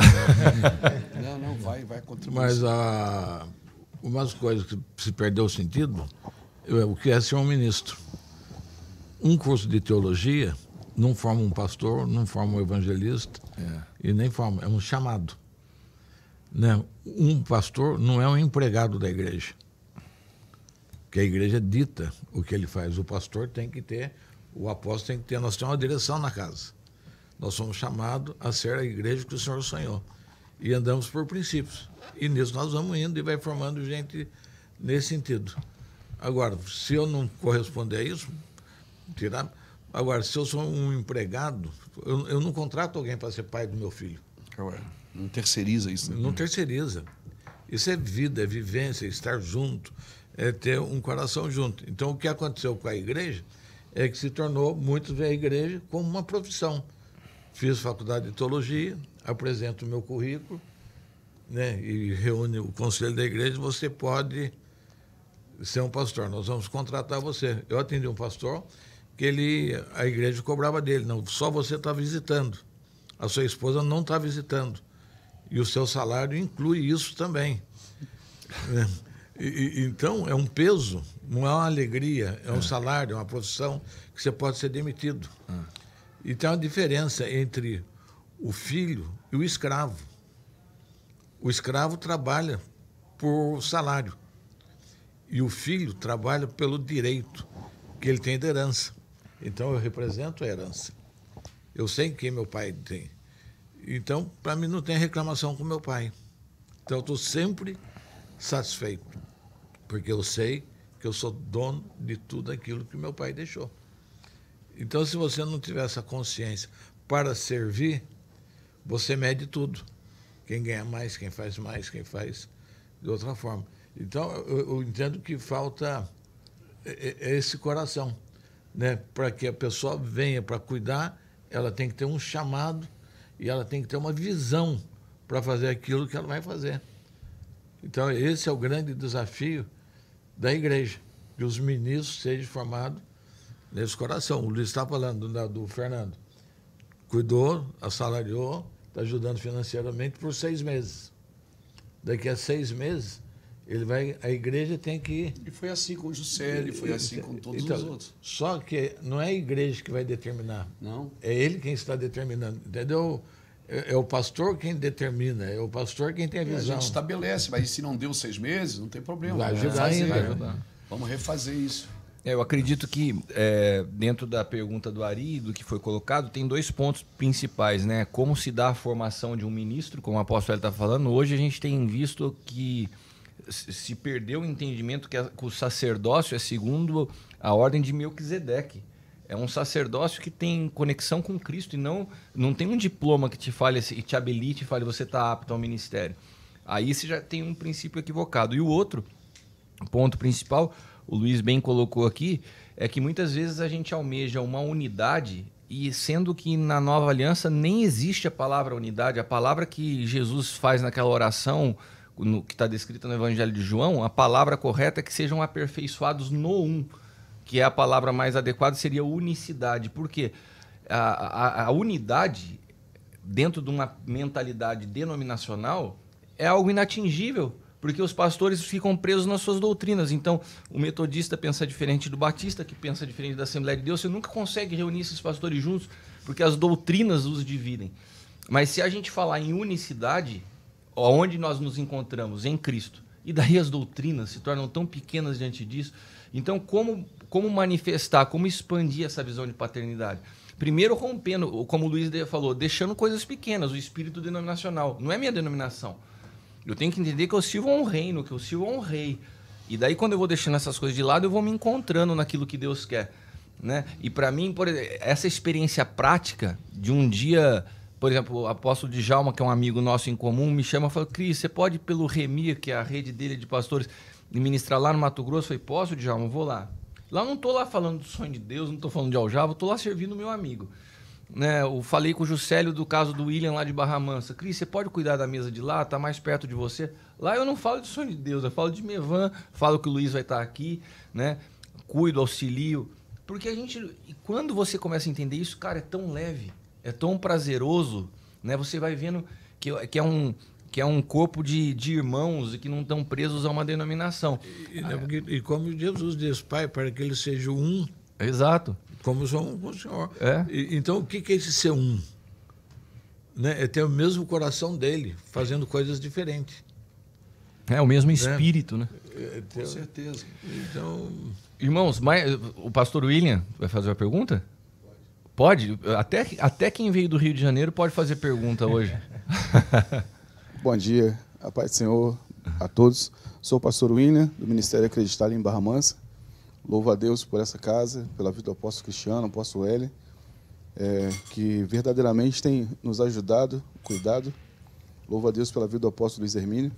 *laughs* não, não, vai, vai contribuir. Mas a, ah, umas coisas que se perdeu o sentido, é o que é ser um ministro um curso de teologia não forma um pastor, não forma um evangelista é. e nem forma, é um chamado. Né? Um pastor não é um empregado da igreja. que a igreja é dita o que ele faz. O pastor tem que ter, o apóstolo tem que ter, nós temos uma direção na casa. Nós somos chamados a ser a igreja que o Senhor sonhou. E andamos por princípios. E nisso nós vamos indo e vai formando gente nesse sentido. Agora, se eu não corresponder a isso, tirar. Agora, se eu sou um empregado, eu, eu não contrato alguém para ser pai do meu filho. não terceiriza isso. Né? Não terceiriza. Isso é vida, é vivência, é estar junto, é ter um coração junto. Então, o que aconteceu com a igreja é que se tornou, muitos veem a igreja como uma profissão. Fiz faculdade de teologia, apresento o meu currículo, né, e reúne o conselho da igreja, você pode ser um pastor. Nós vamos contratar você. Eu atendi um pastor que ele, a igreja cobrava dele, não, só você está visitando, a sua esposa não está visitando. E o seu salário inclui isso também. É, *laughs* e, então, é um peso, não é uma alegria, é um é. salário, é uma profissão que você pode ser demitido. É. E tem uma diferença entre o filho e o escravo. O escravo trabalha por salário e o filho trabalha pelo direito que ele tem de herança. Então eu represento a herança. Eu sei quem meu pai tem. Então, para mim, não tem reclamação com meu pai. Então, eu estou sempre satisfeito, porque eu sei que eu sou dono de tudo aquilo que meu pai deixou. Então, se você não tiver essa consciência para servir, você mede tudo. Quem ganha mais, quem faz mais, quem faz de outra forma. Então, eu, eu entendo que falta é, é, é esse coração né, para que a pessoa venha para cuidar, ela tem que ter um chamado e ela tem que ter uma visão para fazer aquilo que ela vai fazer. Então, esse é o grande desafio da igreja, que os ministros sejam formados nesse coração. O Luiz está falando da, do Fernando. Cuidou, assalariou, está ajudando financeiramente por seis meses. Daqui a seis meses, ele vai, a igreja tem que. E foi assim com Juscelio, foi assim com todos então, os outros. Só que não é a igreja que vai determinar. Não. É ele quem está determinando, entendeu? É, é o pastor quem determina, é o pastor quem tem a visão. É, a gente estabelece, mas se não deu seis meses, não tem problema. Vai ajudar vai ainda. Vai ajudar. Vamos refazer isso. É, eu acredito que é, dentro da pergunta do Ari, do que foi colocado, tem dois pontos principais, né? Como se dá a formação de um ministro, como o apóstolo está falando. Hoje a gente tem visto que se perdeu o entendimento que, a, que, o sacerdócio é segundo a ordem de Melquisedeque. É um sacerdócio que tem conexão com Cristo e não, não tem um diploma que te fale assim, e te habilite e fale você está apto ao ministério. Aí você já tem um princípio equivocado. E o outro ponto principal, o Luiz bem colocou aqui, é que muitas vezes a gente almeja uma unidade e sendo que na nova aliança nem existe a palavra unidade, a palavra que Jesus faz naquela oração no que está descrita no Evangelho de João, a palavra correta é que sejam aperfeiçoados no um, que é a palavra mais adequada, seria unicidade. Porque a, a, a unidade, dentro de uma mentalidade denominacional, é algo inatingível porque os pastores ficam presos nas suas doutrinas. Então, o metodista pensa diferente do batista, que pensa diferente da Assembleia de Deus. Você nunca consegue reunir esses pastores juntos, porque as doutrinas os dividem. Mas se a gente falar em unicidade, onde nós nos encontramos em Cristo. E daí as doutrinas se tornam tão pequenas diante disso. Então, como, como manifestar, como expandir essa visão de paternidade? Primeiro, rompendo, como o Luiz falou, deixando coisas pequenas, o espírito denominacional. Não é minha denominação. Eu tenho que entender que eu sirvo a um reino, que eu sirvo a um rei. E daí, quando eu vou deixando essas coisas de lado, eu vou me encontrando naquilo que Deus quer. Né? E para mim, por exemplo, essa experiência prática de um dia por exemplo, o apóstolo Djalma, que é um amigo nosso em comum, me chama e fala: Cris, você pode ir pelo Remir, que é a rede dele de pastores, ministrar lá no Mato Grosso? Eu falei: Posso, Djalma? Vou lá. Lá não estou lá falando do sonho de Deus, não estou falando de aljava, estou lá servindo o meu amigo. Né, eu falei com o Juscelio do caso do William lá de Barra Mansa. Cris, você pode cuidar da mesa de lá? Está mais perto de você? Lá eu não falo de sonho de Deus, eu falo de Mevan, falo que o Luiz vai estar tá aqui, né? Cuido, auxilio. Porque a gente. Quando você começa a entender isso, cara, é tão leve é tão prazeroso, né? Você vai vendo que, que é um que é um corpo de, de irmãos e que não estão presos a uma denominação. E, ah, é porque, e como Jesus diz, Pai, para que eles sejam um. Exato. Como somos com o Senhor. É. E, então, o que, que é esse ser um? Né? É ter o mesmo coração dele, fazendo coisas diferentes. É, o mesmo né? espírito, né? né? Com certeza. Então... Irmãos, o pastor William vai fazer uma pergunta? Pode? Até, até quem veio do Rio de Janeiro pode fazer pergunta hoje. *laughs* Bom dia, a paz do Senhor a todos. Sou o pastor William, do Ministério Acreditado em Barra Mansa. Louvo a Deus por essa casa, pela vida do apóstolo Cristiano, apóstolo Hélio, é, que verdadeiramente tem nos ajudado, cuidado. Louvo a Deus pela vida do apóstolo Luiz Hermínio,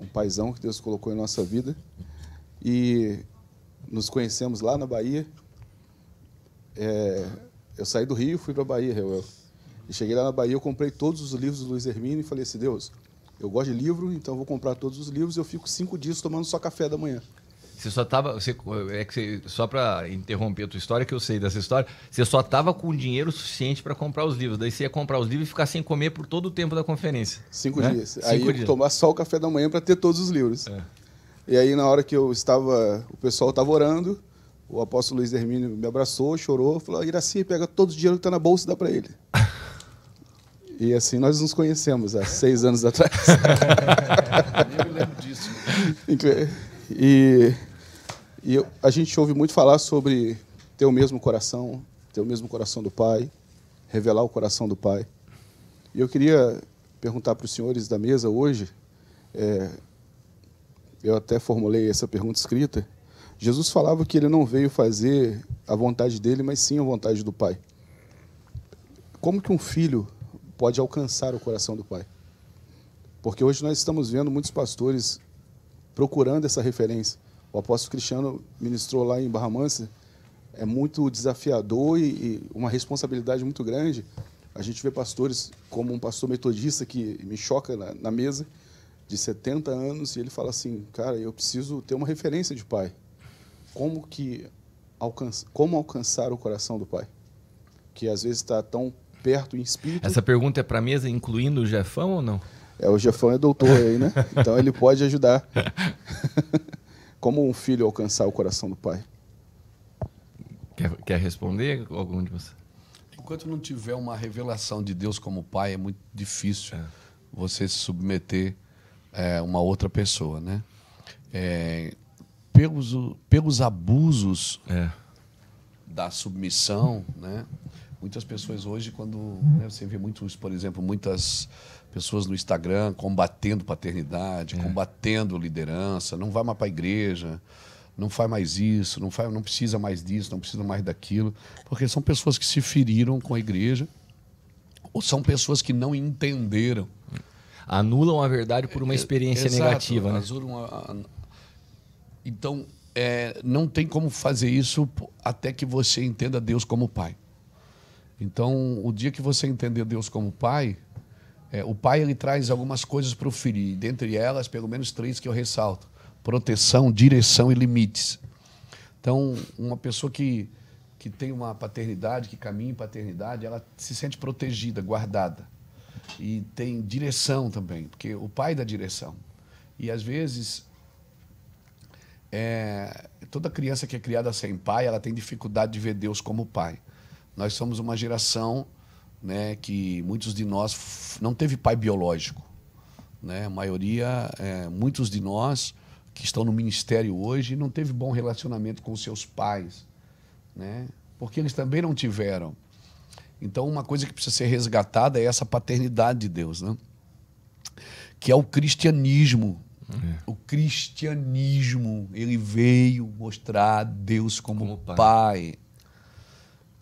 um paizão que Deus colocou em nossa vida. E nos conhecemos lá na Bahia. É, eu saí do Rio, fui para a Bahia, Reuel. E cheguei lá na Bahia, eu comprei todos os livros do Luiz Hermino e falei assim, Deus, eu gosto de livro, então vou comprar todos os livros e eu fico cinco dias tomando só café da manhã. Você só tava. Você, é que você, só para interromper a tua história, que eu sei dessa história, você só tava com dinheiro suficiente para comprar os livros. Daí você ia comprar os livros e ficar sem comer por todo o tempo da conferência. Cinco né? dias. Cinco aí dias. eu tomar só o café da manhã para ter todos os livros. É. E aí, na hora que eu estava. O pessoal estava orando, o apóstolo Luiz Hermínio me abraçou, chorou, falou: ah, Iraci, pega todo o dinheiro que está na bolsa e dá para ele. *laughs* e assim nós nos conhecemos há seis anos atrás. *laughs* eu me lembro disso. E, e eu, a gente ouve muito falar sobre ter o mesmo coração, ter o mesmo coração do Pai, revelar o coração do Pai. E eu queria perguntar para os senhores da mesa hoje, é, eu até formulei essa pergunta escrita Jesus falava que ele não veio fazer a vontade dele, mas sim a vontade do Pai. Como que um filho pode alcançar o coração do Pai? Porque hoje nós estamos vendo muitos pastores procurando essa referência. O apóstolo Cristiano ministrou lá em Barra Mansa. É muito desafiador e uma responsabilidade muito grande. A gente vê pastores como um pastor metodista que me choca na, mesa, de 70 anos, e ele fala assim: Cara, eu preciso ter uma referência de pai como que alcança, como alcançar o coração do Pai, que às vezes está tão perto em espírito. Essa pergunta é para a mesa, incluindo o Jefão ou não? É, o Jefão é doutor aí, né? *laughs* Então ele pode ajudar. *laughs* como um filho alcançar o coração do pai? Quer, quer responder algum de vocês? Enquanto não tiver uma revelação de Deus como pai, é muito difícil é. você se submeter a é, uma outra pessoa, né? É, pelos, pelos abusos é. da submissão, né? Muitas pessoas hoje, quando né, você vê muitos, por exemplo, muitas pessoas no Instagram combatendo paternidade, é. combatendo liderança, não vai mais para a igreja, não faz mais isso, não faz, não precisa mais disso, não precisa mais daquilo, porque são pessoas que se feriram com a igreja ou são pessoas que não entenderam anulam a verdade por uma é, experiência Exato, negativa, né? Anulam a, então, é, não tem como fazer isso até que você entenda Deus como Pai. Então, o dia que você entender Deus como Pai, é, o Pai ele traz algumas coisas para o filho, e dentre elas, pelo menos três que eu ressalto: proteção, direção e limites. Então, uma pessoa que, que tem uma paternidade, que caminha em paternidade, ela se sente protegida, guardada. E tem direção também, porque o pai dá direção. E às vezes é, toda criança que é criada sem pai, ela tem dificuldade de ver Deus como pai. Nós somos uma geração né, que muitos de nós não teve pai biológico. Né? A maioria, é, muitos de nós que estão no ministério hoje não teve bom relacionamento com seus pais, né? porque eles também não tiveram. Então, uma coisa que precisa ser resgatada é essa paternidade de Deus, né? que é o cristianismo é. O cristianismo, ele veio mostrar Deus como, como pai. pai.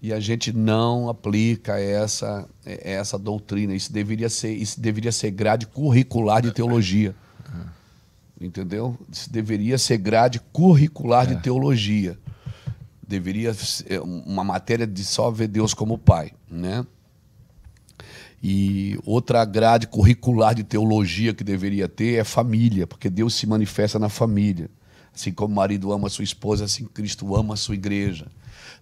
E a gente não aplica essa, é, essa doutrina. Isso deveria ser, isso deveria ser grade curricular de teologia. É. Entendeu? Isso deveria ser grade curricular é. de teologia. Deveria ser uma matéria de só ver Deus como pai, né? E outra grade curricular de teologia que deveria ter é família, porque Deus se manifesta na família. Assim como o marido ama a sua esposa, assim Cristo ama a sua igreja.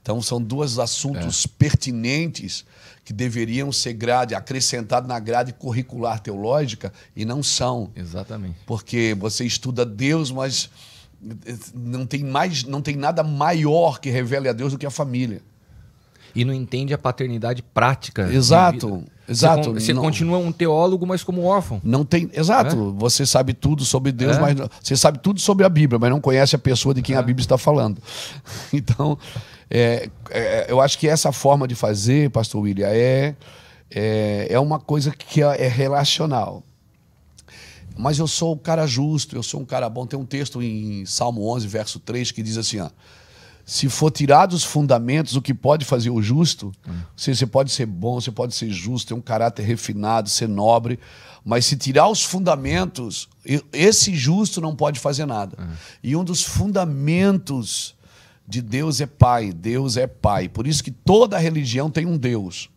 Então são dois assuntos é. pertinentes que deveriam ser grade acrescentado na grade curricular teológica e não são. Exatamente. Porque você estuda Deus, mas não tem mais, não tem nada maior que revele a Deus do que a família e não entende a paternidade prática. Exato. Exato. Você, não, continua um teólogo, mas como órfão. Não tem. Exato. É? Você sabe tudo sobre Deus, é? mas você sabe tudo sobre a Bíblia, mas não conhece a pessoa de quem é. a Bíblia está falando. *laughs* Então, é, é, eu acho que essa forma de fazer, Pastor William, é é, é uma coisa que é, é relacional. Mas eu sou um cara justo, eu sou um cara bom. Tem um texto em Salmo 11, verso 3, que diz assim: ó, se for tirado os fundamentos, o que pode fazer o justo, hum. você, você pode ser bom, você pode ser justo, ter um caráter refinado, ser nobre, mas se tirar os fundamentos, esse justo não pode fazer nada. Hum. E um dos fundamentos de Deus é Pai, Deus é Pai. Por isso que toda religião tem um Deus.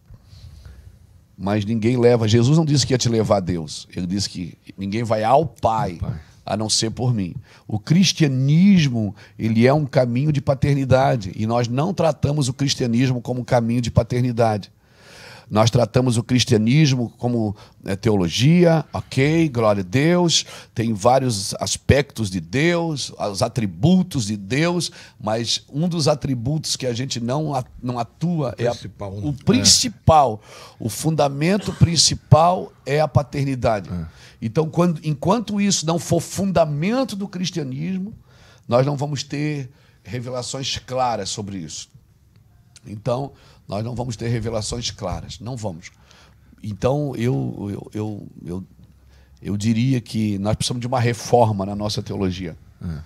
Mas ninguém leva. Jesus não disse que ia te levar a Deus. Ele disse que ninguém vai ao Pai. Pai a não ser por mim. O cristianismo, ele é um caminho de paternidade e nós não tratamos o cristianismo como um caminho de paternidade. Nós tratamos o cristianismo como é, teologia, ok, glória a Deus, tem vários aspectos de Deus, os atributos de Deus, mas um dos atributos que a gente não, não atua o é principal, a, né? o principal, é. o fundamento principal é a paternidade. É. Então, quando, enquanto isso não for fundamento do cristianismo, nós não vamos ter revelações claras sobre isso. Então, nós não vamos ter revelações claras, não vamos. Então, eu, eu, eu, eu, diria que nós precisamos de uma reforma na nossa teologia. É.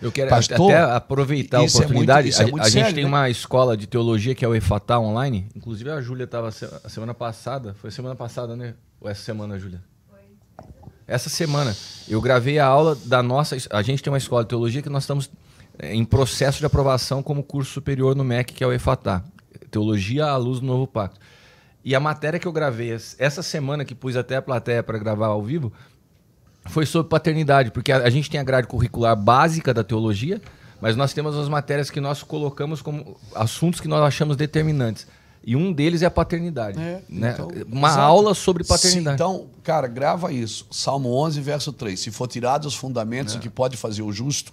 Eu quero Pastor, até aproveitar a oportunidade. É muito, é a, a sério, gente tem né? uma escola de teologia que é o EFATA Online. Inclusive a Júlia estava a semana passada. Foi semana passada, né? Ou essa semana, Júlia? Essa semana. Eu gravei a aula da nossa. A gente tem uma escola de teologia que nós estamos eh, em processo de aprovação como curso superior no MEC, que é o EFATA. Teologia à Luz do Novo Pacto. E a matéria que eu gravei essa semana, que pus até a plateia para gravar ao vivo, foi sobre paternidade, porque a, a gente tem a grade curricular básica da teologia, mas nós temos as matérias que nós colocamos como assuntos que nós achamos determinantes. E um deles é a paternidade. É, né? Então, Uma exato. aula sobre paternidade. Sim, então, cara, grava isso. Salmo 11, verso 3. Se for tirado os fundamentos, é. o que pode fazer o justo,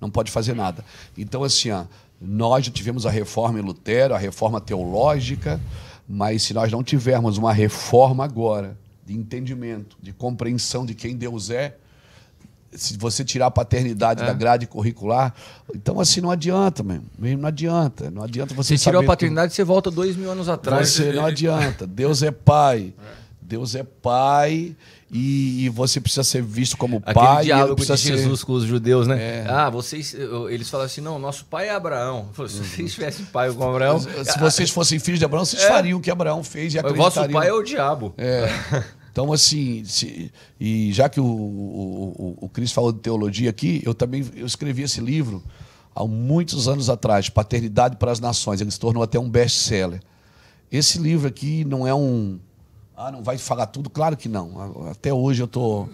não pode fazer nada. Então, assim, ó, nós já tivemos a reforma em Lutero, a reforma teológica, mas se nós não tivermos uma reforma agora de entendimento, de compreensão de quem Deus é, se você tirar a paternidade é. da grade curricular, então assim não adianta mesmo, mesmo não adianta, não adianta você. tirou a paternidade, tudo. você volta dois mil anos atrás. Você não adianta. Deus é pai, é. Deus é pai e, e você precisa ser visto como Aquele pai. diálogo de Jesus ser... com os judeus, né? É. Ah, vocês. Eles falavam assim: não, nosso pai é Abraão. se uhum. vocês tivessem pai com Abraão. Se vocês fossem filhos de Abraão, vocês é. fariam o que Abraão fez e acreditariam. Vosso pai é o diabo. É. Então, assim, se, e já que o, o, o, Cris falou de teologia aqui, eu também eu escrevi esse livro há muitos anos atrás, Paternidade para as Nações. Ele se tornou até um best-seller. Esse livro aqui não é um, ah, não vai falar tudo? Claro que não. Até hoje eu tô,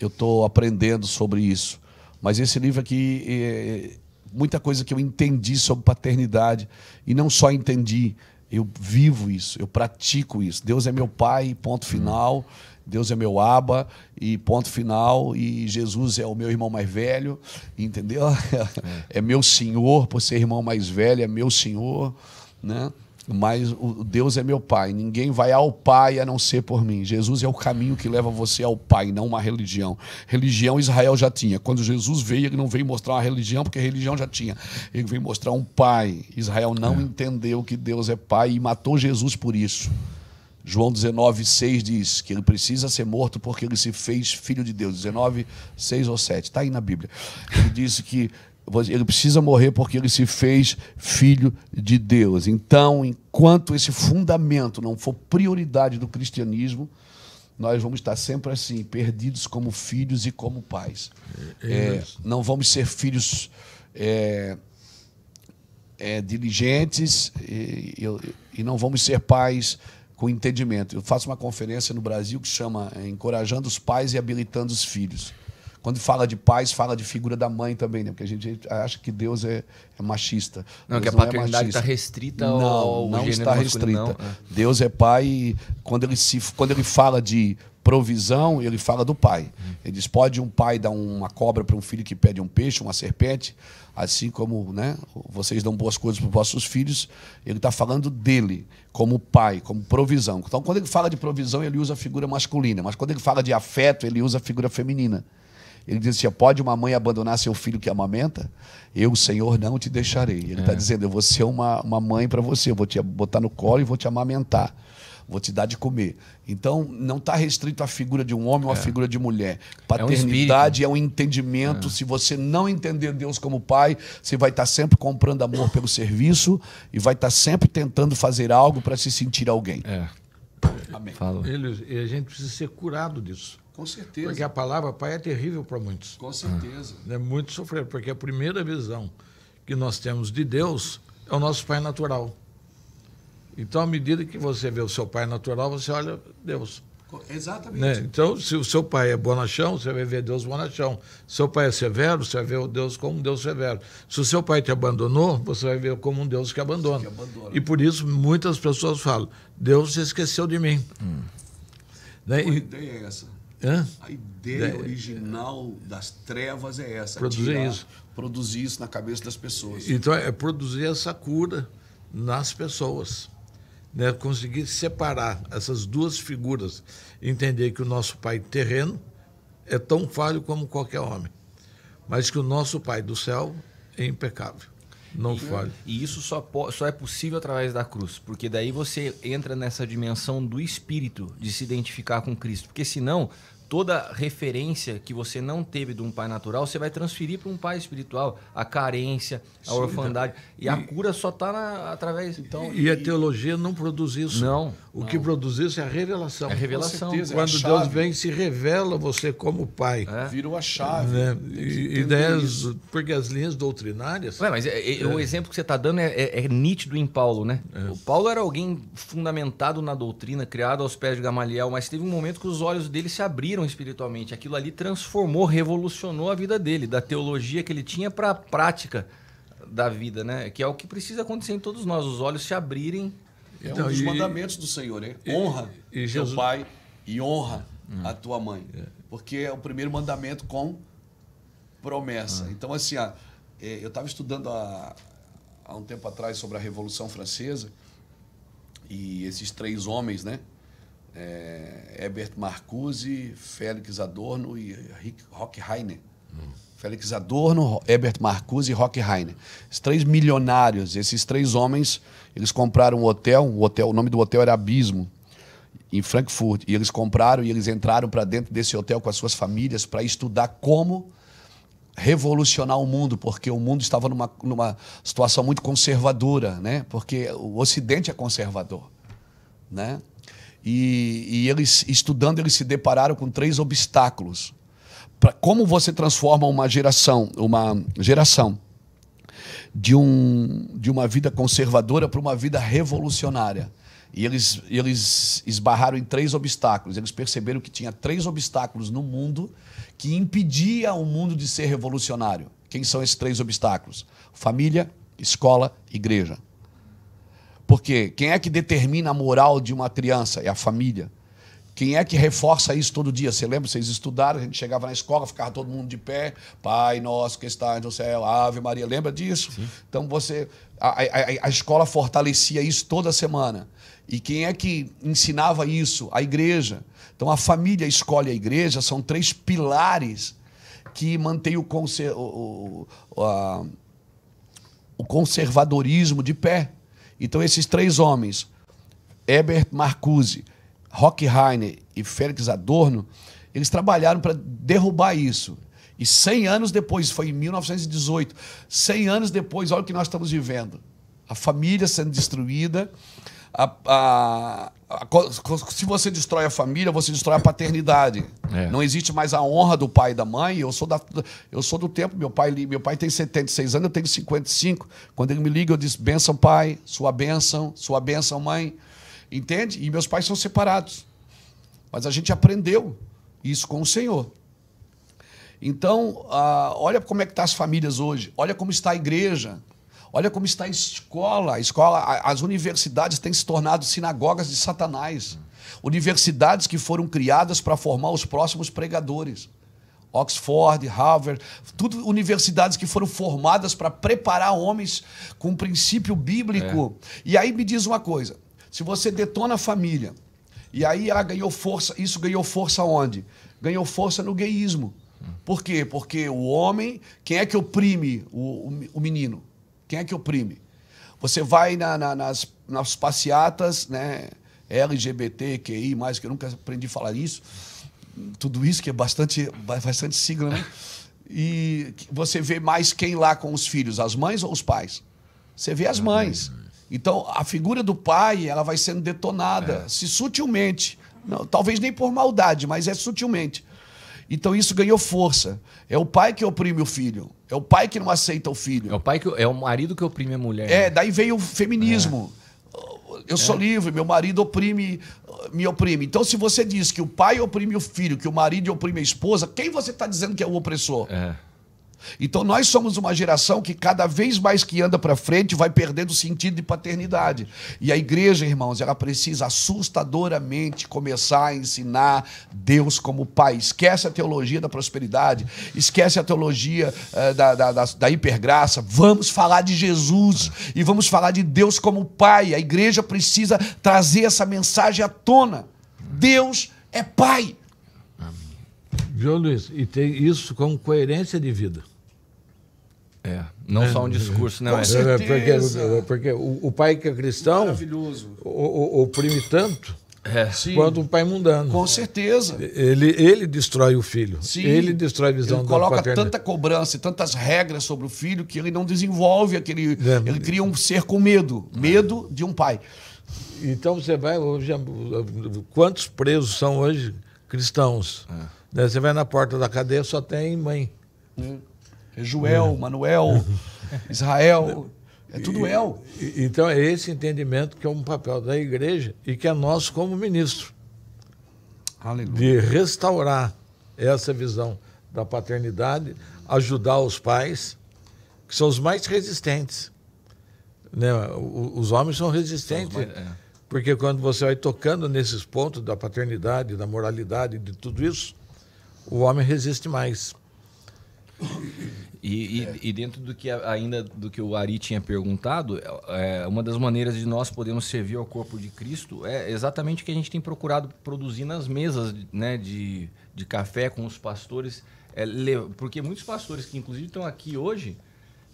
eu tô aprendendo sobre isso. Mas esse livro aqui, é, é muita coisa que eu entendi sobre paternidade. E não só entendi, eu vivo isso, eu pratico isso. Deus é meu pai, ponto final. Deus é meu aba e ponto final e Jesus é o meu irmão mais velho, entendeu? É, *laughs* é meu senhor por ser irmão mais velho, é meu senhor, né? Mas o Deus é meu Pai, ninguém vai ao Pai a não ser por mim. Jesus é o caminho que leva você ao Pai, não uma religião. Religião Israel já tinha. Quando Jesus veio, ele não veio mostrar uma religião, porque religião já tinha. Ele veio mostrar um Pai. Israel não é. entendeu que Deus é Pai e matou Jesus por isso. João 19:6 diz que ele precisa ser morto porque ele se fez filho de Deus. 19:6 ou 7, está aí na Bíblia. Ele disse que ele precisa morrer porque ele se fez filho de Deus. Então, enquanto esse fundamento não for prioridade do cristianismo, nós vamos estar sempre assim, perdidos como filhos e como pais. É, é, é não vamos ser filhos é, é, diligentes e, e, e não vamos ser pais com entendimento. Eu faço uma conferência no Brasil que chama Encorajando os Pais e Habilitando os Filhos. Quando fala de pais, fala de figura da mãe também, né? Porque a gente acha que Deus é, é machista. Não, Deus que a é paternidade está é restrita não, ao não está restrita. Não. Ah. Deus é pai e quando ele, se, quando ele fala de provisão, ele fala do pai. Ele diz: pode um pai dar uma cobra para um filho que pede um peixe, uma serpente, assim como né, vocês dão boas coisas para os vossos filhos, ele está falando dele, como pai, como provisão. Então, quando ele fala de provisão, ele usa a figura masculina, mas quando ele fala de afeto, ele usa a figura feminina. Ele dizia: assim, Pode uma mãe abandonar seu filho que amamenta? Eu, Senhor, não te deixarei. Ele está é. dizendo: Eu vou ser uma, uma mãe para você, eu vou te botar no colo e vou te amamentar. Vou te dar de comer. Então, não está restrito à figura de um homem ou à é. figura de mulher. É Paternidade é um, é um entendimento. Se você não entender Deus como pai, você vai estar tá sempre comprando amor pelo serviço e vai estar tá sempre tentando fazer algo para se sentir alguém. É. Amém. Ele, a gente precisa ser curado disso. Com certeza. Porque a palavra pai é terrível para muitos. Com certeza. É muito sofrer, porque a primeira visão que nós temos de Deus é o nosso pai natural. Então, à medida que você vê o seu pai natural, você olha Deus. Exatamente. Né? Então, se o seu pai é bonachão, você vai ver Deus bonachão. Se o seu pai é severo, você vai ver o Deus como um Deus severo. Se o seu pai te abandonou, você vai ver como um Deus que abandona. Que abandona. E por isso, muitas pessoas falam, Deus se esqueceu de mim. Hum. Né? e, ideia é essa? Hã? A ideia é. original das trevas é essa. Produzir tirar, isso. Produzir isso na cabeça das pessoas. Então, é produzir essa cura nas pessoas. Né? Conseguir separar essas duas figuras. Entender que o nosso pai terreno é tão falho como qualquer homem. Mas que o nosso pai do céu é impecável. Não falha. E isso só, só é possível através da cruz, porque daí você entra nessa dimensão do espírito de se identificar com Cristo, porque senão toda referência que você não teve de um pai natural, você vai transferir para um pai espiritual. A carência, a Sim, orfandade. E, então, e, a cura só está através. Então, e, e, a teologia não produz isso. Não. O não. que produz isso é a revelação. É a revelação. Certeza, Quando é a Deus vem, se revela você como pai. É. Virou a chave. Né? E, ideias, porque as linhas doutrinárias. Ué, mas é, é, é. o exemplo que você está dando é, é, nítido em Paulo, né? O Paulo era alguém fundamentado na doutrina, criado aos pés de Gamaliel, mas teve um momento que os olhos dele se abriram cresceram espiritualmente. Aquilo ali transformou, revolucionou a vida dele, da teologia que ele tinha para a prática da vida, né? Que é o que precisa acontecer em todos nós, os olhos se abrirem. É então, um dos e, mandamentos do Senhor, hein? honra e Jesus... teu pai e honra hum. a tua mãe. É. Porque é o primeiro mandamento com promessa. Hum. Então, assim, ah, eu estava estudando há, há um tempo atrás sobre a Revolução Francesa e esses três homens, né? é, Herbert Marcuse, Félix Adorno e Rick Rockheiner. Hum. Félix Adorno, Herbert Marcuse e Rockheiner. Esses três milionários, esses três homens, eles compraram um hotel, um hotel o nome do hotel era Abismo, em Frankfurt. E eles compraram e eles entraram para dentro desse hotel com as suas famílias para estudar como revolucionar o mundo, porque o mundo estava numa, numa situação muito conservadora, né? porque o Ocidente é conservador. Né? E, e eles, estudando, eles se depararam com três obstáculos. Pra, como você transforma uma geração, uma geração de, um, de uma vida conservadora para uma vida revolucionária. E eles, eles esbarraram em três obstáculos. Eles perceberam que tinha três obstáculos no mundo que impedia o mundo de ser revolucionário. Quem são esses três obstáculos? Família, escola, igreja. Porque quem é que determina a moral de uma criança? É a família. Quem é que reforça isso todo dia? Você lembra? Vocês estudaram, a gente chegava na escola, ficava todo mundo de pé. Pai nosso que está no céu, Ave Maria. Lembra disso? Sim. Então você. A, a, a, escola fortalecia isso toda semana. E quem é que ensinava isso? A igreja. Então a família escolhe a igreja, são três pilares que mantêm o, conser, o, o, a, o conservadorismo de pé. Então, esses três homens, Herbert Marcuse, Rockheiner e Félix Adorno, eles trabalharam para derrubar isso. E 100 anos depois, foi em 1918, 100 anos depois, olha o que nós estamos vivendo. A família sendo destruída, a, a, a, se você destrói a família, você destrói a paternidade. É. Não existe mais a honra do pai e da mãe. Eu sou, da, eu sou do tempo, meu pai, meu pai tem 76 anos, eu tenho 55. Quando ele me liga, eu disse: benção, pai, sua benção, sua benção, mãe. Entende? E meus pais são separados. Mas a gente aprendeu isso com o Senhor. Então, ah, olha como é que estão tá as famílias hoje, olha como está a igreja. Olha como está a escola, a escola, as universidades têm se tornado sinagogas de Satanás. Universidades que foram criadas para formar os próximos pregadores. Oxford, Harvard, tudo universidades que foram formadas para preparar homens com um princípio bíblico. É. E aí me diz uma coisa: se você detona a família, e aí ela ah, ganhou força, isso ganhou força onde? Ganhou força no gayismo. Por quê? Porque o homem, quem é que oprime o, o, o menino? Quem é que oprime? Você vai na, na, nas, nas passeatas, né? LGBT, QI, mais, que eu nunca aprendi a falar isso. Tudo isso que é bastante, bastante sigla, né? E você vê mais quem lá com os filhos, as mães ou os pais? Você vê as ah, mães. É então, a figura do pai, ela vai sendo detonada, é. se sutilmente. Não, talvez nem por maldade, mas é sutilmente. Então isso ganhou força. É o pai que oprime o filho. É o pai que não aceita o filho. É o pai que é o marido que oprime a mulher. É, né? daí veio o feminismo. É. Eu sou é. livre, meu marido oprime, me oprime. Então, se você diz que o pai oprime o filho, que o marido oprime a esposa, quem você está dizendo que é o opressor? É. Então nós somos uma geração que cada vez mais que anda para frente vai perdendo o sentido de paternidade. E a igreja, irmãos, ela precisa assustadoramente começar a ensinar Deus como Pai. Esquece a teologia da prosperidade, esquece a teologia uh, da, da, da, da hipergraça. Vamos falar de Jesus e vamos falar de Deus como Pai. A igreja precisa trazer essa mensagem à tona. Deus é Pai. João Luiz, e tem isso como coerência de vida. É, não é. só um é. discurso, não né, é? Porque, porque o, o, pai que é cristão. Maravilhoso. O, oprime tanto. É. Quanto o pai mundano. Com certeza. Ele, ele destrói o filho. Sim. Ele destrói a visão ele coloca paternidade. tanta cobrança e tantas regras sobre o filho que ele não desenvolve aquele. É. Ele cria um ser com medo. Medo de um pai. Então você vai hoje. Quantos presos são hoje cristãos? É. Né, você vai na porta da cadeia só tem mãe. Hum. É Joel, é. Manuel, *laughs* Israel. É tudo El. então é esse entendimento que é um papel da igreja e que é nosso como ministro. Aleluia. De restaurar essa visão da paternidade, ajudar os pais, que são os mais resistentes. Né? Os homens são resistentes. São mais, é. Porque quando você vai tocando nesses pontos da paternidade, da moralidade, de tudo isso, o homem resiste mais. E, é. e, e, dentro do que ainda do que o Ari tinha perguntado, é, uma das maneiras de nós podermos servir ao corpo de Cristo é exatamente o que a gente tem procurado produzir nas mesas né, de, de café com os pastores. É, porque muitos pastores que inclusive estão aqui hoje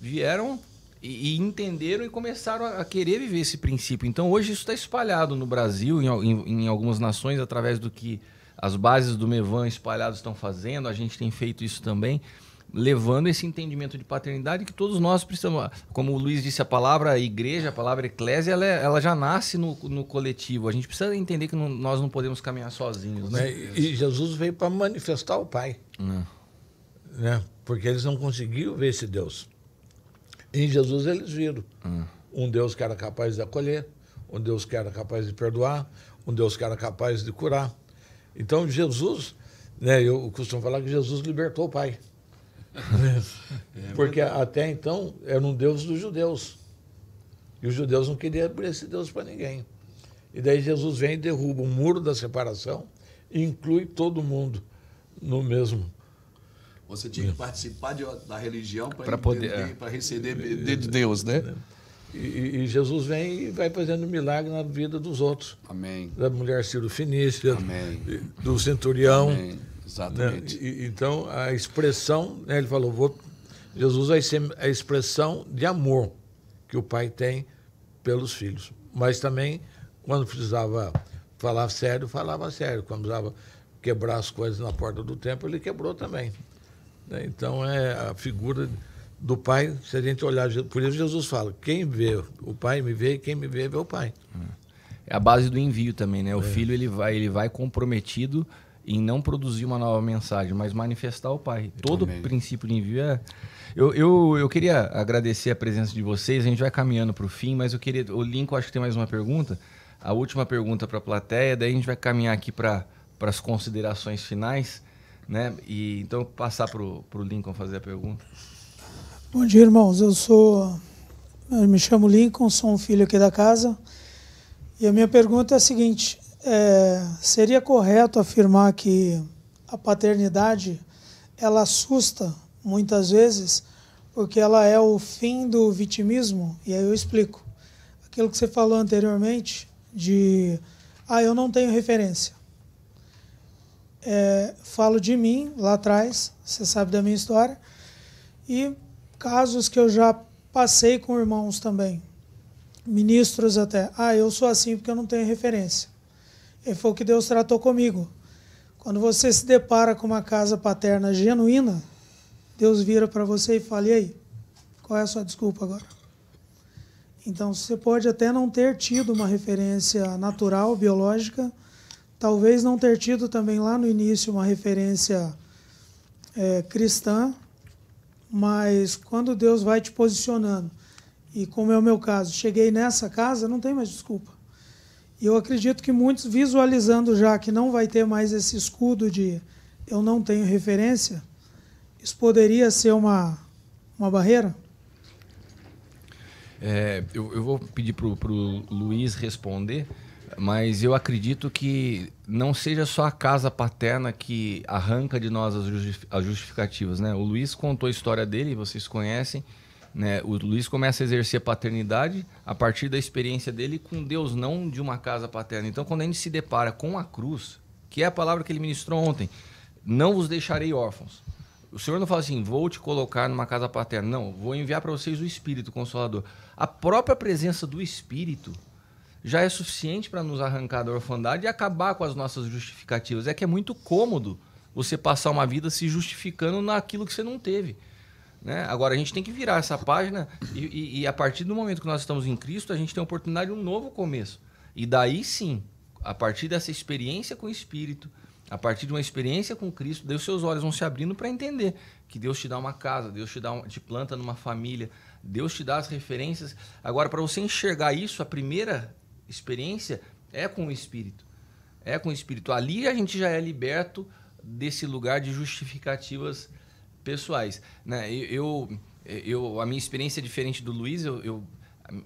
vieram e, e, entenderam e começaram a, querer viver esse princípio. Então hoje isso está espalhado no Brasil, em, em, em algumas nações, através do que as bases do Mevan espalhados estão fazendo, a gente tem feito isso também levando esse entendimento de paternidade que todos nós precisamos. Como o Luiz disse, a palavra igreja, a palavra eclésia, ela, é, ela já nasce no, no, coletivo. A gente precisa entender que não, nós não podemos caminhar sozinhos. Né? E Jesus veio para manifestar o Pai. É. Né? Porque eles não conseguiam ver esse Deus. Em Jesus eles viram. É. Um Deus que era capaz de acolher, um Deus que era capaz de perdoar, um Deus que era capaz de curar. Então Jesus, né, eu costumo falar que Jesus libertou o Pai. É, porque até então era um Deus dos judeus. E os judeus não queriam esse Deus para ninguém. E daí Jesus vem e derruba o um muro da separação e inclui todo mundo no mesmo. Você tinha que participar de, da religião para poder é. para receber de Deus, né? É. E, e, Jesus vem e vai fazendo milagre na vida dos outros. Amém. Da mulher cirofenícia, do centurião. Amém. Exatamente. Né? Então, a expressão, né, ele falou, vou, Jesus vai ser a expressão de amor que o pai tem pelos filhos. Mas também, quando precisava falar sério, falava sério. Quando precisava quebrar as coisas na porta do templo, ele quebrou também. Né? Então, é a figura do pai, se a gente olhar... Por isso Jesus fala, quem vê o pai me vê, quem me vê, vê o pai. É a base do envio também, né? O é. filho ele vai, ele vai comprometido em não produzir uma nova mensagem, mas manifestar o Pai. Todo Amém. princípio de envio é. Eu, eu, eu queria agradecer a presença de vocês, a gente vai caminhando para o fim, mas eu queria. O Lincoln, acho que tem mais uma pergunta. A última pergunta para a plateia, daí a gente vai caminhar aqui para as considerações finais, né? E então passar para o Lincoln fazer a pergunta. Bom dia, irmãos. Eu sou. Eu me chamo Lincoln, sou um filho aqui da casa. E a minha pergunta é a seguinte: é, seria correto afirmar que a paternidade ela assusta muitas vezes porque ela é o fim do vitimismo e aí eu explico aquilo que você falou anteriormente de ah eu não tenho referência é, falo de mim lá atrás você sabe da minha história e casos que eu já passei com irmãos também ministros até ah eu sou assim porque eu não tenho referência e foi o que Deus tratou comigo. Quando você se depara com uma casa paterna genuína, Deus vira para você e fala: e aí, qual é a sua desculpa agora? Então, você pode até não ter tido uma referência natural, biológica, talvez não ter tido também lá no início uma referência é, cristã, mas quando Deus vai te posicionando, e como é o meu caso, cheguei nessa casa, não tem mais desculpa. E eu acredito que muitos, visualizando já que não vai ter mais esse escudo de eu não tenho referência, isso poderia ser uma, uma barreira? É, eu, eu, vou pedir para o Luiz responder, mas eu acredito que não seja só a casa paterna que arranca de nós as, justificativas. Né? O Luiz contou a história dele, vocês conhecem, né? O Luiz começa a exercer paternidade a partir da experiência dele com Deus, não de uma casa paterna. Então, quando a gente se depara com a cruz, que é a palavra que ele ministrou ontem, não vos deixarei órfãos. O Senhor não fala assim, vou te colocar numa casa paterna. Não, vou enviar para vocês o Espírito Consolador. A própria presença do Espírito já é suficiente para nos arrancar da orfandade e acabar com as nossas justificativas. É que é muito cômodo você passar uma vida se justificando naquilo que você não teve. Né? Agora, a gente tem que virar essa página e, e, e, a partir do momento que nós estamos em Cristo, a gente tem a oportunidade de um novo começo. E daí sim, a partir dessa experiência com o Espírito, a partir de uma experiência com Cristo, Deus seus olhos vão se abrindo para entender que Deus te dá uma casa, Deus te, dá um, te planta numa família, Deus te dá as referências. Agora, para você enxergar isso, a primeira experiência é com o Espírito. É com o Espírito. Ali a gente já é liberto desse lugar de justificativas pessoais. Né? Eu, eu, a minha experiência é diferente do Luiz, eu, eu,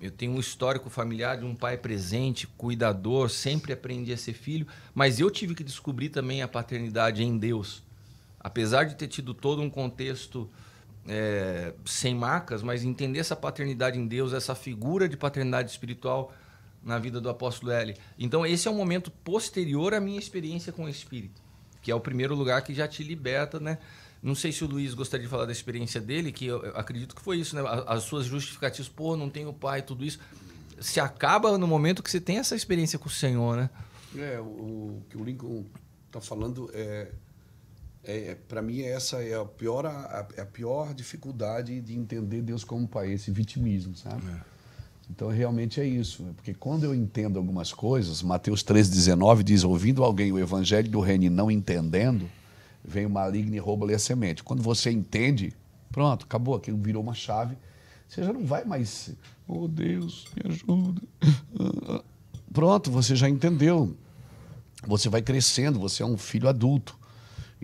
eu tenho um histórico familiar de um pai presente, cuidador, sempre aprendi a ser filho, mas eu tive que descobrir também a paternidade em Deus. Apesar de ter tido todo um contexto é, sem marcas, mas entender essa paternidade em Deus, essa figura de paternidade espiritual na vida do apóstolo L. Então, esse é um momento posterior à minha experiência com o Espírito, que é o primeiro lugar que já te liberta, né? Não sei se o Luiz gostaria de falar da experiência dele, que eu, eu acredito que foi isso, né? As suas justificativas, pô, não tenho pai, tudo isso. Se acaba no momento que você tem essa experiência com o Senhor, né? É, o, que o Lincoln está falando é, é, é para mim essa é a pior a, é a, pior dificuldade de entender Deus como pai, esse vitimismo, sabe? É. Então realmente é isso, né? porque quando eu entendo algumas coisas, Mateus 3:19 diz: "Ouvindo alguém o evangelho do reino e não entendendo, vem o maligno e rouba-lhe a semente. Quando você entende, pronto, acabou, aquilo virou uma chave. Você já não vai mais, oh Deus, me ajuda. Pronto, você já entendeu. Você vai crescendo, você é um filho adulto.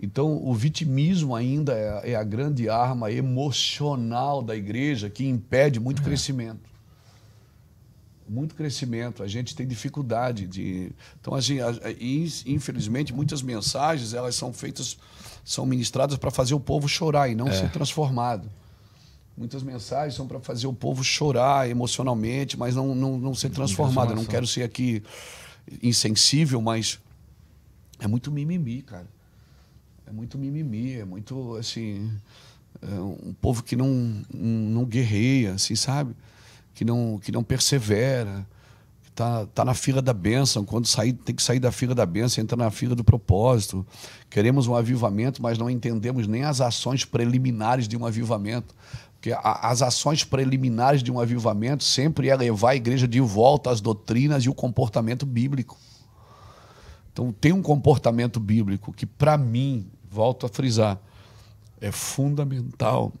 Então, o vitimismo ainda é, é a grande arma emocional da igreja que impede muito é. crescimento muito crescimento. A gente tem dificuldade de. Então, assim, infelizmente, muitas mensagens elas são feitas, são ministradas para fazer o povo chorar e não é. ser transformado. Muitas mensagens são para fazer o povo chorar emocionalmente, mas não, não, não ser transformado. Eu não quero ser aqui insensível, mas é muito mimimi, cara. É muito mimimi, é muito, assim. É um povo que não, não guerreia, assim, sabe? que não, que não persevera, que está tá na fila da bênção, quando sair, tem que sair da fila da bênção, entrar na fila do propósito. Queremos um avivamento, mas não entendemos nem as ações preliminares de um avivamento. Porque a, as ações preliminares de um avivamento sempre é levar a igreja de volta às doutrinas e o comportamento bíblico. Então, tem um comportamento bíblico que, para mim, volto a frisar, é fundamental.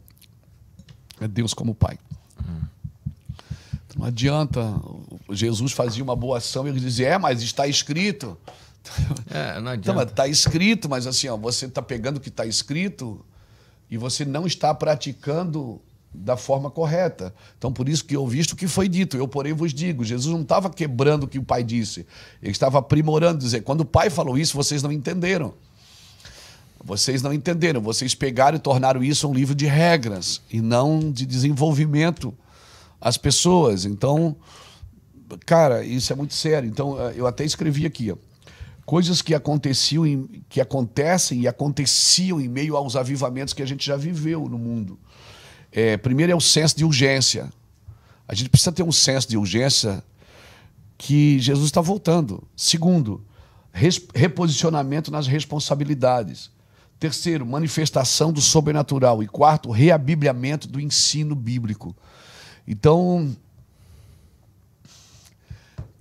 É Deus como Pai. Hum. Não adianta. Jesus fazia uma boa ação e ele dizia: É, mas está escrito. *laughs* É, não então, adianta. Está escrito, mas assim, ó, você está pegando o que está escrito e você não está praticando da forma correta. Então, por isso que eu visto o que foi dito, eu, porém, vos digo: Jesus não estava quebrando o que o Pai disse, ele estava aprimorando, dizer, quando o Pai falou isso, vocês não entenderam. Vocês não entenderam, vocês pegaram e tornaram isso um livro de regras e não de desenvolvimento as pessoas. Então, cara, isso é muito sério. Então, eh, eu até escrevi aqui, ó, coisas que aconteciam, em, que acontecem e aconteciam em meio aos avivamentos que a gente já viveu no mundo. É, primeiro é o senso de urgência. A gente precisa ter um senso de urgência que Jesus está voltando. Segundo, reposicionamento nas responsabilidades. Terceiro, manifestação do sobrenatural. E quarto, reabibliamento do ensino bíblico. Então,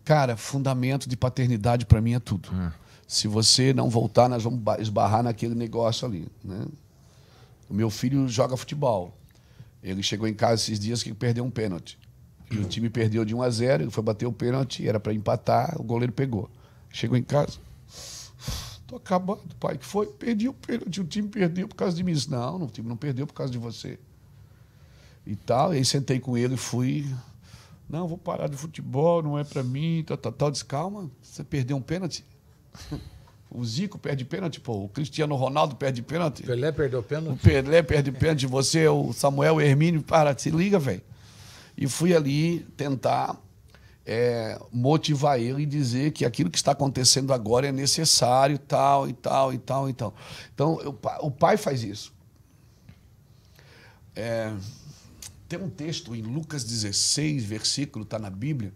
cara, fundamento de paternidade para mim é tudo. É. Se você não voltar, nós vamos esbarrar naquele negócio ali, né? O meu filho joga futebol. Ele chegou em casa esses dias que perdeu um pênalti. E o time perdeu de 1 a 0, ele foi bater o pênalti, era para empatar, o goleiro pegou. Chegou em casa. Tô acabado, pai, que foi? Perdi o pênalti, o time perdeu por causa de mim. Não, o time não perdeu por causa de você e tal. E aí sentei com ele e fui. Não, vou parar de futebol, não é para mim, tal, tal, tal. Disse, calma, você perdeu um pênalti. *laughs* O Zico perde pênalti, pô. O Cristiano Ronaldo perde pênalti. O Pelé perdeu pênalti. O Pelé perde pênalti. Você, o Samuel, o Hermínio, para, se liga, velho. E fui ali tentar é, motivar ele e dizer que aquilo que está acontecendo agora é necessário, tal e tal e tal e tal. Então, eu, o pai faz isso. É, tem um texto em Lucas 16, versículo, está na Bíblia,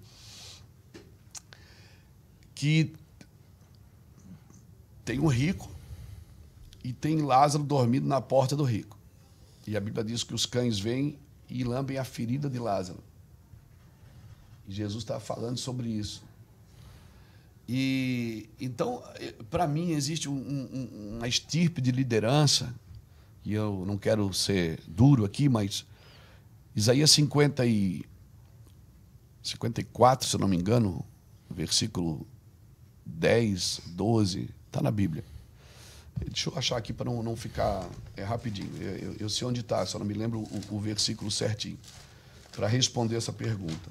que tem um rico e tem Lázaro dormindo na porta do rico. E a Bíblia diz que os cães vêm e lambem a ferida de Lázaro. E Jesus está falando sobre isso. E então, eh, para mim, existe um, um, uma estirpe de liderança, e eu não quero ser duro aqui, mas Isaías 50 e 54, se não me engano, versículo 10, 12, está na Bíblia. Deixa eu achar aqui para não, não ficar. É rapidinho. Eu, eu, eu sei onde está, só não me lembro o, o versículo certinho. Para responder essa pergunta.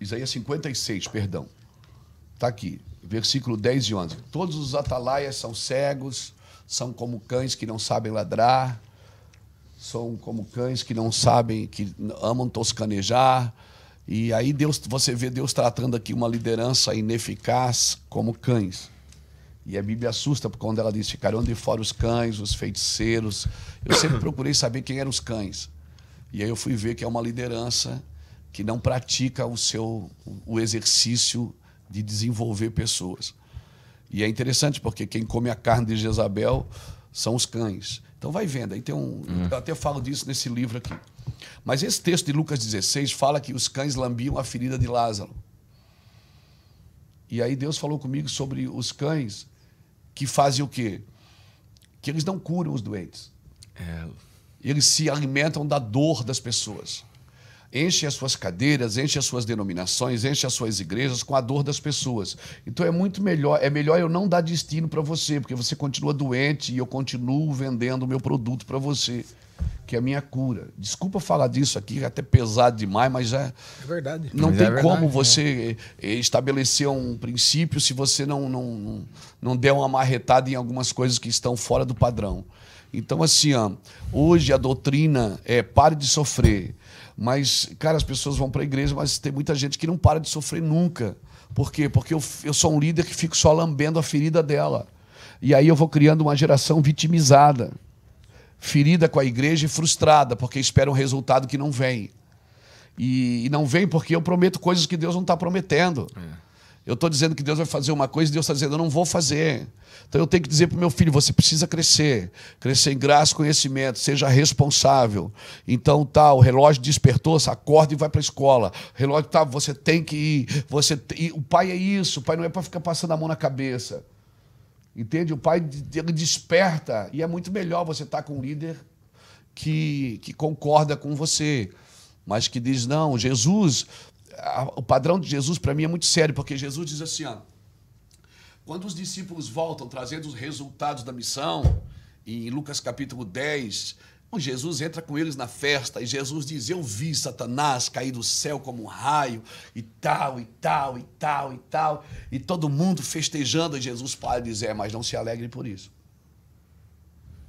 Isaías 56, perdão. Está aqui, versículo 10 e 11. Todos os atalaias são cegos, são como cães que não sabem ladrar, são como cães que não sabem, que amam toscanejar. E aí Deus, você vê Deus tratando aqui uma liderança ineficaz como cães. E a Bíblia assusta quando ela diz: ficaram de fora os cães, os feiticeiros. Eu sempre *coughs* procurei saber quem eram os cães. E aí eu fui ver que é uma liderança que não pratica o seu o exercício de desenvolver pessoas. E é interessante porque quem come a carne de Jezabel são os cães. Então vai vendo. Aí tem um, uhum. Eu até falo disso nesse livro aqui. Mas esse texto de Lucas 16 fala que os cães lambiam a ferida de Lázaro. E aí Deus falou comigo sobre os cães que fazem o quê? Que eles não curam os doentes. É. Eles se alimentam da dor das pessoas. Enche as suas cadeiras, enche as suas denominações, enche as suas igrejas com a dor das pessoas. Então é muito melhor, é melhor eu não dar destino para você, porque você continua doente e eu continuo vendendo o meu produto para você, que é a minha cura. Desculpa falar disso aqui, é até pesado demais, mas é. É verdade. Não mas tem é verdade, como né? você é. estabelecer um princípio se você não, não, não, não der uma marretada em algumas coisas que estão fora do padrão. Então, assim, ó, hoje a doutrina é pare de sofrer. Mas, cara, as pessoas vão para a igreja, mas tem muita gente que não para de sofrer nunca. Por quê? Porque eu, eu sou um líder que fico só lambendo a ferida dela. E aí eu vou criando uma geração vitimizada, ferida com a igreja e frustrada, porque espera um resultado que não vem. E, e não vem porque eu prometo coisas que Deus não está prometendo. É. Eu estou dizendo que Deus vai fazer uma coisa e Deus está dizendo, eu não vou fazer. Então eu tenho que dizer para o meu filho, você precisa crescer, crescer em graça, conhecimento, seja responsável. Então tá, o relógio despertou, você acorda e vai para a escola. O relógio tá, você tem que ir. Você e o pai é isso, o pai não é para ficar passando a mão na cabeça. Entende? O pai ele desperta e é muito melhor você estar tá com um líder que, que concorda com você, mas que diz não, Jesus a, o padrão de Jesus para mim é muito sério, porque Jesus diz assim, ó, quando os discípulos voltam trazendo os resultados da missão, em Lucas capítulo 10, Jesus entra com eles na festa e Jesus diz: Eu vi Satanás cair do céu como um raio, e tal, e tal, e tal, e tal. E todo mundo festejando. E Jesus para e diz: É, mas não se alegre por isso.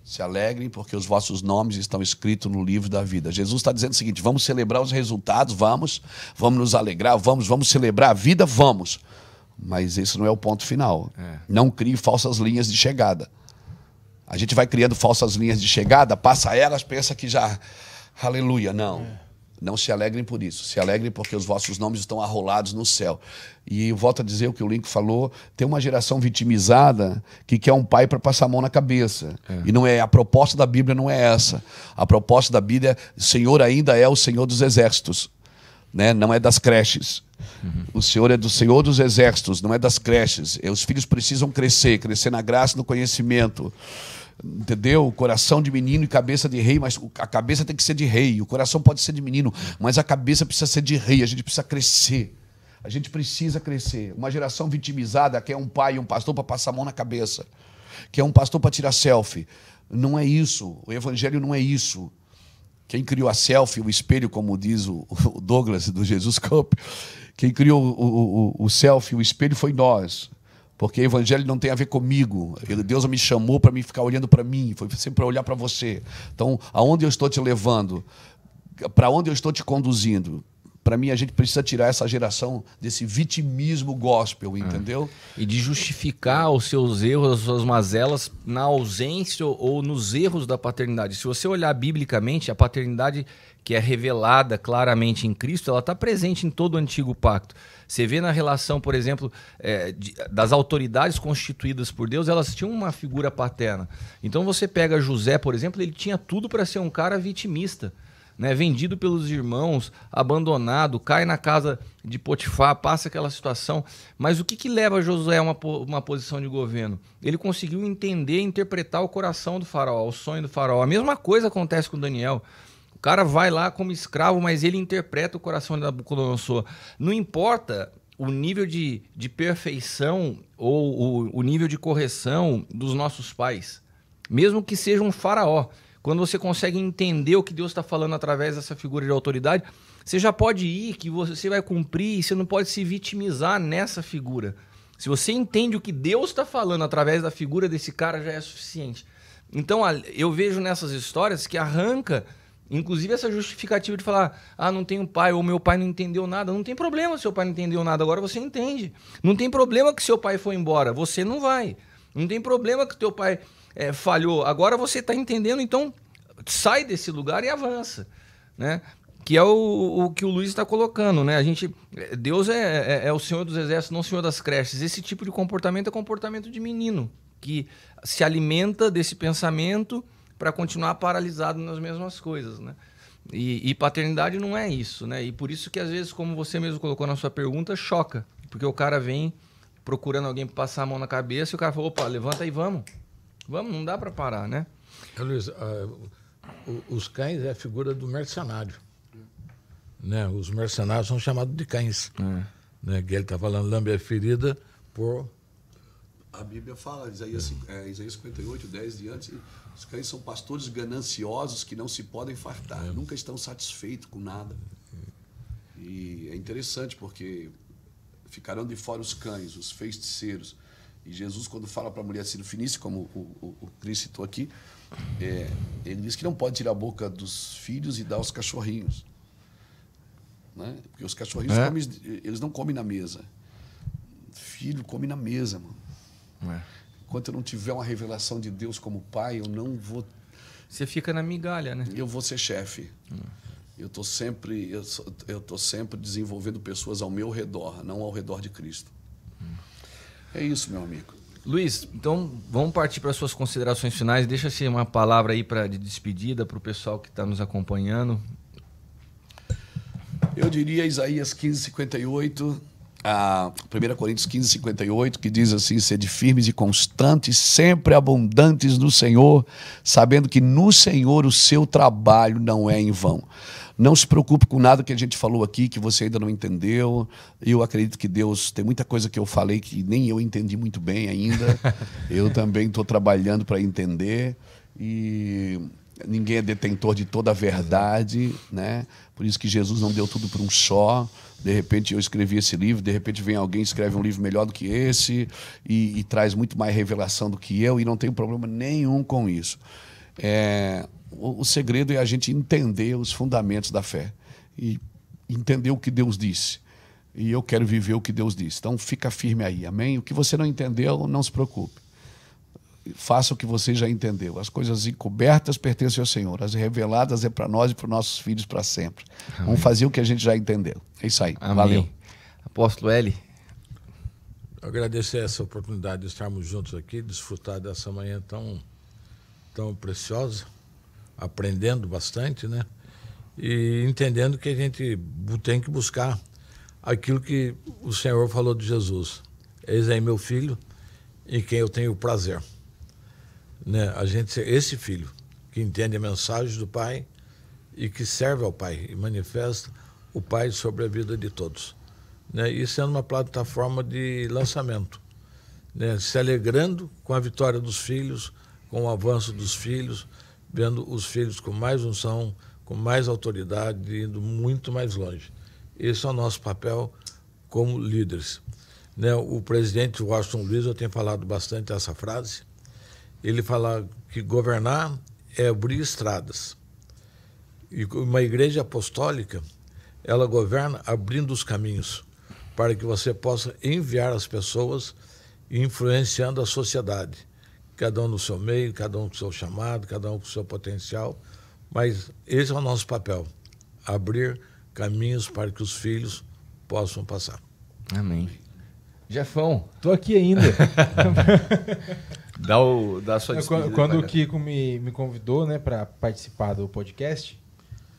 Se alegrem, porque os vossos nomes estão escritos no livro da vida. Jesus está dizendo o seguinte: vamos celebrar os resultados, vamos, vamos nos alegrar, vamos, vamos celebrar a vida, vamos. Mas esse não é o ponto final. É. Não crie falsas linhas de chegada. A gente vai criando falsas linhas de chegada, passa elas, pensa que já. Aleluia, não. É. Não se alegrem por isso, se alegrem porque os vossos nomes estão arrolados no céu. E volto a dizer o que o Link falou: tem uma geração vitimizada que quer um pai para passar a mão na cabeça. É. E não é a proposta da Bíblia não é essa. A proposta da Bíblia, o é, Senhor ainda é o Senhor dos exércitos, né? não é das creches. Uhum. O Senhor é do Senhor dos exércitos, não é das creches. É, os filhos precisam crescer, crescer na graça e no conhecimento entendeu? Coração de menino e cabeça de rei, mas a cabeça tem que ser de rei. O coração pode ser de menino, mas a cabeça precisa ser de rei. A gente precisa crescer. A gente precisa crescer. Uma geração vitimizada quer é um pai e um pastor para passar a mão na cabeça, quer é um pastor para tirar selfie. Não é isso. O evangelho não é isso. Quem criou a selfie, o espelho, como diz o, Douglas do Jesus Cup, quem criou o, o, o selfie, o espelho, foi nós. Porque o evangelho não tem a ver comigo. Deus me chamou para me ficar olhando para mim, foi sempre para olhar para você. Então, aonde eu estou te levando? Para onde eu estou te conduzindo? Para mim, a gente precisa tirar essa geração desse vitimismo gospel, ah. entendeu? É. E de justificar os seus erros, as suas mazelas, na ausência ou nos erros da paternidade. Se você olhar biblicamente, a paternidade que é revelada claramente em Cristo, ela está presente em todo o antigo pacto. Você vê na relação, por exemplo, é, de, das autoridades constituídas por Deus, elas tinham uma figura paterna. Então você pega José, por exemplo, ele tinha tudo para ser um cara vitimista. Né, vendido pelos irmãos, abandonado, cai na casa de Potifar, passa aquela situação. Mas o que, que leva Josué a uma, uma posição de governo? Ele conseguiu entender, interpretar o coração do faraó, o sonho do faraó. A mesma coisa acontece com Daniel cara vai lá como escravo, mas ele interpreta o coração de Nabucodonosor. Não importa o nível de, de perfeição ou o, o nível de correção dos nossos pais, mesmo que seja um faraó. Quando você consegue entender o que Deus está falando através dessa figura de autoridade, você já pode ir, que você vai cumprir, e você não pode se vitimizar nessa figura. Se você entende o que Deus está falando através da figura desse cara, já é suficiente. Então eu vejo nessas histórias que arranca Inclusive essa justificativa de falar, ah, não tenho pai, ou meu pai não entendeu nada. Não tem problema se seu pai não entendeu nada, agora você entende. Não tem problema que seu pai foi embora, você não vai. Não tem problema que teu pai é, falhou, agora você está entendendo, então sai desse lugar e avança. Né? Que é o, o que o Luiz está colocando, né? A gente. Eh, Deus é, é, é o Senhor dos Exércitos, não o Senhor das creches. Esse tipo de comportamento é comportamento de menino, que se alimenta desse pensamento para continuar paralisado nas mesmas coisas, né? E, e, paternidade não é isso, né? E por isso que às vezes, como você mesmo colocou na sua pergunta, choca. Porque o cara vem procurando alguém para passar a mão na cabeça e o cara falou, opa, levanta e vamos. Vamos, não dá para parar, né? Luiz, uh, os cães é a figura do mercenário. Né? Os mercenários são chamados de cães. É. Né? Que ele está falando, lambe a ferida por... A Bíblia fala, Isaías, é, Isaías 58, 10 e antes os cães são pastores gananciosos que não se podem fartar, é. nunca estão satisfeitos com nada. E é interessante porque ficaram de fora os cães, os feiticeiros. E Jesus, quando fala para a mulher sendo assim, finícia, como o, o, o Cris citou aqui, é, ele diz que não pode tirar a boca dos filhos e dar aos cachorrinhos. Né? Porque os cachorrinhos é. comem, eles não comem na mesa. Filho come na mesa, mano. É enquanto eu não tiver uma revelação de Deus como pai, eu não vou. Você fica na migalha, né? Eu vou ser chefe. Hum. Eu estou sempre, eu, eu tô sempre desenvolvendo pessoas ao meu redor, não ao redor de Cristo. Hum. É isso, meu amigo. Luiz, então vamos partir para suas considerações finais. Deixa-se uma palavra aí para de despedida para o pessoal que está nos acompanhando. Eu diria Isaías 15, 58. Ah, a 1 Coríntios 15, 58, que diz assim: sede firmes e constantes, sempre abundantes no Senhor, sabendo que no Senhor o seu trabalho não é em vão. Não se preocupe com nada que a gente falou aqui, que você ainda não entendeu. Eu acredito que Deus. Tem muita coisa que eu falei que nem eu entendi muito bem ainda. *laughs* eu também estou trabalhando para entender. E ninguém é detentor de toda a verdade, né? Por isso que Jesus não deu tudo para um só. De repente eu escrevi esse livro, de repente vem alguém escreve um livro melhor do que esse e, e traz muito mais revelação do que eu e não tenho problema nenhum com isso. É, o, o segredo é a gente entender os fundamentos da fé e entender o que Deus disse e eu quero viver o que Deus disse Então fica firme aí, amém? O que você não entendeu, não se preocupe faça o que você já entendeu. As coisas encobertas pertencem ao Senhor, as reveladas é para nós e para os nossos filhos para sempre. Amém. Vamos fazer o que a gente já entendeu. É isso aí. Amém. Valeu. Apóstolo L. Eu agradecer essa oportunidade de estarmos juntos aqui, desfrutar dessa manhã tão, tão preciosa, aprendendo bastante, né? E entendendo que a gente tem que buscar aquilo que o Senhor falou de Jesus. Eis aí meu filho, em quem eu tenho prazer né, a gente esse filho que entende a mensagem do Pai e que serve ao Pai e manifesta o Pai sobre a vida de todos. Né? Isso é uma plataforma de lançamento, né? se alegrando com a vitória dos filhos, com o avanço dos filhos, vendo os filhos com mais unção, com mais autoridade, indo muito mais longe. Esse é o nosso papel como líderes. Né? O presidente Washington Luiz, eu tenho falado bastante essa frase, ele fala que governar é abrir estradas. E uma igreja apostólica, ela governa abrindo os caminhos para que você possa enviar as pessoas influenciando a sociedade. Cada um no seu meio, cada um com o seu chamado, cada um com o seu potencial. Mas esse é o nosso papel: abrir caminhos para que os filhos possam passar. Amém. Jefão, tô aqui ainda. *laughs* Dá, o, dá a sua é, despedida. Quando o Kiko me, me convidou né, para participar do podcast,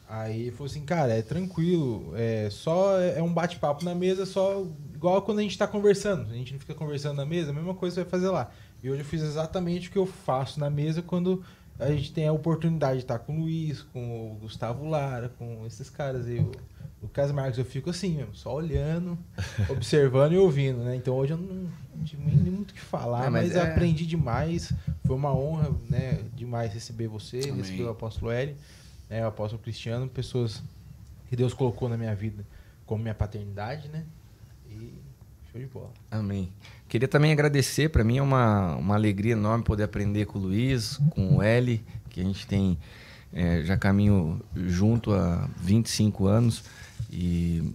aí falou assim, cara, é tranquilo, é só é um bate-papo na mesa, só igual quando a gente está conversando. A gente não fica conversando na mesa, a mesma coisa você vai fazer lá. E hoje eu fiz exatamente o que eu faço na mesa quando a gente tem a oportunidade de estar com o Luiz, com o Gustavo Lara, com esses caras aí. Lucas Marques, eu fico assim mesmo, só olhando, *laughs* observando e ouvindo, né? Então hoje eu não, não tive nem muito o que falar, é, mas, mas é... aprendi demais. Foi uma honra, né, demais receber você, Amém. receber o apóstolo L, né, o apóstolo Cristiano, pessoas que Deus colocou na minha vida como minha paternidade, né? E show de bola. Amém. Queria também agradecer, para mim é uma, uma alegria enorme poder aprender com o Luiz, com o L, que a gente tem é, já caminho junto há 25 anos. E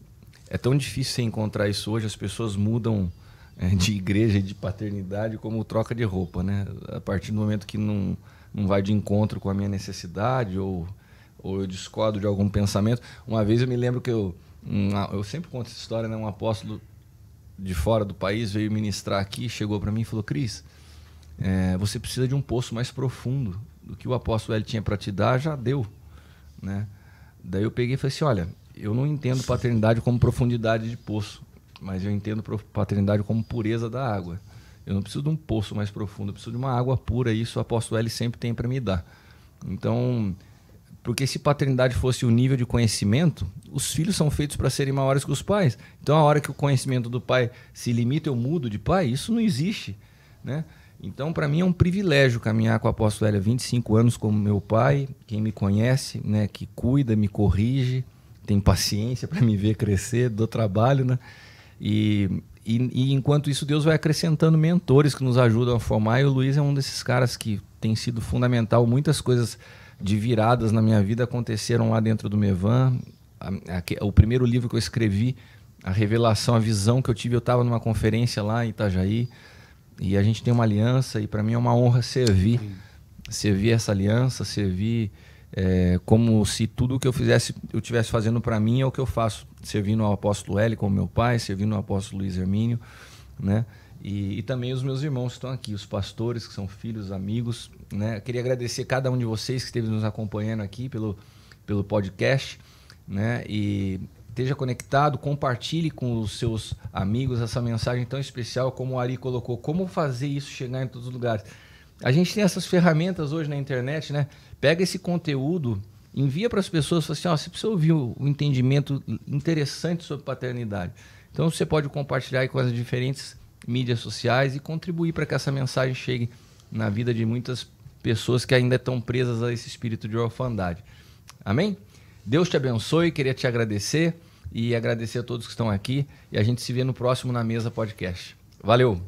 é tão difícil você encontrar isso hoje, as pessoas mudam eh, de igreja e de paternidade como troca de roupa, né? A partir do momento que não, não vai de encontro com a minha necessidade ou, ou eu discordo de algum pensamento. Uma vez eu me lembro que eu, eu sempre conto essa história, né? Um apóstolo de fora do país veio ministrar aqui, chegou para mim e falou: Cris, é, você precisa de um poço mais profundo do que o apóstolo ele tinha para te dar, já deu, né? Daí eu peguei e falei assim: olha, eu não entendo paternidade como profundidade de poço, mas eu entendo paternidade como pureza da água. Eu não preciso de um poço mais profundo, eu preciso de uma água pura, e isso o apóstolo L sempre tem para me dar. Então, porque se paternidade fosse o nível de conhecimento, os filhos são feitos para serem maiores que os pais. Então, a hora que o conhecimento do pai se limita, eu mudo de pai, isso não existe, né? Então, para mim é um privilégio caminhar com o apóstolo há 25 anos como meu pai, quem me conhece, né, que cuida, me corrige, tem paciência para me ver crescer, dou trabalho, né? E, e, e, enquanto isso, Deus vai acrescentando mentores que nos ajudam a formar. E o Luiz é um desses caras que tem sido fundamental. Muitas coisas de viradas na minha vida aconteceram lá dentro do Mevan. A, a, o primeiro livro que eu escrevi, a revelação, a visão que eu tive, eu estava numa conferência lá em Itajaí. E a gente tem uma aliança, e para mim é uma honra servir. Servir essa aliança, servir é, como se tudo o que eu fizesse, eu tivesse fazendo para mim é o que eu faço, servindo ao apóstolo L como meu pai, servindo ao apóstolo Luiz Hermínio, né? E, e, também os meus irmãos que estão aqui, os pastores que são filhos, amigos, né? Eu queria agradecer cada um de vocês que esteve nos acompanhando aqui pelo, pelo podcast, né? E esteja conectado, compartilhe com os seus amigos essa mensagem tão especial como o Ari colocou, como fazer isso chegar em todos os lugares. A gente tem essas ferramentas hoje na internet, né? pega esse conteúdo, envia para as pessoas, fala assim, ó, oh, você precisa ouvir o, o entendimento interessante sobre paternidade. Então você pode compartilhar com as diferentes mídias sociais e contribuir para que essa mensagem chegue na vida de muitas pessoas que ainda estão presas a esse espírito de orfandade. Amém? Deus te abençoe, queria te agradecer e agradecer a todos que estão aqui e a gente se vê no próximo na mesa podcast. Valeu.